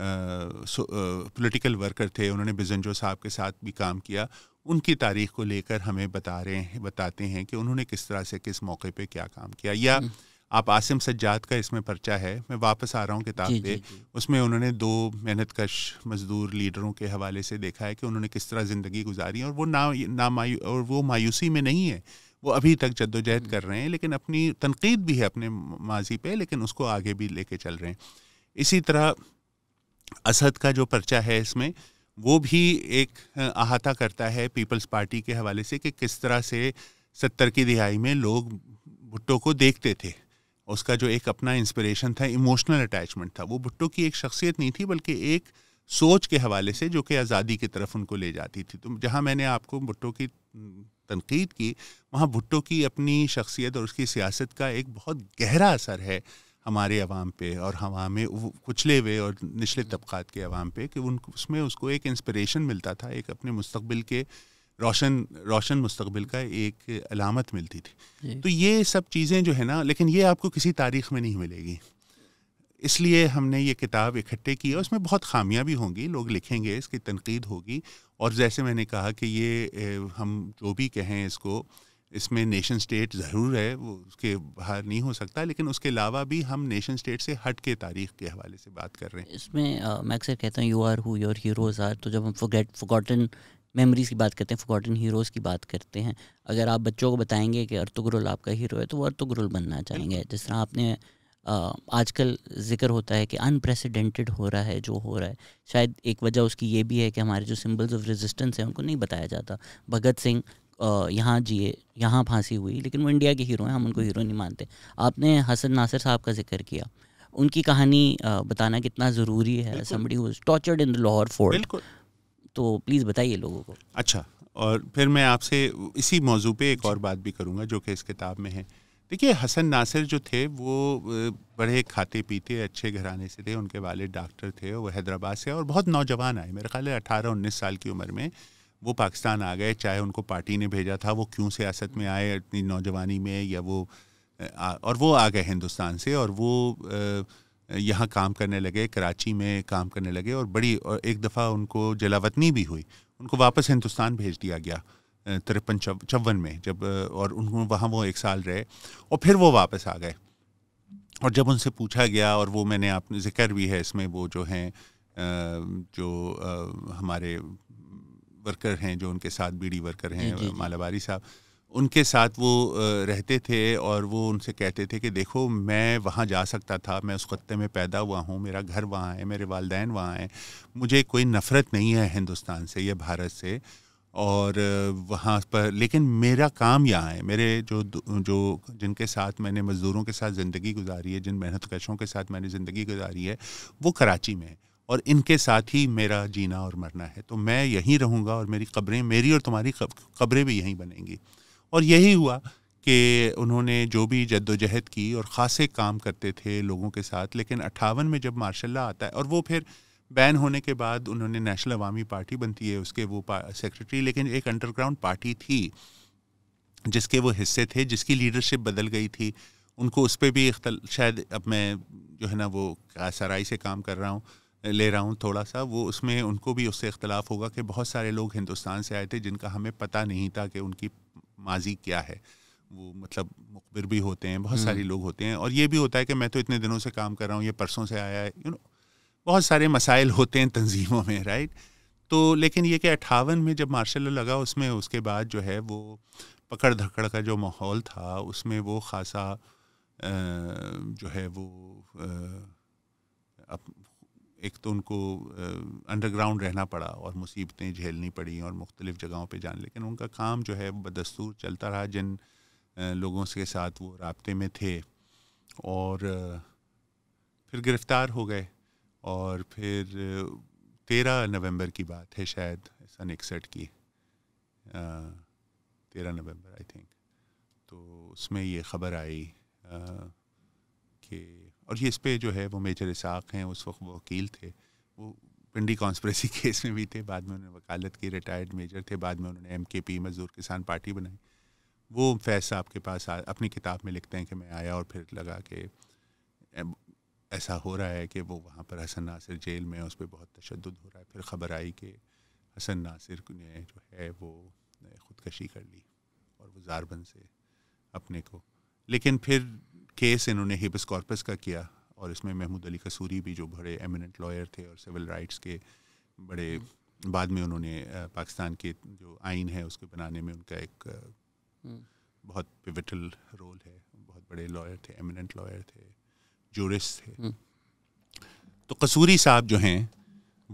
पॉलिटिकल वर्कर थे उन्होंने बिजनजो साहब के साथ भी काम किया उनकी तारीख को लेकर हमें बता रहे हैं बताते हैं कि उन्होंने किस तरह से किस मौके पे क्या काम किया या हम्म। आप आसिम सज्जाद का इसमें पर्चा है मैं वापस आ रहा हूँ किताब पे उसमें उन्होंने दो मेहनत कश मजदूर लीडरों के हवाले से देखा है कि उन्होंने किस तरह ज़िंदगी गुजारी और वो ना ना मायू और वो मायूसी में नहीं है वो अभी तक जद्दोजहद हम्म। कर रहे हैं लेकिन अपनी तनकीद भी है अपने माजी पे लेकिन उसको आगे भी लेके चल रहे हैं इसी तरह असद का जो पर्चा है इसमें वो भी एक अहाता करता है पीपल्स पार्टी के हवाले से कि किस तरह से सत्तर की दिहाई में लोग भुट्टो को देखते थे उसका जो एक अपना इंस्पिरेशन था इमोशनल अटैचमेंट था वो भुट्टो की एक शख्सियत नहीं थी बल्कि एक सोच के हवाले से जो कि आज़ादी की तरफ उनको ले जाती थी तो जहाँ मैंने आपको भुट्टो की तनकीद की वहाँ भुट्टो की अपनी शख्सियत और उसकी सियासत का एक बहुत गहरा असर है हमारे अवाम पे और में कुचले हुए और निचले तबक़ात के अवाम पे कि उन उसमें उसको एक इंस्पिरेशन मिलता था एक अपने मुस्तबिल के रोशन रोशन मुस्तबिल का एक अलामत मिलती थी तो ये सब चीज़ें जो है ना लेकिन ये आपको किसी तारीख में नहीं मिलेगी इसलिए हमने ये किताब इकट्ठे की है उसमें बहुत खामियां भी होंगी लोग लिखेंगे इसकी तनकीद होगी और जैसे मैंने कहा कि ये हम जो भी कहें इसको इसमें नेशन स्टेट ज़रूर है वो उसके बाहर नहीं हो सकता लेकिन उसके अलावा भी हम नेशन स्टेट से हट के तारीख के हवाले से बात कर रहे हैं इसमें आ, मैं अक्सर कहता हूँ you are who your heroes are तो जब हम फोगेट फॉरगॉटन मेमोरीज़ की बात करते हैं फॉरगॉटन हीरोज़ की बात करते हैं अगर आप बच्चों को बताएंगे कि अर्तुगरुल आपका हीरो है तो वो अर्तुगरुल बनना चाहेंगे जिस तरह आपने आजकल जिक्र होता है कि अनप्रेसिडेंटेड हो रहा है जो हो रहा है शायद एक वजह उसकी ये भी है कि हमारे जो सिम्बल्स ऑफ रेजिस्टेंस हैं उनको नहीं बताया जाता भगत सिंह यहाँ जिए यहाँ फांसी हुई लेकिन वो इंडिया के हीरो हैं हम उनको हीरो नहीं मानते आपने हसन नासिर साहब का जिक्र किया उनकी कहानी बताना कितना ज़रूरी है somebody tortured in the Lahore fort तो प्लीज़ बताइए लोगों को अच्छा और फिर मैं आपसे इसी मौजू पे एक और बात भी करूँगा जो कि इस किताब में है देखिए हसन नासिर जो थे वो बड़े खाते पीते अच्छे घराने से थे उनके वाले डॉक्टर थे वो हैदराबाद से और बहुत नौजवान आए मेरे ख्याल अठारह उन्नीस साल की उम्र में वो पाकिस्तान आ गए चाहे उनको पार्टी ने भेजा था वो क्यों सियासत में आए इतनी नौजवानी में या वो और वो आ गए हिंदुस्तान से और वो आ, यहाँ काम करने लगे कराची में काम करने लगे और बड़ी और एक दफ़ा उनको जलावतनी भी हुई उनको वापस हिंदुस्तान भेज दिया गया तिरपन चौवन में जब और उन वहाँ वो एक साल रहे और फिर वो वापस आ गए और जब उनसे पूछा गया और वो मैंने आप जिक्र भी है इसमें वो जो हैं जो हमारे वर्कर हैं जो उनके साथ बीडी वर्कर हैं मालाबारी साहब उनके साथ वो रहते थे और वो उनसे कहते थे कि देखो मैं वहाँ जा सकता था मैं उस खत्ते में पैदा हुआ हूँ मेरा घर वहाँ है मेरे वालदेन वहाँ हैं मुझे कोई नफ़रत नहीं है हिंदुस्तान से या भारत से और वहाँ पर लेकिन मेरा काम यहाँ है मेरे जो जो जिनके साथ मैंने मज़दूरों के साथ ज़िंदगी गुजारी है जिन मेहनत कशों के साथ मैंने ज़िंदगी गुजारी है वो कराची में है और इनके साथ ही मेरा जीना और मरना है तो मैं यहीं रहूँगा और मेरी खबरें मेरी और तुम्हारी ख़बरें भी यहीं बनेंगी और यही हुआ कि उन्होंने जो भी जद्दोजहद की और ख़ासे काम करते थे लोगों के साथ लेकिन अट्ठावन में जब मार्शल आता है और वो फिर बैन होने के बाद उन्होंने नेशनल अवामी पार्टी बनती है उसके वो सेक्रेटरी लेकिन एक अंडरग्राउंड पार्टी थी जिसके वो हिस्से थे जिसकी लीडरशिप बदल गई थी उनको उस पर भी शायद अब मैं जो है ना वो सराई से काम कर रहा हूँ ले रहा हूँ थोड़ा सा वो उसमें उनको भी उससे इख्तलाफ होगा कि बहुत सारे लोग हिंदुस्तान से आए थे जिनका हमें पता नहीं था कि उनकी माजी क्या है वो मतलब मुखबिर भी होते हैं बहुत सारे हम्म। लोग होते हैं और ये भी होता है कि मैं तो इतने दिनों से काम कर रहा हूँ ये परसों से आया है यू नो बहुत सारे मसाइल होते हैं तंजीमों में राइट तो लेकिन ये कि अट्ठावन में जब मार्शल लगा उसमें उसके बाद जो है वो पकड़ धकड़ का जो माहौल था उसमें वो खासा जो है वो एक तो उनको अंडरग्राउंड रहना पड़ा और मुसीबतें झेलनी पड़ी और मुख्तलिफ़ जगहों पर जान लेकिन उनका काम जो है बदस्तूर चलता रहा जिन लोगों के साथ वो रबते में थे और फिर गिरफ़्तार हो गए और फिर तेरह नवंबर की बात है शायद सन इकसठ की तेरह नवंबर आई थिंक तो उसमें ये ख़बर आई कि और ये इस पर जो है वो मेजर इसाक हैं उस वक्त वो वकील थे वो पिंडी कॉन्स्परेसी केस में भी थे बाद में उन्होंने वकालत की रिटायर्ड मेजर थे बाद में उन्होंने एम के पी मजदूर किसान पार्टी बनाई वो फैज साहब के पास आ, अपनी किताब में लिखते हैं कि मैं आया और फिर लगा कि ऐसा हो रहा है कि वो वहाँ पर हसन नासिर जेल में उस पर बहुत तशद हो रहा है फिर ख़बर आई कि हसन नासिर ने जो है वो ख़ुदकशी कर ली और वो जारबन से अपने को लेकिन फिर केस इन्होंने हिबस कॉर्पस का किया और इसमें महमूद अली कसूरी भी जो बड़े एमिनेंट लॉयर थे और सिविल राइट्स के बड़े बाद में उन्होंने पाकिस्तान के जो आइन है उसके बनाने में उनका एक हम्म। बहुत पिविटल रोल है बहुत बड़े लॉयर थे एमिनेंट लॉयर थे जूरिस्ट थे हम्म। तो कसूरी साहब जो हैं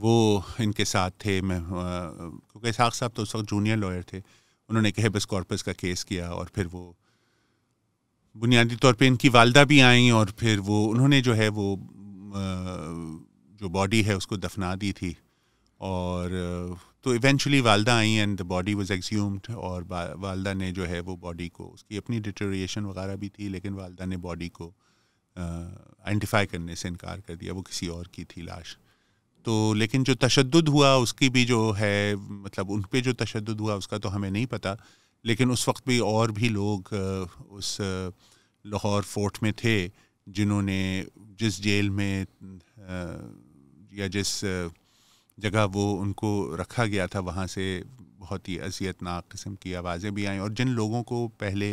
वो इनके साथ थे मैं क्योंकि साख साहब तो उस वक्त जूनियर लॉयर थे उन्होंने हिबस कॉर्पस का केस किया और फिर वो बुनियादी तौर पे इनकी वालदा भी आई और फिर वो उन्होंने जो है वो जो बॉडी है उसको दफना दी थी और तो इवेंचुअली वालदा आई and the body was exhumed और वालदा ने जो है वो बॉडी को उसकी अपनी डिटोरिएशन वगैरह भी थी लेकिन वालदा ने बॉडी को आइडेंटिफाई करने से इनकार कर दिया वो किसी और की थी लाश तो लेकिन जो तशद हुआ उसकी भी जो है मतलब उन पर जो तशद हुआ उसका तो हमें नहीं पता लेकिन उस वक्त भी और भी लोग उस लाहौर फोर्ट में थे जिन्होंने जिस जेल में या जिस जगह वो उनको रखा गया था वहाँ से बहुत ही अजियतनाक किस्म की आवाज़ें भी आई और जिन लोगों को पहले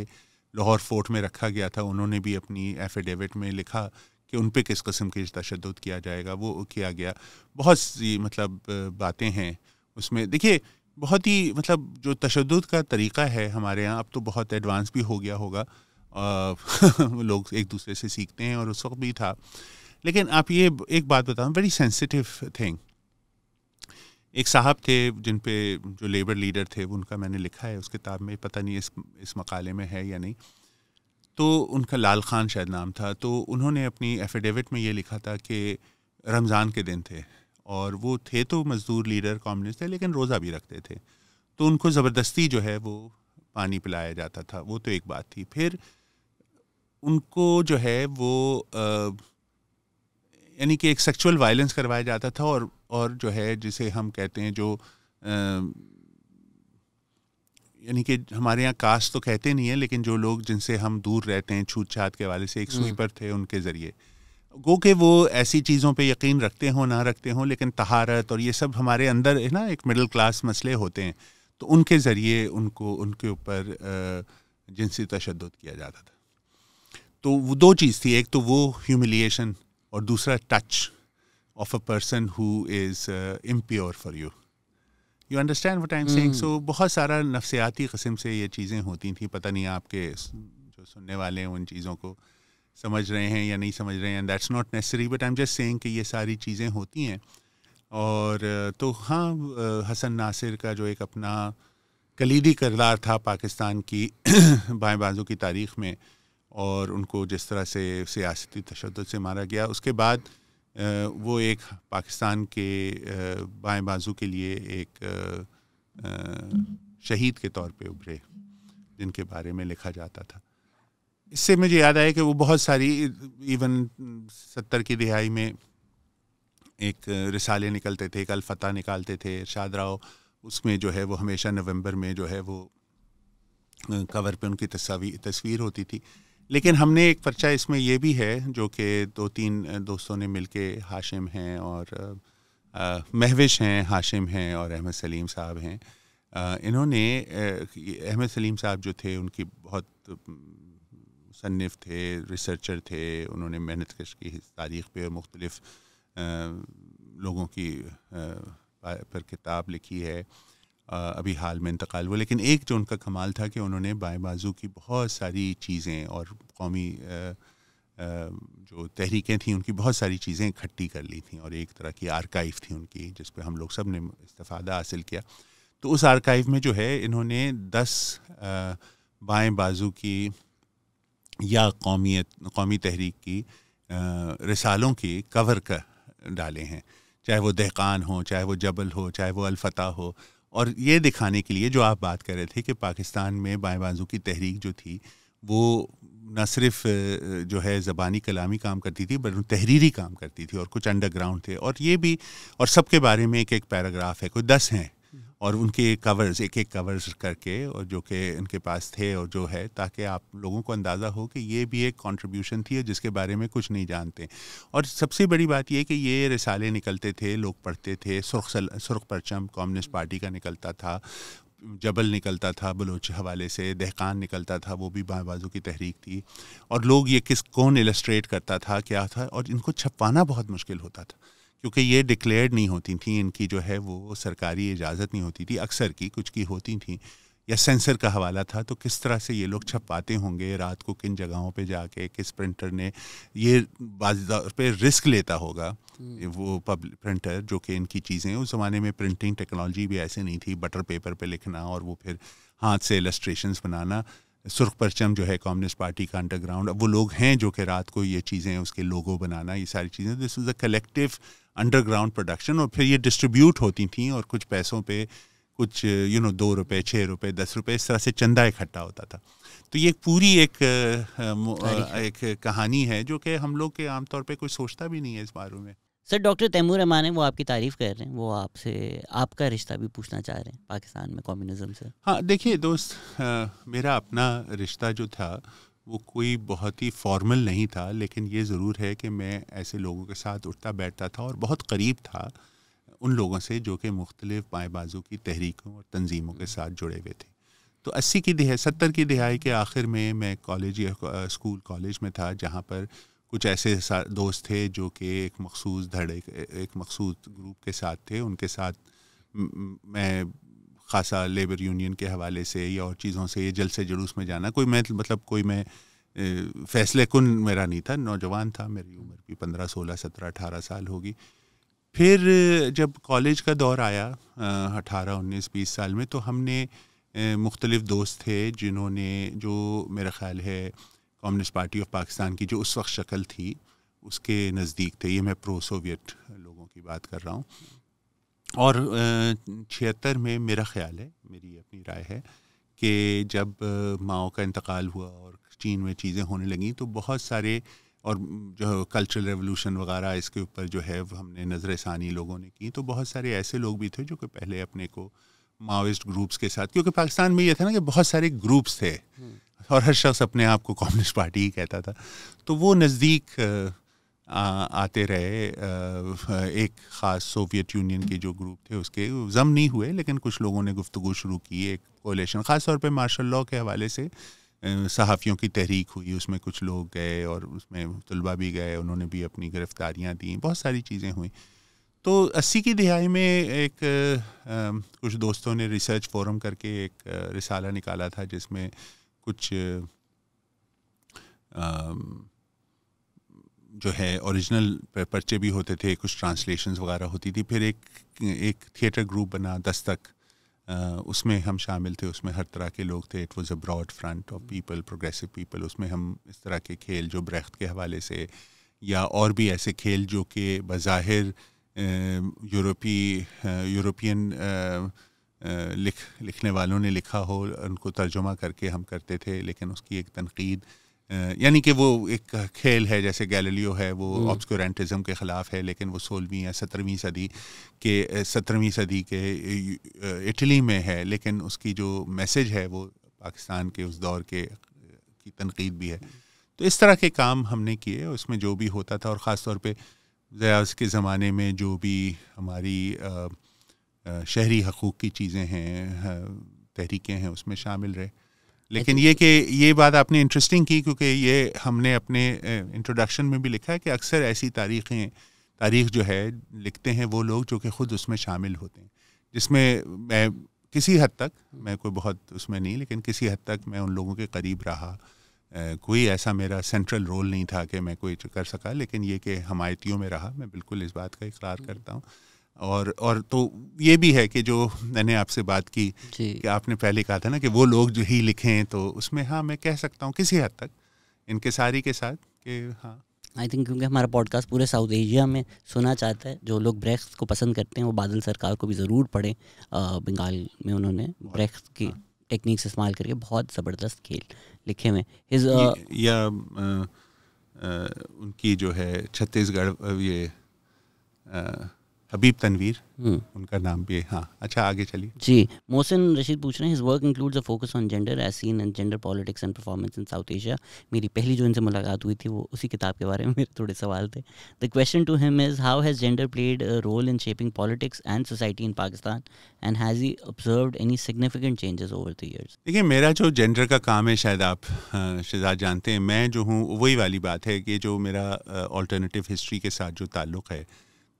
लाहौर फोर्ट में रखा गया था उन्होंने भी अपनी एफिडेविट में लिखा कि उन पर किस कस्म के तशद किया जाएगा वो किया गया बहुत सी मतलब बातें हैं उसमें देखिए बहुत ही मतलब जो तशद का तरीका है हमारे यहाँ अब तो बहुत एडवांस भी हो गया होगा लोग एक दूसरे से सीखते हैं और उस वक्त भी था लेकिन आप ये एक बात बताऊँ वेरी सेंसिटिव थिंग एक साहब थे जिन पे जो लेबर लीडर थे उनका मैंने लिखा है उस किताब में पता नहीं इस इस मकाले में है या नहीं तो उनका लाल खान शायद नाम था तो उन्होंने अपनी एफिडेविट में ये लिखा था कि रमज़ान के दिन थे और वो थे तो मज़दूर लीडर कम्युनिस्ट थे लेकिन रोज़ा भी रखते थे तो उनको ज़बरदस्ती जो है वो पानी पिलाया जाता था वो तो एक बात थी फिर उनको जो है वो यानी कि एक सेक्सुअल वायलेंस करवाया जाता था और और जो है जिसे हम कहते हैं जो यानी कि हमारे यहाँ कास्ट तो कहते नहीं है लेकिन जो लोग जिनसे हम दूर रहते हैं छूत छात के वाले से एक सुई हम्म। पर थे उनके ज़रिए गो के वो ऐसी चीज़ों पे यकीन रखते हों ना रखते हों लेकिन तहारत और ये सब हमारे अंदर है ना एक मिडिल क्लास मसले होते हैं तो उनके ज़रिए उनको उनके ऊपर जिनसी तशद किया जाता था तो वो दो चीज़ थी एक तो वो ह्यूमिलिएशन और दूसरा touch of a person who is impure for you you understand what I am saying so बहुत सारा नफसियाती कस्म से ये चीज़ें होती थी पता नहीं आपके जो सुनने वाले हैं उन चीज़ों को समझ रहे हैं या नहीं समझ रहे हैं that's not necessary but I am just saying कि ये सारी चीज़ें होती हैं और तो हाँ हसन नासिर का जो एक अपना कलीदी करदार था पाकिस्तान की बाएँ बाजू की तारीख में और उनको जिस तरह से सियासती तशद से मारा गया उसके बाद वो एक पाकिस्तान के बाएँ बाजू के लिए एक शहीद के तौर पे उभरे जिनके बारे में लिखा जाता था इससे मुझे याद आया कि वो बहुत सारी इवन सत्तर की दिहाई में एक रिसाले निकलते थे एक अलफता निकालते थे इरशाद राव उसमें जो है वो हमेशा नवंबर में जो है वो कवर पे उनकी तस्वीर तस्वीर होती थी लेकिन हमने एक पर्चा इसमें ये भी है जो कि दो तीन दोस्तों ने मिल के हाशिम हैं और महविश हैं हाशिम हैं और अहमद सलीम साहब हैं इन्होंने अहमद सलीम साहब जो थे उनकी बहुत मुसनफ़ थे रिसर्चर थे उन्होंने मेहनत कश की तारीख़ पर मुख्तलफ़ लोगों की पर किताब लिखी है अभी हाल में इंतकाल हुआ लेकिन एक जो उनका कमाल था कि उन्होंने बाएँ बाजू की बहुत सारी चीज़ें और कौमी जो तहरीकें थीं उनकी बहुत सारी चीज़ें इकट्ठी कर ली थी और एक तरह की आर्काइव थी उनकी जिस पर हम लोग सब ने इस्ता हासिल किया तो उस आर्काइव में जो है इन्होंने दस बाएं बाजू की या कौमी कौमी तहरीक की रसालों की कवर कर डाले हैं चाहे वो दहकान हो चाहे वो जबल हो चाहे वो अलफता हो और ये दिखाने के लिए जो आप बात कर रहे थे कि पाकिस्तान में बाएँ बाजू की तहरीक जो थी वो न सिर्फ जो है ज़बानी कलामी काम करती थी बल्कि तहरीरी काम करती थी और कुछ अंडरग्राउंड थे और ये भी और सबके बारे में एक एक पैराग्राफ है कोई दस हैं और उनके कवर्स एक एक कवर्स करके और जो कि इनके पास थे और जो है ताकि आप लोगों को अंदाज़ा हो कि ये भी एक कंट्रीब्यूशन थी जिसके बारे में कुछ नहीं जानते और सबसे बड़ी बात यह कि ये रिसाले निकलते थे लोग पढ़ते थे सुर्ख सुर्ख परचम कम्युनिस्ट पार्टी का निकलता था जबल निकलता था बलोच हवाले से दहकान निकलता था वो भी बाबाजू की तहरीक थी और लोग ये किस कौन इलस्ट्रेट करता था क्या था और इनको छपवाना बहुत मुश्किल होता था क्योंकि ये डिक्लेयर्ड नहीं होती थी इनकी जो है वो सरकारी इजाज़त नहीं होती थी अक्सर की कुछ की होती थी या सेंसर का हवाला था तो किस तरह से ये लोग छपाते होंगे रात को किन जगहों पे जाके किस प्रिंटर ने ये बाजार पे रिस्क लेता होगा हम्म। वो पब्लिक प्रिंटर जो कि इनकी चीज़ें उस ज़माने में प्रिंटिंग टेक्नोलॉजी भी ऐसे नहीं थी बटर पेपर पे लिखना और वो फिर हाथ से एलस्ट्रेशन बनाना सुर्ख परचम जो है कम्युनिस्ट पार्टी का अंडरग्राउंड अब वो लोग हैं जो कि रात को ये चीज़ें उसके लोगो बनाना ये सारी चीज़ें this is a collective underground production और फिर ये डिस्ट्रीब्यूट होती थी और कुछ पैसों पे कुछ यू नो दो रुपए छः रुपए दस रुपए इस तरह से चंदा इकट्ठा होता था तो ये पूरी एक एक कहानी है जो कि हम लोग के आमतौर पे कोई सोचता भी नहीं है इस बारे में सर डॉक्टर तैमूर रहमान है वो आपकी तारीफ कर रहे हैं वो आपसे आपका रिश्ता भी पूछना चाह रहे हैं पाकिस्तान में कम्युनिज्म से हाँ देखिए दोस्त मेरा अपना रिश्ता जो था वो कोई बहुत ही फॉर्मल नहीं था लेकिन ये ज़रूर है कि मैं ऐसे लोगों के साथ उठता बैठता था और बहुत करीब था उन लोगों से जो कि मुख्तलिफ बाएँ बाजू की तहरीकों और तनजीमों के साथ जुड़े हुए थे तो अस्सी की दिहाई सत्तर की दिहाई के आखिर में मैं कॉलेज या स्कूल कॉलेज में था जहाँ पर कुछ ऐसे दोस्त थे जो कि एक मखसूस धड़े एक मखसूस ग्रुप के साथ थे उनके साथ मैं खासा लेबर यूनियन के हवाले से या और चीज़ों से ये जलसे जुलूस में जाना कोई मैं मतलब कोई मैं फैसले कन मेरा नहीं था नौजवान था मेरी उम्र भी पंद्रह सोलह सत्रह अठारह साल होगी फिर जब कॉलेज का दौर आया अठारह उन्नीस बीस साल में तो हमने मुख्तलिफ दोस्त थे जिन्होंने जो मेरा ख्याल है कम्युनिस्ट पार्टी ऑफ पाकिस्तान की जो उस वक्त शक्ल थी उसके नज़दीक थे ये मैं प्रो सोवियत लोगों की बात कर रहा हूँ और छिहत्तर में मेरा ख्याल है मेरी अपनी राय है कि जब माओ का इंतकाल हुआ और चीन में चीज़ें होने लगीं तो बहुत सारे और जो कल्चरल रेवोल्यूशन वगैरह इसके ऊपर जो है हमने नज़र षानी लोगों ने की तो बहुत सारे ऐसे लोग भी थे जो कि पहले अपने को माओइस्ट ग्रुप्स के साथ क्योंकि पाकिस्तान में ये था ना कि बहुत सारे ग्रुप्स थे हम्म। और हर शख्स अपने आप को कम्युनिस्ट पार्टी ही कहता था तो वो नज़दीक आते रहे एक ख़ास सोवियत यूनियन के जो ग्रुप थे उसके जम नहीं हुए लेकिन कुछ लोगों ने गुफ्तु शुरू की एक कोलेशन ख़ास तौर पे मार्शल लॉ के हवाले से सहाफ़ियों की तहरीक हुई उसमें कुछ लोग गए और उसमें तलबा भी गए उन्होंने भी अपनी गिरफ़्तारियाँ दी बहुत सारी चीज़ें हुई तो अस्सी की दिहाई में एक आ, कुछ दोस्तों ने रिसर्च फोरम करके एक रिसाला निकाला था जिसमें कुछ आ, जो है ओरिजिनल पर्चे भी होते थे कुछ ट्रांसलेशंस वगैरह होती थी फिर एक एक थिएटर ग्रुप बना दस्तक उसमें हम शामिल थे उसमें हर तरह के लोग थे it was a broad front of people progressive people उसमें हम इस तरह के खेल जो ब्रेख्त के हवाले से या और भी ऐसे खेल जो कि बज़ाहिर यूरोपी यूरोपियन लिख लिखने वालों ने लिखा हो उनको तर्जुमा करके हम करते थे लेकिन उसकी एक तनकीद यानी कि वो एक खेल है जैसे गैलेलियो है वो हम्म। ऑब्सक्योरेंटिज्म के ख़िलाफ़ है लेकिन वो सोलहवीं या सत्रहवीं सदी के सत्रहवीं सदी के इटली में है लेकिन उसकी जो मैसेज है वो पाकिस्तान के उस दौर के की तनकीद भी है तो इस तरह के काम हमने किए उसमें जो भी होता था और ख़ास तौर पर जयाज के ज़माने में जो भी हमारी शहरी हकूक़ की चीज़ें हैं तहरीकें हैं उसमें शामिल रहे लेकिन ये कि ये बात आपने इंटरेस्टिंग की क्योंकि ये हमने अपने इंट्रोडक्शन में भी लिखा है कि अक्सर ऐसी तारीखें तारीख जो है लिखते हैं वो लोग जो कि ख़ुद उसमें शामिल होते हैं जिसमें मैं किसी हद तक मैं कोई बहुत उसमें नहीं लेकिन किसी हद तक मैं उन लोगों के करीब रहा कोई ऐसा मेरा सेंट्रल रोल नहीं था कि मैं कोई कर सका लेकिन ये कि हमायतियों में रहा मैं बिल्कुल इस बात का इकरार हम्म। करता हूँ और और तो ये भी है कि जो मैंने आपसे बात की कि आपने पहले कहा था ना कि वो लोग जो ही लिखें तो उसमें हाँ मैं कह सकता हूँ किसी हद तक इनके सारी के साथ कि हाँ आई थिंक क्योंकि हमारा पॉडकास्ट पूरे साउथ एशिया में सुना चाहता है जो लोग ब्रेक्स को पसंद करते हैं वो बादल सरकार को भी ज़रूर पढ़ें बंगाल में उन्होंने ब्रेक्स की हाँ। टेक्निक्स इस्तेमाल करके बहुत ज़बरदस्त खेल लिखे हुए हिज या उनकी जो है छत्तीसगढ़ ये हबीब तनवीर हम्म। उनका नाम भी है हाँ अच्छा आगे चलिए जी मोहसिन रशीद पूछ रहे हैं his work includes a focus on gender as seen and gender politics and performance in South Asia मेरी पहली जो इनसे मुलाकात हुई थी वो उसी किताब के बारे में मेरे थोड़े सवाल थे the question to him is how has gender played role in shaping politics and society in Pakistan and has he observe any significant changes over the years देखिए मेरा जो जेंडर का काम है शायद आप शहजाद जानते हैं मैं जो हूँ वही वाली बात है कि जो मेरा ऑल्टरनेटिव हिस्ट्री के साथ जो ताल्लुक़ है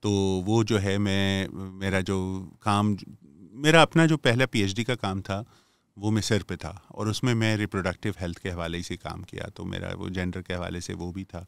तो वो जो है मैं मेरा जो काम मेरा अपना जो पहला पीएचडी का काम था वो मैं सिर पे था और उसमें मैं रिप्रोडक्टिव हेल्थ के हवाले से काम किया तो मेरा वो जेंडर के हवाले से वो भी था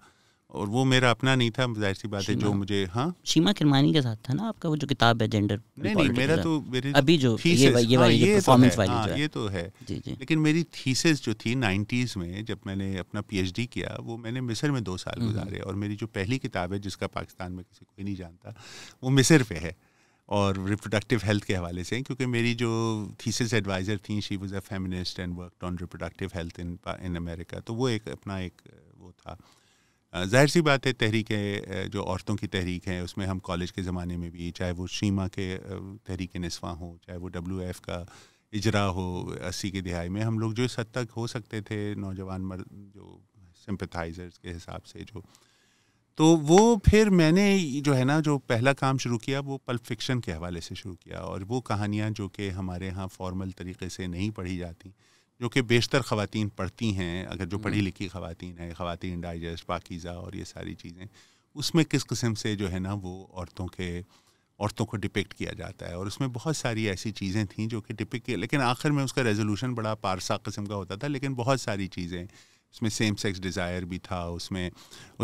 और वो मेरा अपना नहीं था जाहिर सी बात है जो मुझे हाँ सीमा किरमानी के साथ था ना आपका वो जो किताब है जेंडर नहीं नहीं मेरा तो मेरे अभी जो ये ये वाली ये हाँ, तो है, वाली हाँ, जो है। ये तो है जी जी लेकिन मेरी थीसिस जो थी नाइन्टीज़ में जब मैंने अपना पीएचडी किया वो मैंने मिस्र में दो साल हम्म, हम्म। गुजारे और मेरी जो पहली किताब है जिसका पाकिस्तान में किसी कोई नहीं जानता वो मिस्र पे है और रिप्रोडक्टिव हेल्थ के हवाले से क्योंकि मेरी जो थीसिस एडवाइज़र थी she was a feminist and work on reproductive health in in America तो वो एक अपना एक वो था ज़ाहिर सी बात है तहरीक जो औरतों की तहरीक है उसमें हम कॉलेज के ज़माने में भी चाहे वो शीमा के तहरीक नस्वा हो चाहे वो डब्ल्यू एफ का इजरा हो अस्सी की दिहाई में हम लोग जो इस हद तक हो सकते थे नौजवान मर्द जो सिम्पथाइजर के हिसाब से जो तो वो फिर मैंने जो है ना जो पहला काम शुरू किया वो पल्प फिक्शन के हवाले से शुरू किया और वो कहानियाँ जो कि हमारे यहाँ फॉर्मल तरीके से नहीं पढ़ी जाती जो कि बेशतर ख़वान पढ़ती हैं अगर जो पढ़ी हम्म। लिखी ख़वान हैं ख़वान डाइजेस्ट पाकिज़ा और ये सारी चीज़ें उसमें किस किस्म से जो है ना वो औरतों के औरतों को डिपिक्ट किया जाता है और उसमें बहुत सारी ऐसी चीज़ें थीं जो कि डिपिक्ट लेकिन आखिर में उसका रेजोल्यूशन बड़ा पारसा किस्म का होता था लेकिन बहुत सारी चीज़ें उसमें सेम सेक्स डिज़ायर भी था उसमें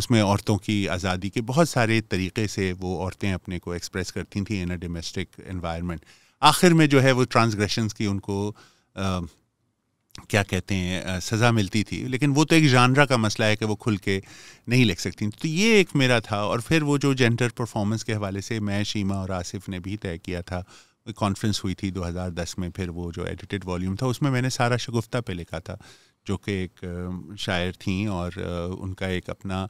उसमें औरतों की आज़ादी के बहुत सारे तरीके से वो औरतें अपने को एक्सप्रेस करती थी इन अ डोमेस्टिक इन्वायरमेंट आखिर में जो है वो ट्रांसग्रेशन की उनको क्या कहते हैं सज़ा मिलती थी लेकिन वो तो एक जानरा का मसला है कि वो खुल के नहीं लिख सकती तो ये एक मेरा था और फिर वो जो जेंडर परफॉर्मेंस के हवाले से मैं शीमा और आसिफ ने भी तय किया था कॉन्फ्रेंस हुई थी 2010 में फिर वो जो एडिटेड वॉल्यूम था उसमें मैंने सारा शगुफ्ता पे लिखा था जो कि एक शायर थी और उनका एक अपना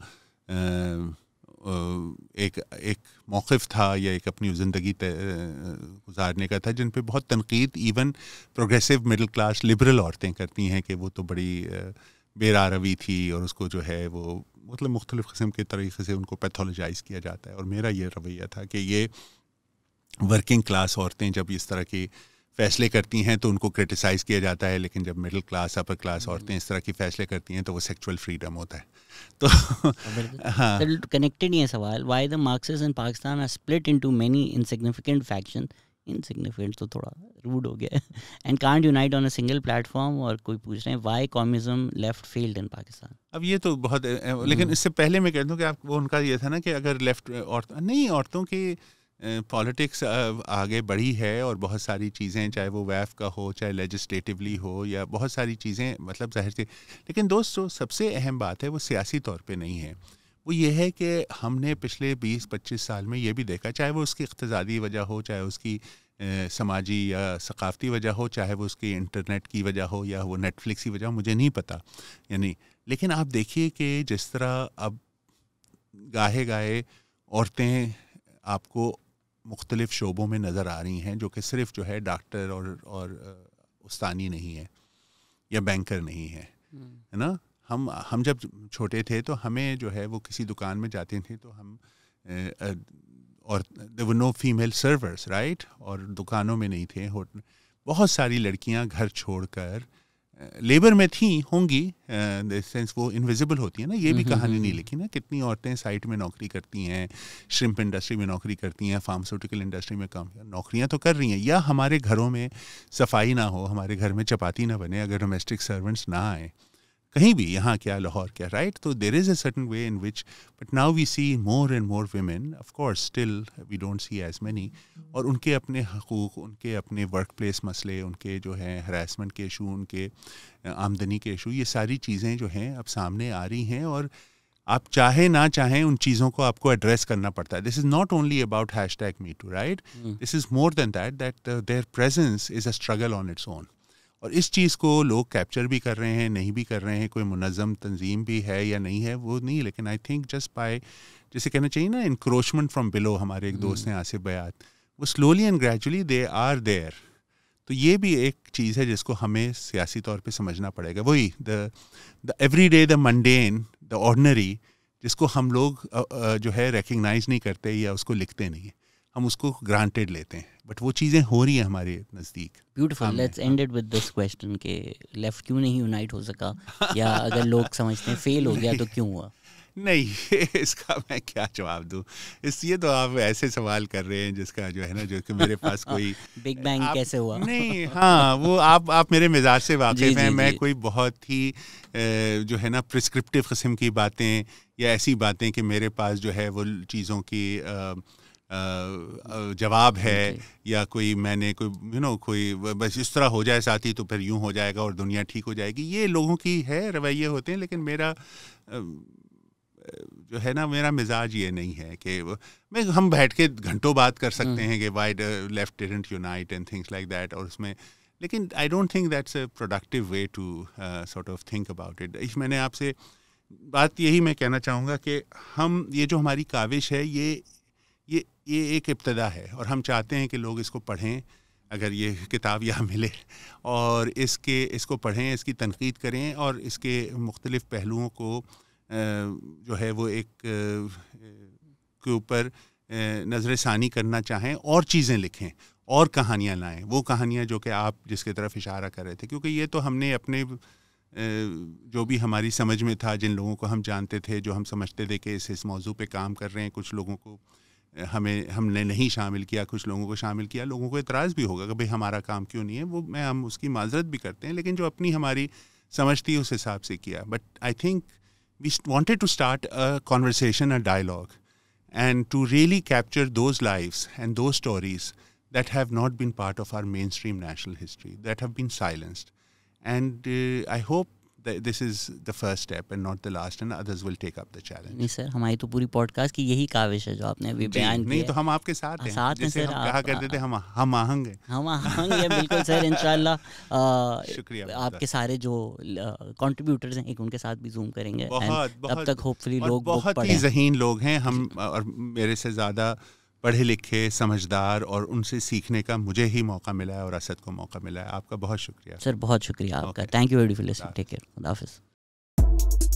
एक एक मौक़ था या एक अपनी ज़िंदगी गुजारने का था जिन पे बहुत तनकीद even progressive middle class liberal औरतें करती हैं कि वो तो बड़ी बेरा थी और उसको जो है वो मतलब मुख्तलिफ़ किस्म के तरीके से उनको पैथोलोजाइज़ किया जाता है और मेरा ये रवैया था कि ये वर्किंग क्लास औरतें जब इस तरह की फैसले करती हैं तो उनको क्रिटिसाइज़ किया जाता है लेकिन जब मिडिल क्लास अपर क्लास औरतें इस तरह की फैसले करती हैं तो वो सेक्चुअल फ्रीडम होता है तो कनेक्टेड ही हाँ। है सवाल why the Marxists in Pakistan are split in into many insignificant faction insignificant तो थोड़ा रूड हो गया and can't unite on a single platform और कोई पूछ रहे हैं why communism left failed in Pakistan अब ये तो बहुत लेकिन hmm. इससे पहले मैं कह दूँ कि आप वो उनका ये था ना कि अगर लेफ्ट औरत नहीं औरतों की पॉलिटिक्स आगे बढ़ी है और बहुत सारी चीज़ें चाहे वो वैफ का हो चाहे लेजिस्लेटिवली हो या बहुत सारी चीज़ें मतलब जाहिर से लेकिन दोस्तों सबसे अहम बात है वो सियासी तौर पे नहीं है वो ये है कि हमने पिछले 20-25 साल में ये भी देखा चाहे वो उसकी इकतजादी वजह हो चाहे उसकी समाजी या सकाफ़ती वजह हो चाहे वो उसकी इंटरनेट की वजह हो या वो नेटफ्लिक्स की वजह हो मुझे नहीं पता यानी लेकिन आप देखिए कि जिस तरह अब गाहे गाहे औरतें आपको मुख्तलिफ़ शोबों में नज़र आ रही हैं जो कि सिर्फ जो है डॉक्टर और और उस्तानी नहीं है या बैंकर नहीं है है ना हम हम जब छोटे थे तो हमें जो है वो किसी दुकान में जाते थे तो हम और दे और नो फीमेल सर्वर्स राइट और दुकानों में नहीं थे होटल बहुत सारी लड़कियां घर छोड़कर लेबर में थी होंगी सेंस uh, वो इनविजिबल होती है ना ये भी हम्म, कहानी हम्म, नहीं हम्म। लिखी ना कितनी औरतें साइट में नौकरी करती हैं श्रिम्प इंडस्ट्री में नौकरी करती हैं फार्मास्यूटिकल इंडस्ट्री में काम नौकरियां तो कर रही हैं या हमारे घरों में सफाई ना हो हमारे घर में चपाती ना बने अगर डोमेस्टिक सर्वेंट्स ना आए कहीं भी यहाँ क्या लाहौर क्या राइट तो there is a certain way in which but now we see more and more women of course still we don't see as many और उनके अपने हकूक़ उनके अपने वर्क प्लेस मसले उनके जो हैं हरासमेंट के इशू उनके आमदनी के इशू ये सारी चीज़ें जो हैं अब सामने आ रही हैं और आप चाहे ना चाहे उन चीज़ों को आपको एड्रेस करना पड़ता है this is not only about hashtag me too right this is more than that that their presence is a struggle on its own और इस चीज़ को लोग कैप्चर भी कर रहे हैं नहीं भी कर रहे हैं कोई मुनज़म तंजीम भी है या नहीं है वो नहीं लेकिन आई थिंक जस्ट बाय जैसे कहना चाहिए ना इंक्रोचमेंट फ्रॉम बिलो हमारे एक दोस्त हम्म। हैं आसिफ बयात वो slowly and gradually they are there तो ये भी एक चीज़ है जिसको हमें सियासी तौर पे समझना पड़ेगा वही the the every day the mundane the ordinary जिसको हम लोग जो है रिकग्नाइज नहीं करते या उसको लिखते नहीं है हम उसको ग्रांटेड लेते हैं बट वो चीज़ें हो रही हैं हमारे नज़दीक beautiful let's ended with this question के लेफ्ट क्यों नहीं यूनाइट हो सका या अगर लोग समझते हैं फेल हो गया तो क्यों हुआ नहीं इसका मैं क्या जवाब दूं इसलिए तो आप ऐसे सवाल कर रहे हैं जिसका जो है ना जो कि मेरे पास कोई बिग बैंग कैसे हुआ नहीं हाँ वो आप आप मेरे मिजाज से वाकिफ हैं मैं कोई बहुत ही जो है ना प्रिस्क्रिप्टिव कस्म की बातें या ऐसी बातें कि मेरे पास जो है वो चीज़ों की जवाब है या कोई मैंने कोई यू you नो know, कोई बस इस तरह हो जाए साथी तो फिर यूं हो जाएगा और दुनिया ठीक हो जाएगी ये लोगों की है रवैये होते हैं लेकिन मेरा जो है ना मेरा मिजाज ये नहीं है कि मैं हम बैठ के घंटों बात कर सकते हम्म। हैं कि why the left didn't unite and things like that और उसमें लेकिन I don't think that's a productive way to sort of think about it इस मैंने आपसे बात यही मैं कहना चाहूँगा कि हम ये जो हमारी काविश है ये ये एक इब्तदा है और हम चाहते हैं कि लोग इसको पढ़ें अगर ये किताब यहाँ मिले और इसके इसको पढ़ें इसकी तनकीद करें और इसके मुख्तलिफ़ पहलुओं को जो है वो एक के ऊपर नज़र षानी करना चाहें और चीज़ें लिखें और कहानियाँ लाएँ वो कहानियाँ जो कि आप जिसके तरफ इशारा कर रहे थे क्योंकि ये तो हमने अपने जो भी हमारी समझ में था जिन लोगों को हम जानते थे जो हम समझते थे कि इस इस मौजू पे काम कर रहे हैं कुछ लोगों को हमें हमने नहीं शामिल किया कुछ लोगों को शामिल किया लोगों को एतराज़ भी होगा कि भाई हमारा काम क्यों नहीं है वो मैं हम उसकी माजरत भी करते हैं लेकिन जो अपनी हमारी समझती है उस हिसाब से किया but I think we wanted to start a conversation a dialogue and to really capture those life and those stories that have not been part of our mainstream national history that have been silenced and I hope this is the first step and not the last and others will take up the challenge नहीं sir हमारी तो पूरी podcast की यही काविश है जो आपने अभी बयान नहीं तो हम आपके साथ हाँ, हैं साथ हैं सर हम कहा करते थे हम हम आहंग हैं हम आहंग हैं बिल्कुल सर इंशाल्लाह शुक्रिया आपके सारे जो कंट्रीब्यूटर्स हैं एक उनके साथ भी जूम करेंगे बहुत, तब तक होपफुली लोग बहुत ही जहीन लोग हैं हम और मेरे से ज़्यादा पढ़े लिखे समझदार और उनसे सीखने का मुझे ही मौका मिला है और असद को मौका मिला है आपका बहुत शुक्रिया सर बहुत शुक्रिया आपका thank you very full take care खुदाफिज़